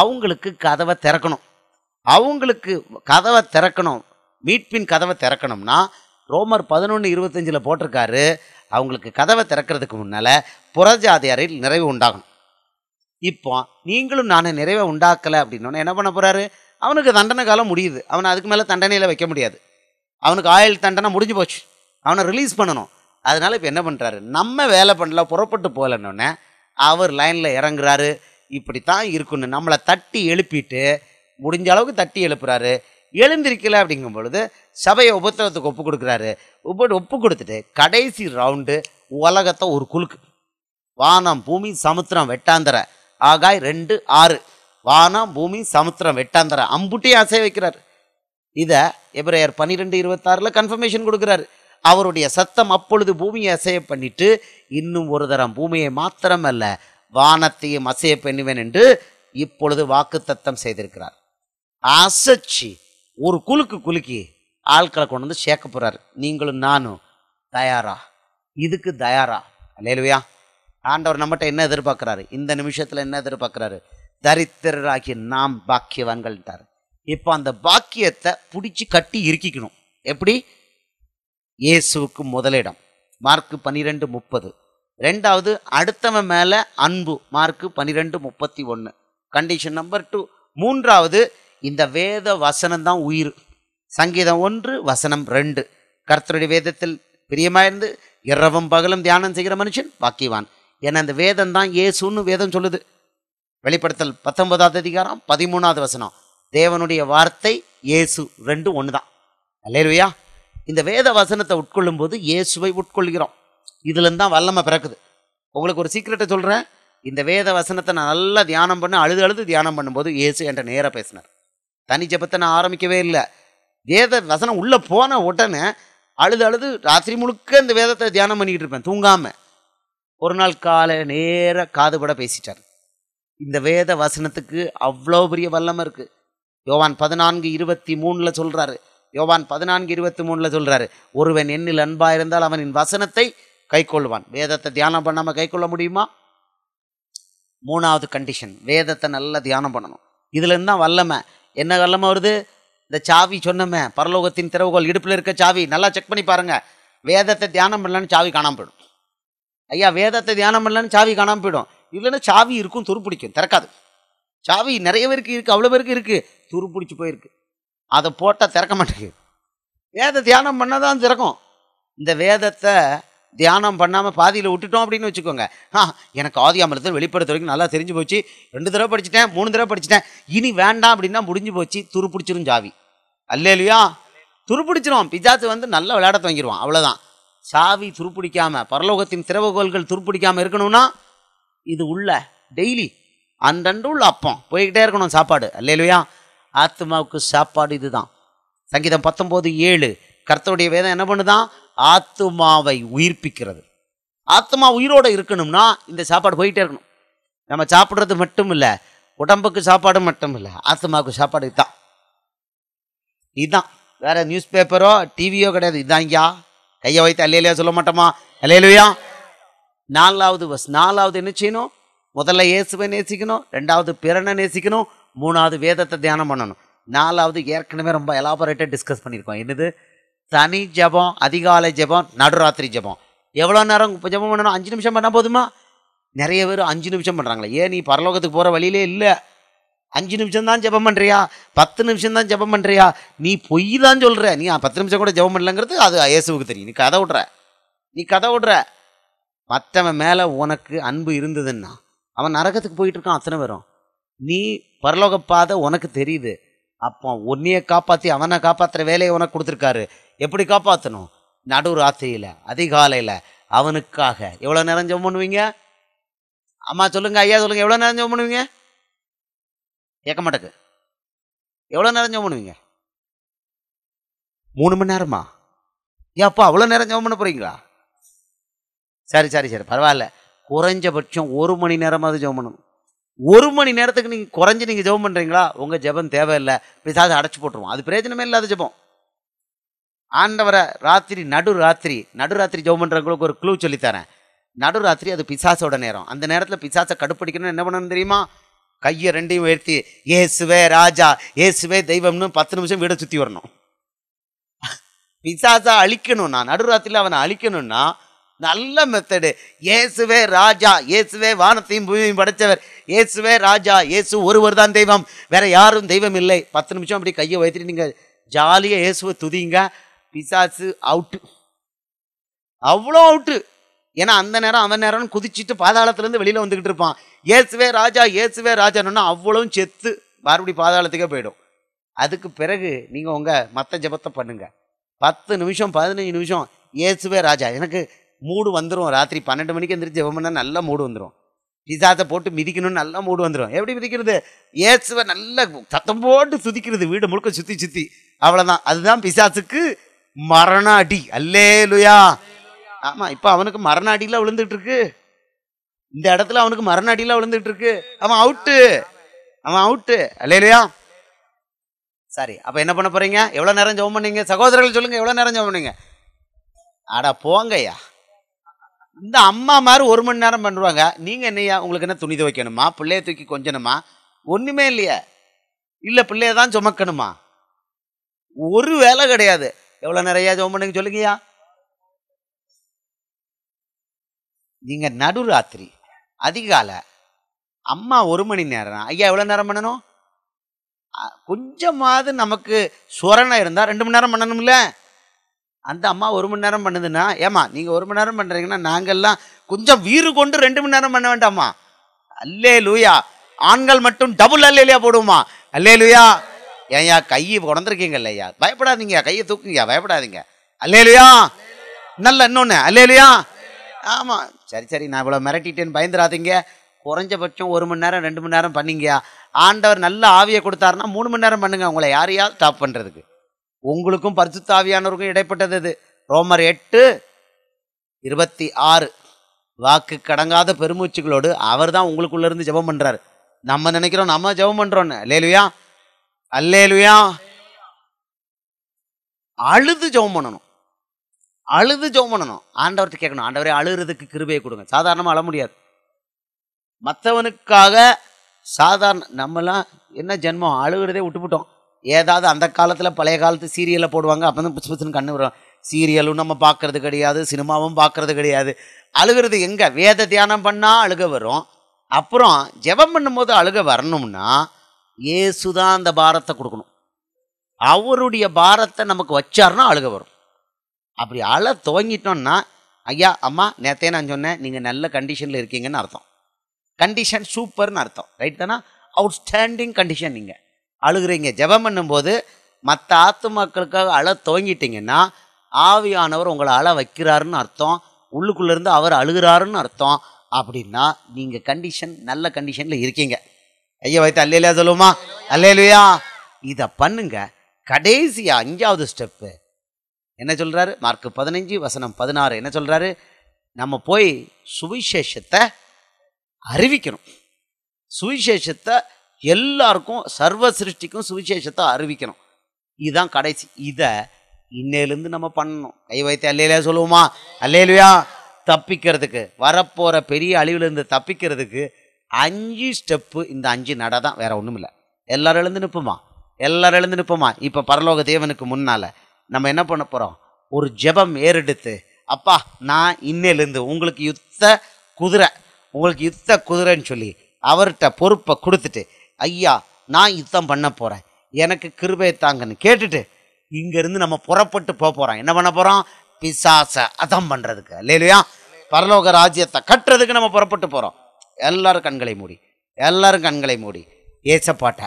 A: அவங்களுக்கு கதவை திறக்கணும் அவங்களுக்கு கதவை திறக்கணும் மீட்பின் கதவை திறக்கணும்னா ரோமர் பதினொன்று இருபத்தஞ்சில் போட்டிருக்காரு அவங்களுக்கு கதவை திறக்கிறதுக்கு முன்னால் புறஜாதியாரில் நிறைவு உண்டாகணும் இப்போ நீங்களும் நான் நிறைவை உண்டாக்கலை அப்படின்னோடனே என்ன பண்ண போகிறாரு அவனுக்கு தண்டனை காலம் முடியுது அவனை அதுக்கு மேலே தண்டனையில் வைக்க முடியாது அவனுக்கு ஆயுள் தண்டனை முடிஞ்சு போச்சு அவனை ரிலீஸ் பண்ணணும் அதனால் இப்போ என்ன பண்ணுறாரு நம்ம வேலை பண்ணல புறப்பட்டு போகலன்னொன்னே அவர் லைனில் இறங்குறாரு இப்படித்தான் இருக்கணும் நம்மளை தட்டி எழுப்பிட்டு முடிஞ்ச அளவுக்கு தட்டி எழுப்புறாரு எழுந்திருக்கல அப்படிங்கும் பொழுது சபையை உபத்திரத்துக்கு ஒப்பு கொடுக்குறாரு உப்பு ஒப்பு கொடுத்துட்டு கடைசி ரவுண்டு உலகத்தை ஒரு குலுக்கு வானம் பூமி சமுத்திரம் வெட்டாந்தர ஆகாய் ரெண்டு ஆறு வானம் பூமி சமுத்திரம் வெட்டாந்தர அம்புட்டி அசை வைக்கிறார் இதை எப்ரையர் பன்னிரெண்டு இருபத்தாறில் கன்ஃபர்மேஷன் கொடுக்குறாரு அவருடைய சத்தம் அப்பொழுது பூமியை அசைய பண்ணிட்டு இன்னும் ஒரு தரம் பூமியை மாத்திரம் அல்ல வானத்தையும் அசைய பெண்ணுவேன் என்று இப்பொழுது வாக்கு தத்தம் செய்திருக்கிறார் அசைச்சு ஒரு குலுக்கு குலுக்கி ஆட்களை கொண்டு வந்து சேர்க்க போகிறார் நீங்களும் நானும் தயாரா இதுக்கு தயாரா இல்லையா ஆண்டவர் நம்மகிட்ட என்ன எதிர்பார்க்குறாரு இந்த நிமிஷத்தில் என்ன எதிர்பார்க்குறாரு தரித்திரராகி நாம் பாக்கியவான்கள்ட்டார் இப்போ அந்த பாக்கியத்தை பிடிச்சி கட்டி இருக்கிக்கணும் எப்படி இயேசுவுக்கு முதலிடம் மார்க்கு பன்னிரெண்டு முப்பது ரெண்டாவது அடுத்தவன் மேலே அன்பு மார்க்கு பன்னிரெண்டு முப்பத்தி ஒன்று கண்டிஷன் நம்பர் டூ மூன்றாவது இந்த வேத வசனம் தான் உயிர் சங்கீதம் ஒன்று வசனம் ரெண்டு கர்த்தருடைய வேதத்தில் பிரியமாயிருந்து இரவும் பகலும் தியானம் செய்கிற மனுஷன் பாக்கிவான் ஏன்னா அந்த வேதம் தான் ஏசுன்னு வேதம் சொல்லுது வெளிப்படுத்தல் பத்தொன்பதாவது அதிகாரம் பதிமூணாவது வசனம் தேவனுடைய வார்த்தை இயேசு ரெண்டு ஒன்று தான் இந்த வேத வசனத்தை உட்கொள்ளும் போது இயேசுவை உட்கொள்கிறோம் இதுலேருந்து தான் வல்லமை பிறக்குது உங்களுக்கு ஒரு சீக்கிரட்டை சொல்கிறேன் இந்த வேத வசனத்தை நான் நல்லா தியானம் பண்ண அழுது அழுது தியானம் பண்ணும்போது ஏசு என்கிட்ட நேராக பேசினார் தனி ஜபத்தை நான் ஆரம்பிக்கவே இல்லை வேத வசனம் உள்ளே போன உடனே அழுது அழுது ராத்திரி முழுக்க இந்த வேதத்தை தியானம் பண்ணிக்கிட்டு இருப்பேன் தூங்காமல் ஒரு நாள் காலை நேராக காதுபட பேசிட்டார் இந்த வேத வசனத்துக்கு அவ்வளோ பெரிய வல்லமை இருக்குது யோவான் பதினான்கு இருபத்தி மூணில் சொல்கிறாரு யோவான் பதினான்கு இருபத்தி மூணில் சொல்கிறாரு ஒருவன் என்னில் அன்பாக இருந்தால் அவனின் வசனத்தை கை கொள்வான் வேதத்தை தியானம் பண்ணாமல் கை கொள்ள முடியுமா மூணாவது கண்டிஷன் வேதத்தை நல்லா தியானம் பண்ணணும் இதுலேருந்து தான் வல்லமை என்ன வல்லமை வருது இந்த சாவி சொன்னமே பரலோகத்தின் திறவுகோல் இடுப்பில் இருக்க சாவி நல்லா செக் பண்ணி பாருங்கள் வேதத்தை தியானம் பண்ணலன்னு சாவி காணாமல் போயிடும் ஐயா வேதத்தை தியானம் பண்ணலன்னு சாவி காணாமல் போயிடும் இல்லைன்னா சாவி இருக்கும் துருப்பிடிக்கும் திறக்காது சாவி நிறைய பேருக்கு இருக்குது அவ்வளோ பேருக்கு இருக்குது துருப்பிடிச்சு போயிருக்கு அதை போட்டால் திறக்க மாட்டேங்குது வேத தியானம் பண்ணால் தான் திறக்கும் இந்த வேதத்தை தியானம் பண்ணாமல் பாதியில் விட்டுட்டோம் அப்படின்னு வச்சுக்கோங்க ஆ எனக்கு ஆதி அமிர்தம் வெளிப்படுத்த வரைக்கும் நல்லா தெரிஞ்சு போச்சு ரெண்டு தடவை படிச்சுட்டேன் மூணு தடவை படிச்சுட்டேன் இனி வேண்டாம் அப்படின்னா முடிஞ்சு போச்சு துருப்பிடிச்சிரும் ஜாவி அல்லையா துருப்பிடிச்சிரும் பிஜாத்து வந்து நல்லா விளையாட துவங்கிடுவான் அவ்வளோதான் சாவி துருப்பிடிக்காமல் பரலோகத்தின் திறவுகோள்கள் துருப்பிடிக்காமல் இருக்கணும்னா இது உள்ள டெய்லி அன்றன்று உள்ள அப்பம் போய்கிட்டே இருக்கணும் சாப்பாடு இல்லையா ஆத்மாவுக்கு சாப்பாடு இதுதான் சங்கீதம் பத்தொம்போது ஏழு கர்த்தருடைய வேதம் என்ன பண்ணுதான் ஆத்மாவை உயிர்ப்பிக்கிறது ஆத்மா உயிரோடு இருக்கணும்னா இந்த சாப்பாடு போயிட்டே இருக்கணும் நம்ம சாப்பிட்றது மட்டும் இல்லை உடம்புக்கு சாப்பாடு மட்டும் இல்லை ஆத்மாவுக்கு சாப்பாடு இதுதான் இதுதான் வேற நியூஸ் பேப்பரோ டிவியோ கிடையாது இதுதான் ஐயா கையை வைத்து அல்லையிலையா சொல்ல மாட்டோமா அல்லையிலையா நாலாவது வஸ் நாலாவது என்ன செய்யணும் முதல்ல இயேசுவை நேசிக்கணும் ரெண்டாவது பிறனை நேசிக்கணும் மூணாவது வேதத்தை தியானம் பண்ணணும் நாலாவது ஏற்கனவே ரொம்ப எலாபரேட்டாக டிஸ்கஸ் பண்ணியிருக்கோம் என்னது தனி ஜபம் அதிகாலை ஜபம் நடுராத்திரி ஜபம் எவ்வளோ நேரம் ஜபம் பண்ணணும் அஞ்சு நிமிஷம் பண்ணால் போதுமா நிறைய பேர் அஞ்சு நிமிஷம் பண்ணுறாங்களே ஏன் நீ பரலோகத்துக்கு போகிற வழியிலே இல்லை அஞ்சு நிமிஷம் தான் ஜபம் பண்ணுறியா பத்து நிமிஷம் தான் ஜபம் பண்ணுறியா நீ பொய் தான் சொல்கிற நீ பத்து நிமிஷம் கூட ஜபம் பண்ணலங்கிறது அது இயேசுவுக்கு தெரியும் நீ கதை விட்ற நீ கதை விட்ற மற்றவன் மேலே உனக்கு அன்பு இருந்ததுன்னா அவன் நரகத்துக்கு போயிட்டு இருக்கான் அத்தனை பேரும் நீ பரலோகப்பாத உனக்கு தெரியுது அப்போ உன்னையை காப்பாற்றி அவனை காப்பாற்றுற வேலையை உனக்கு கொடுத்துருக்காரு எப்படி காப்பாற்றணும் நடுராத்திரியில் அதிகாலையில் அவனுக்காக எவ்வளோ நேரம் ஜெபம் பண்ணுவீங்க அம்மா சொல்லுங்கள் ஐயா சொல்லுங்கள் எவ்வளோ நேரம் ஜெபம் பண்ணுவீங்க கேட்க மாட்டேக்கு எவ்வளோ நேரம் ஜெபம் பண்ணுவீங்க மூணு மணி நேரமா ஏப்பா அவ்வளோ நேரம் ஜெபம் பண்ண போகிறீங்களா சரி சரி சரி பரவாயில்ல குறைஞ்சபட்சம் ஒரு மணி நேரமாவது ஜெபம் பண்ணணும் ஒரு மணி நேரத்துக்கு நீங்கள் குறைஞ்சி நீங்கள் ஜெபம் பண்ணுறீங்களா உங்கள் ஜெபம் தேவையில்லை பிசாது அடைச்சி போட்டுருவோம் அது பிரயோஜனமே இல்லாத ஜெபம் ஆண்டவரை ராத்திரி நடு ராத்திரி நடு ராத்திரி ஜெபம் பண்ணுறவங்களுக்கு ஒரு க்ளூ சொல்லித்தரேன் நடு ராத்திரி அது பிசாசோட நேரம் அந்த நேரத்தில் பிசாசை கடுப்பிடிக்கணும்னு என்ன பண்ணணும் தெரியுமா கையை ரெண்டையும் உயர்த்தி ஏசுவே ராஜா ஏசுவே தெய்வம்னு பத்து நிமிஷம் வீடை சுற்றி வரணும் பிசாசா அழிக்கணும்னா ராத்திரியில் அவனை அழிக்கணும்னா நல்ல மெத்தடு இயேசுவே ராஜா இயேசுவே வானத்தையும் பூமியும் படைத்தவர் இயேசுவே ராஜா இயேசு ஒருவர் தான் தெய்வம் வேற யாரும் தெய்வம் இல்லை பத்து நிமிஷம் அப்படி கையை வைத்துட்டு நீங்கள் ஜாலியாக இயேசுவை துதிங்க பிசாசு அவுட்டு அவ்வளோ அவுட்டு ஏன்னா அந்த நேரம் அந்த நேரம்னு குதிச்சுட்டு பாதாளத்துலேருந்து வெளியில் வந்துக்கிட்டு இருப்பான் ஏசுவே ராஜா ஏசுவே ராஜான்னு அவ்வளோ செத்து மறுபடி பாதாளத்துக்கே போயிடும் அதுக்கு பிறகு நீங்கள் உங்கள் மற்ற ஜபத்தை பண்ணுங்கள் பத்து நிமிஷம் பதினஞ்சு நிமிஷம் ஏசுவே ராஜா எனக்கு மூடு வந்துடும் ராத்திரி பன்னெண்டு மணிக்கு எந்திரிச்சு ஜெபம் பண்ணால் நல்ல மூடு வந்துடும் பிசாசை போட்டு மிதிக்கணும்னு நல்லா மூடு வந்துடும் எப்படி மிதிக்கிறது ஏசுவை நல்லா சத்தம் போட்டு சுதிக்கிறது வீடு முழுக்க சுற்றி சுற்றி அவ்வளோதான் அதுதான் பிசாசுக்கு மரண அடி அல்லே லுயா ஆமா இப்ப அவனுக்கு மரண அடியெல்லாம் விழுந்துட்டு இருக்கு இந்த இடத்துல அவனுக்கு மரண அடியெல்லாம் விழுந்துட்டு இருக்கு அவன் அவுட்டு அவன் அவுட்டு அல்லே லுயா சரி அப்ப என்ன பண்ண போறீங்க எவ்வளவு நேரம் ஜெபம் பண்ணீங்க சகோதரர்கள் சொல்லுங்க எவ்வளவு நேரம் ஜெபம் பண்ணீங்க அடா போங்கய்யா இந்த அம்மா மாதிரி ஒரு மணி நேரம் பண்ணுவாங்க நீங்கள் என்னையா உங்களுக்கு என்ன துணி துவைக்கணுமா பிள்ளைய தூக்கி கொஞ்சணுமா ஒன்றுமே இல்லையா இல்லை பிள்ளைய தான் சுமக்கணுமா ஒரு வேலை கிடையாது எவ்வளோ நிறையா ஜோம் பண்ணுங்க சொல்லுங்கய்யா நீங்கள் நடுராத்திரி அதிகாலை அம்மா ஒரு மணி நேரம் ஐயா எவ்வளோ நேரம் பண்ணணும் கொஞ்சமாவது நமக்கு சுரணை இருந்தால் ரெண்டு மணி நேரம் பண்ணணும்ல அந்த அம்மா ஒரு மணி நேரம் பண்ணுதுன்னா ஏமா நீங்கள் ஒரு மணி நேரம் பண்ணுறீங்கன்னா நாங்கள்லாம் கொஞ்சம் வீறு கொண்டு ரெண்டு மணி நேரம் பண்ண வேண்டாமா அல்லே லூயா ஆண்கள் மட்டும் டபுள் அல்லேலியா போடுவோமா அல்லே லூயா ஏன்யா கையை உடந்திருக்கீங்கல்லையா பயப்படாதீங்க கையை தூக்குங்கய்யா பயப்படாதீங்க அல்லேலையா நல்ல இன்னொன்று அல்லேலையா ஆமாம் சரி சரி நான் இவ்வளோ மிரட்டிட்டேன்னு பயந்துடாதீங்க குறைஞ்சபட்சம் ஒரு மணி நேரம் ரெண்டு மணி நேரம் பண்ணிங்கயா ஆண்டவர் நல்ல ஆவியை கொடுத்தாருன்னா மூணு மணி நேரம் பண்ணுங்க உங்களை யாரையாவது ஸ்டாப் பண்ணுறதுக்கு உங்களுக்கும் பரிசுத்த ஆவியானவருக்கும் இடைப்பட்டது இது ரோமர் எட்டு இருபத்தி ஆறு வாக்கு கடங்காத பெருமூச்சுகளோடு அவர் தான் உங்களுக்குள்ளேருந்து ஜபம் பண்ணுறாரு நம்ம நினைக்கிறோம் நம்ம ஜபம் பண்ணுறோன்னு லேலுயா அல்லேலுயா அழுது ஜெபம் பண்ணணும் அழுது ஜெபம் பண்ணணும் ஆண்டவர்கிட்ட கேட்கணும் ஆண்டவரே அழுகிறதுக்கு கிருபையை கொடுங்க சாதாரணமாக அழ முடியாது மற்றவனுக்காக சாதாரண நம்மலாம் என்ன ஜென்மம் அழுகிறதே விட்டுவிட்டோம் ஏதாவது அந்த காலத்தில் பழைய காலத்து சீரியலில் போடுவாங்க அப்போ தான் புச்சு புச்சுன்னு கண்ணு வரும் சீரியலும் நம்ம பார்க்குறது கிடையாது சினிமாவும் பார்க்குறது கிடையாது அழுகிறது எங்கே வேத தியானம் பண்ணால் அழுக வரும் அப்புறம் ஜெபம் பண்ணும்போது அழுக வரணும்னா ஏசு தான் அந்த பாரத்தை கொடுக்கணும் அவருடைய பாரத்தை நமக்கு வச்சார்னா அழுக வரும் அப்படி அழ துவங்கிட்டோம்னா ஐயா அம்மா நேத்தே நான் சொன்னேன் நீங்கள் நல்ல கண்டிஷனில் இருக்கீங்கன்னு அர்த்தம் கண்டிஷன் சூப்பர்னு அர்த்தம் ரைட் தானே அவுட் ஸ்டாண்டிங் கண்டிஷன் நீங்கள் அழுகிறீங்க ஜபம் பண்ணும்போது மற்ற ஆத்து மக்களுக்காக அழ துவங்கிட்டீங்கன்னா ஆவியானவர் உங்களை அழ வைக்கிறாருன்னு அர்த்தம் உள்ளுக்குள்ளேருந்து அவர் அழுகிறாருன்னு அர்த்தம் அப்படின்னா நீங்கள் கண்டிஷன் நல்ல கண்டிஷனில் இருக்கீங்க ஐயா வைத்து அல்லையா சொல்லுமா அல்லையா இதை பண்ணுங்க கடைசியா அஞ்சாவது ஸ்டெப்பு என்ன சொல்கிறாரு மார்க் பதினஞ்சு வசனம் பதினாறு என்ன சொல்கிறாரு நம்ம போய் சுவிசேஷத்தை அறிவிக்கணும் சுவிசேஷத்தை எல்லாருக்கும் சர்வ சிருஷ்டிக்கும் சுவிசேஷத்தை அறிவிக்கணும் இதுதான் கடைசி இதை இன்னையிலேருந்து நம்ம பண்ணணும் கை வைத்து அல்லையில சொல்லுவோமா அல்லையிலையா தப்பிக்கிறதுக்கு வரப்போகிற பெரிய அழிவுலேருந்து தப்பிக்கிறதுக்கு அஞ்சு ஸ்டெப்பு இந்த அஞ்சு நட தான் வேற ஒன்றும் இல்லை எல்லாரும் எழுந்து நிற்போமா எல்லாரும் எழுந்து நிற்போமா இப்போ பரலோக தேவனுக்கு முன்னால் நம்ம என்ன பண்ண போகிறோம் ஒரு ஜெபம் ஏறெடுத்து அப்பா நான் இன்னையிலேருந்து உங்களுக்கு யுத்த குதிரை உங்களுக்கு யுத்த குதிரைன்னு சொல்லி அவர்கிட்ட பொறுப்பை கொடுத்துட்டு ஐயா நான் யுத்தம் பண்ண போகிறேன் எனக்கு கிருபை தாங்கன்னு கேட்டுட்டு இங்கேருந்து நம்ம புறப்பட்டு போக போகிறோம் என்ன பண்ண போகிறோம் பிசாசை அதம் பண்ணுறதுக்கு இல்லையா பரலோக ராஜ்யத்தை கட்டுறதுக்கு நம்ம புறப்பட்டு போகிறோம் எல்லோரும் கண்களை மூடி எல்லோரும் கண்களை மூடி ஏசப்பாட்ட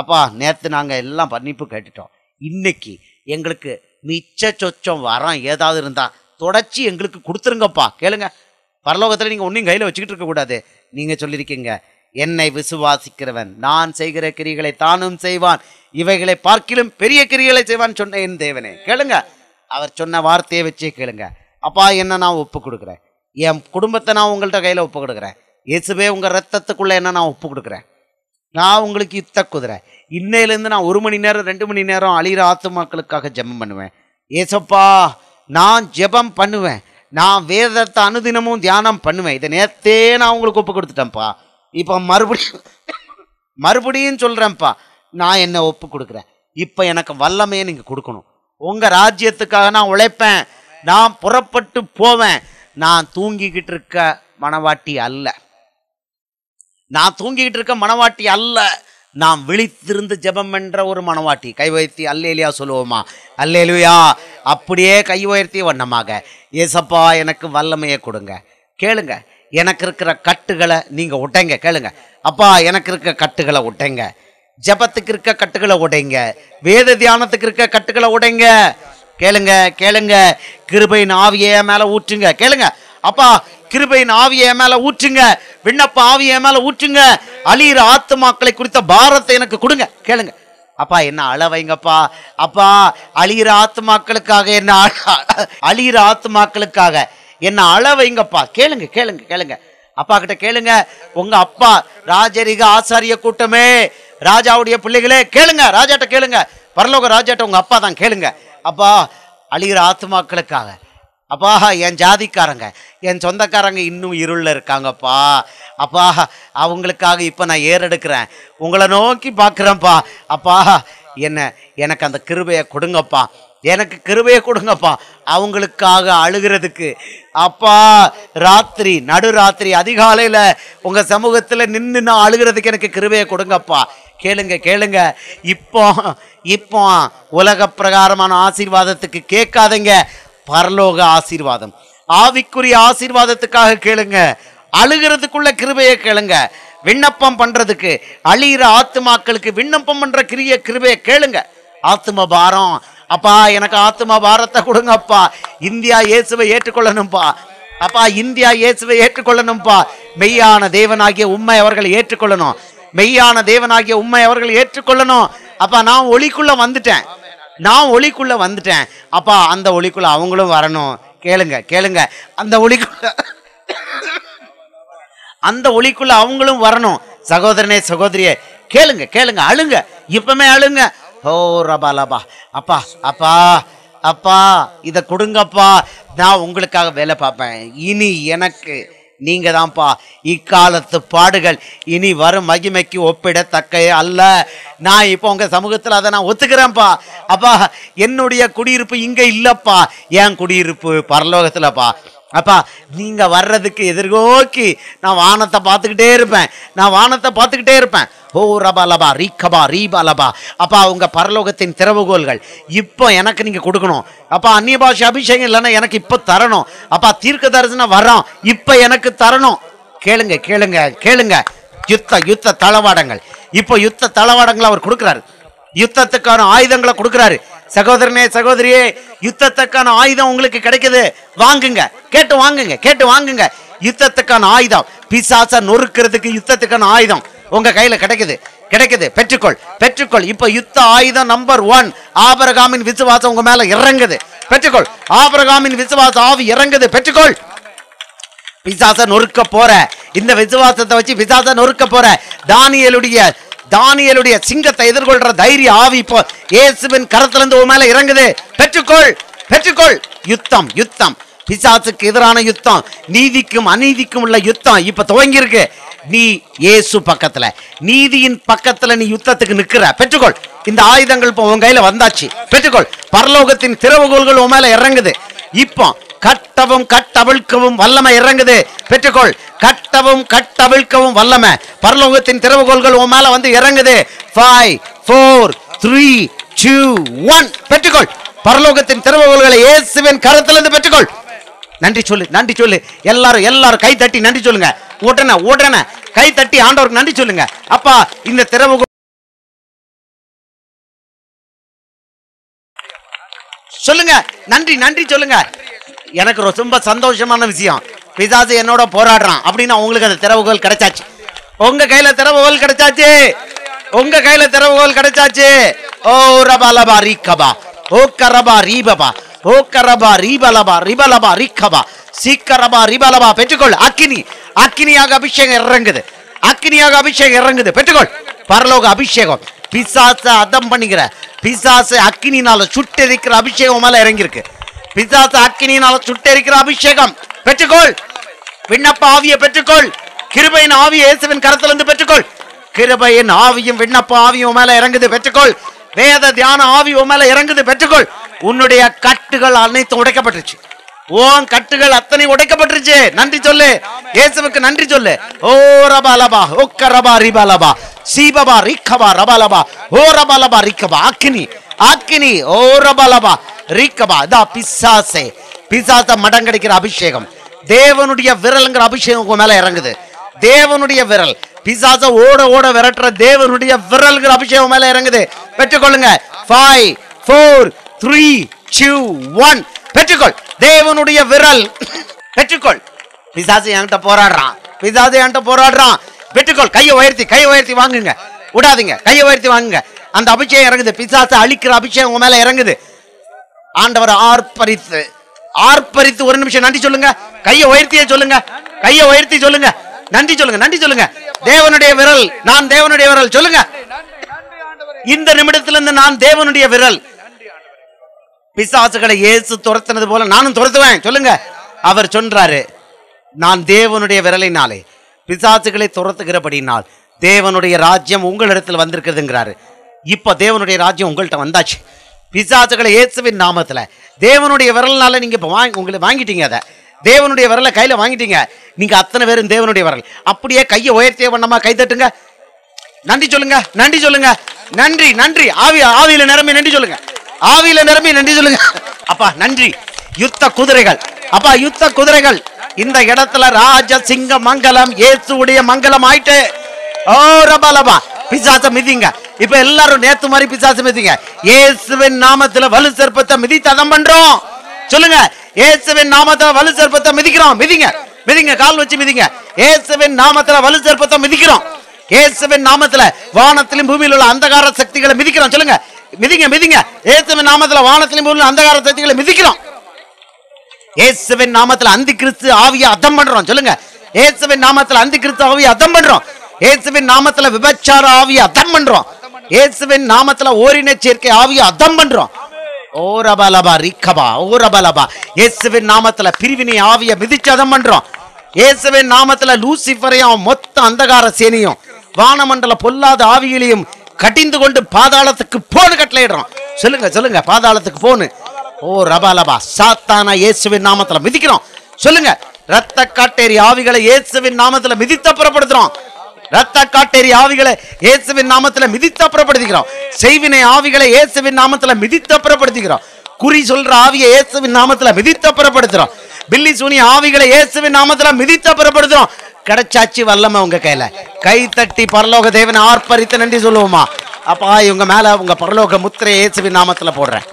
A: அப்பா நேற்று நாங்கள் எல்லாம் பண்ணிப்பு கேட்டுட்டோம் இன்னைக்கு எங்களுக்கு மிச்ச சொச்சம் வரம் ஏதாவது இருந்தால் தொடச்சி எங்களுக்கு கொடுத்துருங்கப்பா கேளுங்க பரலோகத்தில் நீங்கள் ஒன்றையும் கையில் வச்சுக்கிட்டு இருக்கக்கூடாது நீங்கள் சொல்லியிருக்கீங்க என்னை விசுவாசிக்கிறவன் நான் செய்கிற கிரிகளை தானும் செய்வான் இவைகளை பார்க்கிலும் பெரிய கிரிகளை செய்வான் சொன்ன என் தேவனே கேளுங்க அவர் சொன்ன வார்த்தையை வச்சே கேளுங்க அப்பா என்ன நான் ஒப்பு கொடுக்குறேன் என் குடும்பத்தை நான் உங்கள்கிட்ட கையில் ஒப்பு கொடுக்குறேன் ஏசுவே உங்கள் ரத்தத்துக்குள்ளே என்ன நான் ஒப்பு கொடுக்குறேன் நான் உங்களுக்கு யுத்த குதிரை இன்னையிலேருந்து நான் ஒரு மணி நேரம் ரெண்டு மணி நேரம் அழிகிற ஆத்துமாக்களுக்காக ஜெபம் பண்ணுவேன் ஏசப்பா நான் ஜெபம் பண்ணுவேன் நான் வேதத்தை அனுதினமும் தியானம் பண்ணுவேன் இதை நேரத்தே நான் உங்களுக்கு ஒப்பு கொடுத்துட்டேன்ப்பா இப்போ மறுபடியும் மறுபடியும் சொல்கிறேன்ப்பா நான் என்னை ஒப்பு கொடுக்குறேன் இப்போ எனக்கு வல்லமையை நீங்கள் கொடுக்கணும் உங்கள் ராஜ்யத்துக்காக நான் உழைப்பேன் நான் புறப்பட்டு போவேன் நான் தூங்கிக்கிட்டு இருக்க மனவாட்டி அல்ல நான் தூங்கிக்கிட்டு இருக்க மனவாட்டி அல்ல நான் விழித்திருந்து ஜெபம் என்ற ஒரு மனவாட்டி கை உயர்த்தி அல்லேலியா சொல்லுவோமா அல்லேலியா அப்படியே கை உயர்த்தி வண்ணமாக ஏசப்பா எனக்கு வல்லமையை கொடுங்க கேளுங்க எனக்கு இருக்கிற கட்டுகளை நீங்கள் உடைங்க கேளுங்க அப்பா எனக்கு இருக்கிற கட்டுகளை உடைங்க ஜபத்துக்கு இருக்க கட்டுகளை உடைங்க வேத தியானத்துக்கு இருக்க கட்டுகளை உடைங்க கேளுங்க கேளுங்க கிருபையின் ஆவியே மேலே ஊற்றுங்க கேளுங்க அப்பா கிருபையின் ஆவியை மேல ஊற்றுங்க விண்ணப்ப ஆவியை மேல ஊற்றுங்க அழியிற ஆத்துமாக்களை குறித்த பாரத்தை எனக்கு கொடுங்க கேளுங்க அப்பா என்ன அழ வைங்கப்பா அப்பா அழியிற ஆத்துமாக்களுக்காக என்ன அழியிற ஆத்துமாக்களுக்காக என்ன அழ வைங்கப்பா கேளுங்க கேளுங்க கேளுங்க அப்பா கிட்ட கேளுங்க உங்க அப்பா ராஜரிக ஆசாரிய கூட்டமே ராஜாவுடைய பிள்ளைகளே கேளுங்க ராஜாட்ட கேளுங்க பரலோக ராஜாட்ட உங்க அப்பா தான் கேளுங்க அப்பா அழிகிற ஆத்துமாக்களுக்காக அப்பாஹா என் ஜாதிக்காரங்க என் சொந்தக்காரங்க இன்னும் இருளில் இருக்காங்கப்பா அப்பா அவங்களுக்காக இப்போ நான் ஏறெடுக்கிறேன் உங்களை நோக்கி பார்க்குறேன்ப்பா அப்பா என்ன எனக்கு அந்த கிருபையை கொடுங்கப்பா எனக்கு கிருபையை கொடுங்கப்பா அவங்களுக்காக அழுகிறதுக்கு அப்பா ராத்திரி நடுராத்திரி அதிகாலையில் உங்கள் சமூகத்தில் நின்று நான் அழுகிறதுக்கு எனக்கு கிருபையை கொடுங்கப்பா கேளுங்க கேளுங்க இப்போ இப்போ உலக பிரகாரமான ஆசீர்வாதத்துக்கு கேட்காதங்க பரலோக ஆசீர்வாதம் ஆவிக்குரிய ஆசீர்வாதத்துக்காக கேளுங்க அழுகிறதுக்குள்ள கிருபையை கேளுங்க விண்ணப்பம் பண்றதுக்கு அழியிற ஆத்துமாக்களுக்கு விண்ணப்பம் பண்ற கிரிய கிருபையை கேளுங்க ஆத்தும பாரம் அப்பா எனக்கு ஆத்தும பாரத்தை கொடுங்கப்பா இந்தியா இயேசுவை ஏற்றுக்கொள்ளணும்ப்பா அப்பா இந்தியா இயேசுவை ஏற்றுக்கொள்ளணும்ப்பா மெய்யான தேவனாகிய உண்மை அவர்கள் ஏற்றுக்கொள்ளணும் மெய்யான தேவனாகிய உண்மை அவர்கள் ஏற்றுக்கொள்ளணும் அப்பா நான் ஒளிக்குள்ள வந்துட்டேன் நான் ஒளிக்குள்ளே வந்துட்டேன் அப்பா அந்த ஒளிக்குள்ளே அவங்களும் வரணும் கேளுங்க கேளுங்க அந்த ஒளிக்குள்ளே அந்த ஒளிக்குள்ளே அவங்களும் வரணும் சகோதரனே சகோதரியே கேளுங்க கேளுங்க அழுங்க இப்பமே அழுங்க ஓ ரபா லபா அப்பா அப்பா அப்பா இதை கொடுங்கப்பா நான் உங்களுக்காக வேலை பார்ப்பேன் இனி எனக்கு நீங்க தான்ப்பா இக்காலத்து பாடுகள் இனி வரும் மகிமைக்கு ஒப்பிடத்தக்க அல்ல நான் இப்போ உங்க சமூகத்தில் அதை நான் ஒத்துக்கிறேன்ப்பா அப்பா என்னுடைய குடியிருப்பு இங்க இல்லப்பா ஏன் குடியிருப்பு பரலோகத்தில்ப்பா அப்பா நீங்க வர்றதுக்கு எதிர்கோக்கி நான் வானத்தை பார்த்துக்கிட்டே இருப்பேன் நான் வானத்தை பார்த்துக்கிட்டே இருப்பேன் ஓ ரபாலபா ரீக்கபா ரீபாலபா அப்பா உங்கள் பரலோகத்தின் திறவுகோள்கள் இப்போ எனக்கு நீங்கள் கொடுக்கணும் அப்பா அந்நிய பாஷை அபிஷேகம் இல்லைன்னா எனக்கு இப்போ தரணும் அப்பா தீர்க்க தரிசனம் வரோம் இப்போ எனக்கு தரணும் கேளுங்க கேளுங்க கேளுங்க யுத்த யுத்த தளவாடங்கள் இப்போ யுத்த தளவாடங்களை அவர் கொடுக்குறாரு யுத்தத்துக்கான ஆயுதங்களை கொடுக்குறாரு சகோதரனே சகோதரியே யுத்தத்துக்கான ஆயுதம் உங்களுக்கு கிடைக்குது வாங்குங்க கேட்டு வாங்குங்க கேட்டு வாங்குங்க யுத்தத்துக்கான ஆயுதம் பிசாச நொறுக்கிறதுக்கு யுத்தத்துக்கான ஆயுதம் உங்க கையில கிடைக்குது கிடைக்குது பெற்றுக்கொள் பெற்றுக்கொள் இப்ப யுத்த ஆயுதம் நம்பர் ஒன் ஆபரகாமின் விசுவாசம் உங்க மேல இறங்குது பெற்றுக்கொள் ஆபரகாமின் விசுவாச ஆவி இறங்குது பெற்றுக்கொள் பிசாச நொறுக்க போற இந்த விசுவாசத்தை வச்சு பிசாச நொறுக்க போற தானியலுடைய தானியலுடைய சிங்கத்தை எதிர்கொள்ற தைரிய ஆவி இப்போ இயேசுவின் கரத்திலிருந்து உன் மேல இறங்குது பெற்றுக்கொள் பெற்றுக்கொள் யுத்தம் யுத்தம் பிசாசுக்கு எதிரான யுத்தம் நீதிக்கும் அநீதிக்கும் உள்ள யுத்தம் இப்ப துவங்கி இருக்கு நீ இயேசு பக்கத்துல நீதியின் பக்கத்துல நீ யுத்தத்துக்கு நிக்கிற பெற்றுக்கொள் இந்த ஆயுதங்கள் இப்போ உன் கையில வந்தாச்சு பெற்றுக்கொள் பரலோகத்தின் திறவுகோள்கள் உன் மேல இறங்குது இப்போ கட்டவும் கட்டவிழ்க்கவும் வல்லமை இறங்குது பெற்றுக்கொள் கட்டவும் கட்டவிழ்க்கவும் வல்லமை பரலோகத்தின் திறவுகோள்கள் உன் மேல வந்து இறங்குது five four three two one பெற்றுக்கொள் பரலோகத்தின் திறவுகோள்களை இயேசுவின் கரத்திலிருந்து பெற்றுக்கொள் நன்றி சொல்லு நன்றி சொல்லு எல்லாரும் எல்லாரும் கை தட்டி நன்றி சொல்லுங்க உடனே உடனே கை தட்டி ஆண்டவருக்கு நன்றி சொல்லுங்க அப்பா இந்த திறவு சொல்லுங்க நன்றி நன்றி சொல்லுங்க எனக்கு ரொம்ப சந்தோஷமான விஷயம் பிசாசு என்னோட போராடுறான் அப்படின்னு அவங்களுக்கு அந்த திறவுகோல் கிடைச்சாச்சு உங்க கையில திறவுகோல் கிடைச்சாச்சு உங்க கையில திறவுகோல் கிடைச்சாச்சு ஓ ரபா லபா ரீ கபா ஓ கரபா ரீபபா ஓக்கரபா ரீபலபா ரிபலபா ரிக்கபா சீக்கரபா ரிபலபா பெற்றுக்கொள் அக்கினி அக்கினியாக அபிஷேகம் இறங்குது அக்கினியாக அபிஷேகம் இறங்குது பெற்றுக்கொள் பரலோக அபிஷேகம் பிசாச அதம் பண்ணிக்கிற பிசாசு அக்கினினால சுட்டெரிக்கிற அபிஷேகம் மேல இறங்கியிருக்கு பிசாசு அக்கினினால சுட்டெரிக்கிற அபிஷேகம் பெற்றுக்கோள் விண்ணப்ப ஆவியை பெற்றுக்கோள் கிருபையின் ஆவியை இயேசுவின் கரத்துல இருந்து பெற்றுக்கோள் கிருபையின் ஆவியும் விண்ணப்ப ஆவியும் மேல இறங்குது பெற்றுக்கோள் வேத தியான ஆவி மேல இறங்குது பெற்றுக்கோள் உன்னுடைய கட்டுகள் அனைத்தும் உடைக்கப்பட்டுருச்சு ஓன் கட்டுகள் அத்தனை உடைக்கப்பட்டுருச்சு நன்றி சொல்லு இயேசுவுக்கு நன்றி சொல்லு ஓ ரபாலபா ஓக்க ரபா ரிபாலபா சீபபா ரிக்கபா ரபாலபா ஓ ரபாலபா ரிக்கபா அக்கினி அக்கினி ஓ ரபாலபா ரிக்கபா இதா பிசாசே பிசாச மடங்கடிக்கிற அபிஷேகம் தேவனுடைய விரல்ங்கிற அபிஷேகம் உங்க மேல இறங்குது தேவனுடைய விரல் பிசாச ஓட ஓட விரட்டுற தேவனுடைய விரல்கிற அபிஷேகம் மேல இறங்குது பெற்றுக்கொள்ளுங்க five four three two one பெற்றுக்கொள் தேவனுடைய விரல் பெற்றுக்கொள் பிசாசு என்கிட்ட போராடுறான் பிசாசு என்கிட்ட போராடுறான் பெற்றுக்கொள் கையை உயர்த்தி கையை உயர்த்தி வாங்குங்க விடாதீங்க கையை உயர்த்தி வாங்குங்க அந்த அபிஷேகம் இறங்குது பிசாசு அழிக்கிற அபிஷேகம் உங்க மேல இறங்குது ஆண்டவர் ஆர்ப்பரித்து ஆர்ப்பரித்து ஒரு நிமிஷம் நன்றி சொல்லுங்க கையை உயர்த்தியே சொல்லுங்க கையை உயர்த்தி சொல்லுங்க நன்றி சொல்லுங்க நன்றி சொல்லுங்க தேவனுடைய விரல் நான் தேவனுடைய விரல் சொல்லுங்க இந்த நிமிடத்திலிருந்து நான் தேவனுடைய விரல் பிசாசுகளை ஏசு துரத்தினது போல நானும் துரத்துவேன் சொல்லுங்க அவர் சொல்றாரு நான் தேவனுடைய விரலினாலே பிசாசுகளை துரத்துகிறபடினால் தேவனுடைய ராஜ்யம் உங்களிடத்தில் வந்திருக்குதுங்கிறாரு இப்போ தேவனுடைய ராஜ்யம் உங்கள்கிட்ட வந்தாச்சு பிசாசுகளை ஏசுவின் நாமத்தில் தேவனுடைய விரல்னால நீங்கள் இப்போ வாங்கி உங்களை வாங்கிட்டீங்க அதை தேவனுடைய விரலை கையில் வாங்கிட்டீங்க நீங்கள் அத்தனை பேரும் தேவனுடைய விரல் அப்படியே கையை உயர்த்திய பண்ணமா கை தட்டுங்க நன்றி சொல்லுங்க நன்றி சொல்லுங்க நன்றி நன்றி ஆவி ஆவியில் நிரம்பி நன்றி சொல்லுங்க ஆவியில நிரம்பி நன்றி சொல்லுங்க அப்பா நன்றி யுத்த குதிரைகள் அப்பா யுத்த குதிரைகள் இந்த இடத்துல ராஜ சிங்க மங்கலம் உடைய மங்கலம் ஆயிட்டு ஓ ரபாலபா பிசாச மிதிங்க இப்ப எல்லாரும் நேத்து மாதிரி பிசாச மிதிங்க இயேசுவின் நாமத்துல வலு சிற்பத்தை மிதி அதம் பண்றோம் சொல்லுங்க இயேசுவின் நாமத்துல வலு சிற்பத்தை மிதிக்கிறோம் மிதிங்க மிதிங்க கால் வச்சு மிதிங்க இயேசுவின் நாமத்துல வலு சிற்பத்தை மிதிக்கிறோம் இயேசுவின் நாமத்துல வானத்திலும் பூமியில் உள்ள அந்தகார சக்திகளை மிதிக்கிறோம் சொல்லுங்க மிதிங்க மிதிங்க இயேசுவின் நாமத்தில் வானத்திலும் போல அந்தகார சக்திகளை மிதிக்கிறோம் இயேசுவின் நாமத்தில் அந்தி கிறிஸ்து ஆவியை அதம் பண்றோம் சொல்லுங்க இயேசுவின் நாமத்தில் அந்தி கிறிஸ்து ஆவியை அதம் பண்றோம் இயேசுவின் நாமத்தில் விபச்சார ஆவியை அதம் பண்றோம் இயேசுவின் நாமத்தில் ஓரின சேர்க்கை ஆவியை அதம் பண்றோம் ஓரபலபா ரிக்கபா ஓரபலபா இயேசுவின் நாமத்தில் பிரிவினை ஆவியை மிதிச்சு அதம் பண்றோம் இயேசுவின் நாமத்தில் லூசிஃபரையும் மொத்த அந்தகார சேனையும் வானமண்டல பொல்லாத ஆவியிலையும் கட்டிந்து கொண்டு பாதாளத்துக்கு போன்னு கட்டளையிடுறோம் சொல்லுங்க சொல்லுங்க பாதாளத்துக்கு போன்னு ஓ ரபா லபா சாத்தானா இயேசுவின் நாமத்தில் மிதிக்கிறோம் சொல்லுங்க ரத்த காட்டேரி ஆவிகளை இயேசுவின் நாமத்தில் மிதித்த புறப்படுத்துறோம் ரத்த காட்டேரி ஆவிகளை இயேசுவின் நாமத்தில் மிதித்த புறப்படுத்திக்கிறோம் செய்வினை ஆவிகளை இயேசுவின் நாமத்தில் மிதித்த புறப்படுத்திக்கிறோம் குறி சொல்ற ஆவியை இயேசுவின் நாமத்துல மிதித்த புறப்படுத்துறோம் பில்லி சூனி ஆவிகளை இயேசுவின் நாமத்துல மிதித்த புறப்படுத்துறோம் கிடைச்சாச்சு வல்லமை உங்க கையில கை தட்டி பரலோக தேவன் ஆர்ப்பரித்து நன்றி சொல்லுவோமா அப்பா இவங்க மேல உங்க பரலோக முத்திரை இயேசுவின் நாமத்துல போடுறேன்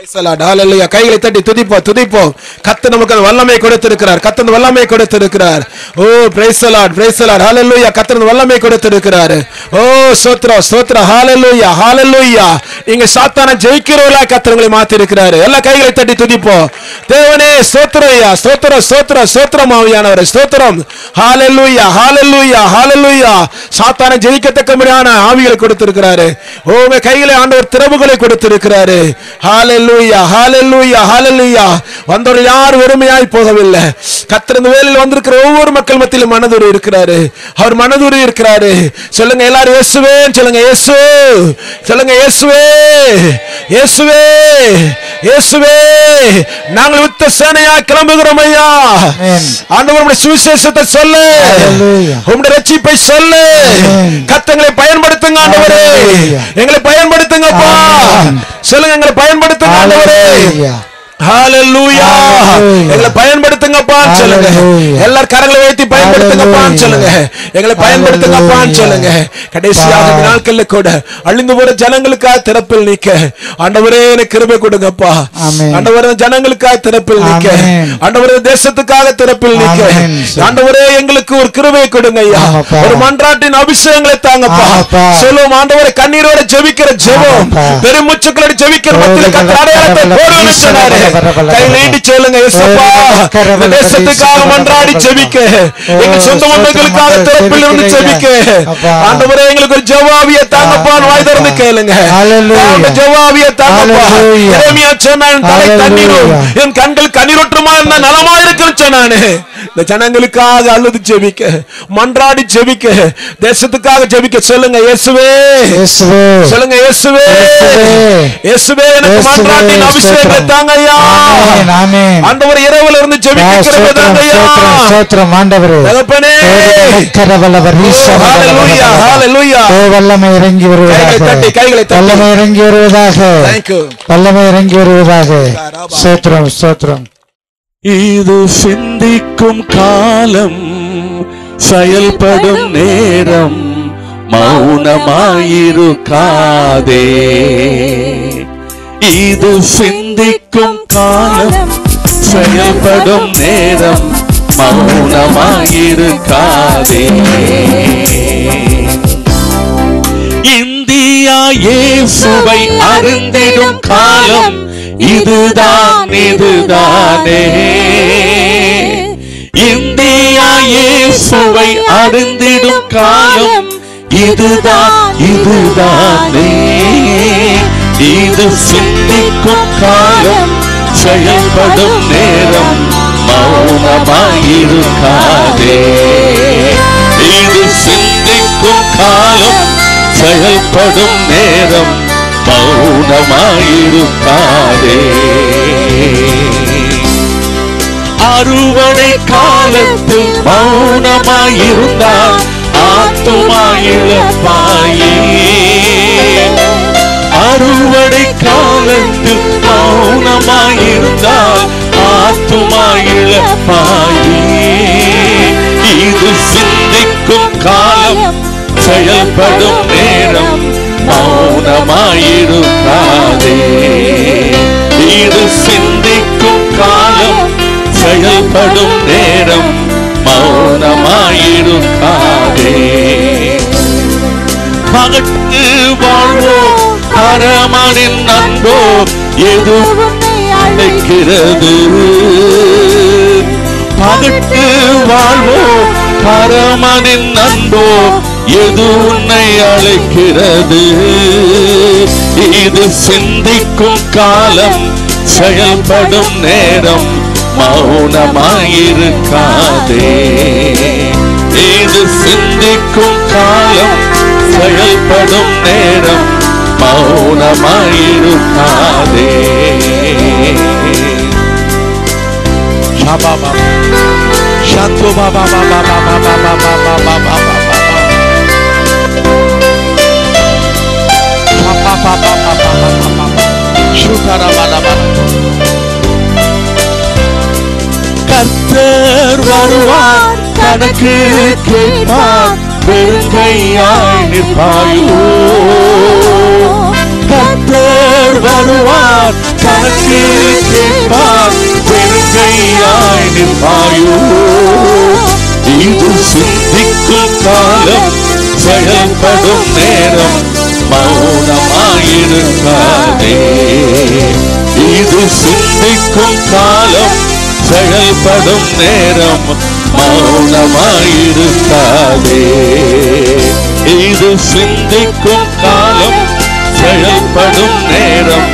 B: கைகளை தட்டி துதிப்போம் துதிப்போம் கத்து நமக்கு வல்லமை கொடுத்திருக்கிறார் கத்தன் வல்லமை கொடுத்திருக்கிறார் ஓ பிரைசலாட் பிரைசலாட் ஹாலல்லூயா கத்தன் வல்லமை கொடுத்திருக்கிறார் ஓ சோத்ரா சோத்ரா ஹாலல்லூயா ஹாலல்லூயா நீங்க சாத்தான ஜெயிக்கிறவர்களா கத்தனங்களை மாத்திருக்கிறாரு எல்லா கைகளை தட்டி துதிப்போம் தேவனே சோத்ரையா சோத்ர சோத்ர சோத்ரம் ஆவியானவர் சோத்ரம் ஹாலல்லூயா ஹாலல்லூயா ஹாலல்லூயா சாத்தான ஜெயிக்கத்தக்க ஆவிகளை கொடுத்திருக்கிறாரு ஓ கைகளை ஆண்டவர் திறவுகளை கொடுத்திருக்கிறாரு ஹாலல்லூயா ஹாலலூயா ஹாலலூயா யார் வெறுமையாய் போகவில்லை வேலையில் வந்திருக்கிற ஒவ்வொரு மக்கள் மத்தியிலும் மனதுரு இருக்கிறாரு அவர் மனதுரு இருக்கிறாரு சொல்லுங்க எல்லாரும் இயேசுவே சொல்லுங்க இயேசு சொல்லுங்க இயேசுவே இயேசுவே இயேசுவே நாங்கள் சேனையா கிளம்புகிறோம் ஐயா ஆண்டவர் சுவிசேஷத்தை சொல்லு உங்களுடைய ரட்சிப்பை சொல்லு கத்தங்களை பயன்படுத்துங்க ஆண்டவரே எங்களை பயன்படுத்துங்கப்பா சொல்லுங்க எங்களை பயன்படுத்துங்க Aleluia. பெருமுச்சுக்களை சொல்லுங்க சொல்லுங்க எங்களை சொல்லுங்க நாட்கள்ல கூட அழிந்து போற ஜனங்களுக்காக திறப்பில் நிக்க ஆண்டவரே எனக்கு திறப்பில் நிக்க தேசத்துக்காக திறப்பில் நிக்க ஆண்டவரே எங்களுக்கு ஒரு கொடுங்க ஒரு மன்றாட்டின் அபிஷேகங்களை தாங்கப்பா ஆண்டவரை கண்ணீரோட ஜெபிக்கிற ஜெபம் பெருமூச்சுக்களோட கை நீட்டி சொல்லுங்க தேசத்துக்காக மன்றாடி செபிக்க
A: எங்க சொந்த மக்களுக்காக திறப்பில் இருந்து செபிக்க
B: ஆண்டவரே எங்களுக்கு ஒரு ஜவாபிய தாங்கப்பான் வாய் திறந்து கேளுங்க ஜவாபிய தாங்கப்பா இறைமையா சொன்னான் தலை தண்ணீரும் என் கண்கள் கண்ணீரொற்றுமா இருந்த நலமா இருக்குன்னு சொன்னானு இந்த ஜனங்களுக்காக அழுது ஜெபிக்க மன்றாடி ஜெபிக்க தேசத்துக்காக ஜெபிக்க சொல்லுங்க இயேசுவே இயேசுவே சொல்லுங்க இயேசுவே இயேசுவே எனக்கு மன்றாடி அபிஷேகத்தை தாங்க ஐயா ஆமென் ஆமென் ஆண்டவர் இரவுல இருந்து ஜெபிக்க கிருபை தாங்க ஐயா ஸ்தோத்திரம் ஆண்டவரே தகப்பனே கரவல்லவர் ஹalleluya ஹalleluya தேவல்லமே இறங்கி வருவதாக தட்டி கைகளை தட்டி வல்லமை இறங்கி வருவதாக தேங்க் யூ வல்லமை இறங்கி வருவதாக ஸ்தோத்திரம் ஸ்தோத்திரம்
C: இது சிந்திக்கும் காலம் செயல்படும் நேரம் மௌனமாயிருக்காதே இது சிந்திக்கும் காலம் செயல்படும் நேரம் மௌனமாயிருக்காதே இந்தியா ஏ சுவை அறிந்திடும் காலம் இதுதான் இதுதானே இந்தியா இயேசுவை அறிந்திடும் காலம் இதுதான் இதுதானே இது சிந்திக்கும் காலம் செயல்படும் நேரம் மௌனமாயிருக்காதே இது சிந்திக்கும் காலம் செயல்படும் நேரம் மௌனமாயிருக்காதே அறுவடை காலத்தில் மௌனமாயிருந்தார் ஆத்துமா அறுவடை காலத்தில் மௌனமாயிருந்தால் ஆத்துமா இழப்பாயே இது சிந்திக்கும் காலம் செயல்படும் நேரம் மௌனமாயிருக்காதே இது சிந்திக்கும் காலம் செயல்படும் நேரம் மௌனமாயிருக்காதே பகட்டு வாழ்வோ அரமனின் நண்போ எதுவும் அழைக்கிறது பகட்டு வாழ்வோ பரமனின் நண்போ எது உன்னை அழைக்கிறது இது சிந்திக்கும் காலம் செயல்படும் நேரம் மௌனமாயிருக்காதே இது சிந்திக்கும் காலம் செயல்படும் நேரம் மௌனமாயிருக்காதே Shanto ba ba ba ba ba ba ba ba ba ba ba ba ba கத்தர் வருவார் தனக்கு கேட்பார் பெருங்கையாய் நிற்பாயோ கத்தர் வருவார் தனக்கு கேட்பார் பெருங்கையாய் நிற்பாயோ இது சிந்திக்கும் காலம் செயல்படும் நேரம் மௌனமாயிருக்காதே இது சிந்திக்கும் காலம் செயல்படும் நேரம் மௌனமாயிருக்காதே இது சிந்திக்கும் காலம் செயல்படும் நேரம்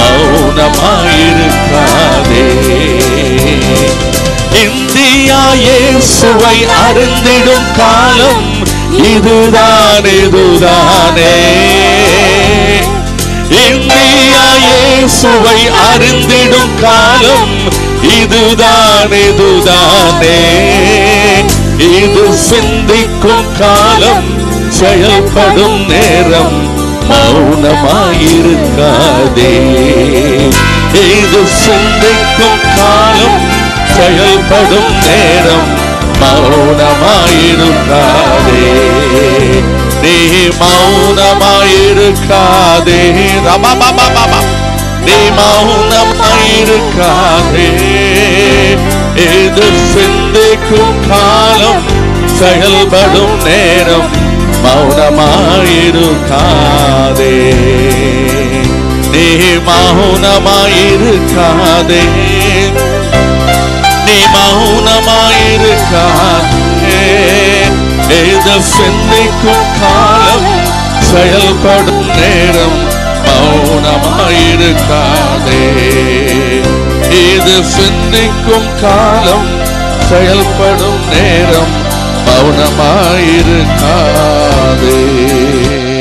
C: மௌனமாயிருக்காதே இந்தியா இயேசுவை அறிந்திடும் காலம் இதுதான் இதுதானே இந்தியா இயேசுவை அறிந்திடும் காலம் இதுதான் இதுதானே இது சிந்திக்கும் காலம் செயல்படும் நேரம் மௌனமாயிருக்காதே இது சிந்திக்கும் காலம் செயல்படும் நேரம் மௌனமாயிருக்காதே நீ மௌனமாயிருக்காதே நீ மௌனமாயிருக்காதே எது சிந்திக்கும் காலம் செயல்படும் நேரம் மௌனமாயிருக்காதே நீ மௌனமாயிருக்காதே மௌனமாயிருக்காதே எத சிந்திக்கும் காலம் செயல்படும் நேரம் மௌனமாயிருக்காதே இது சிந்திக்கும் காலம் செயல்படும் நேரம் மௌனமாயிருக்காதே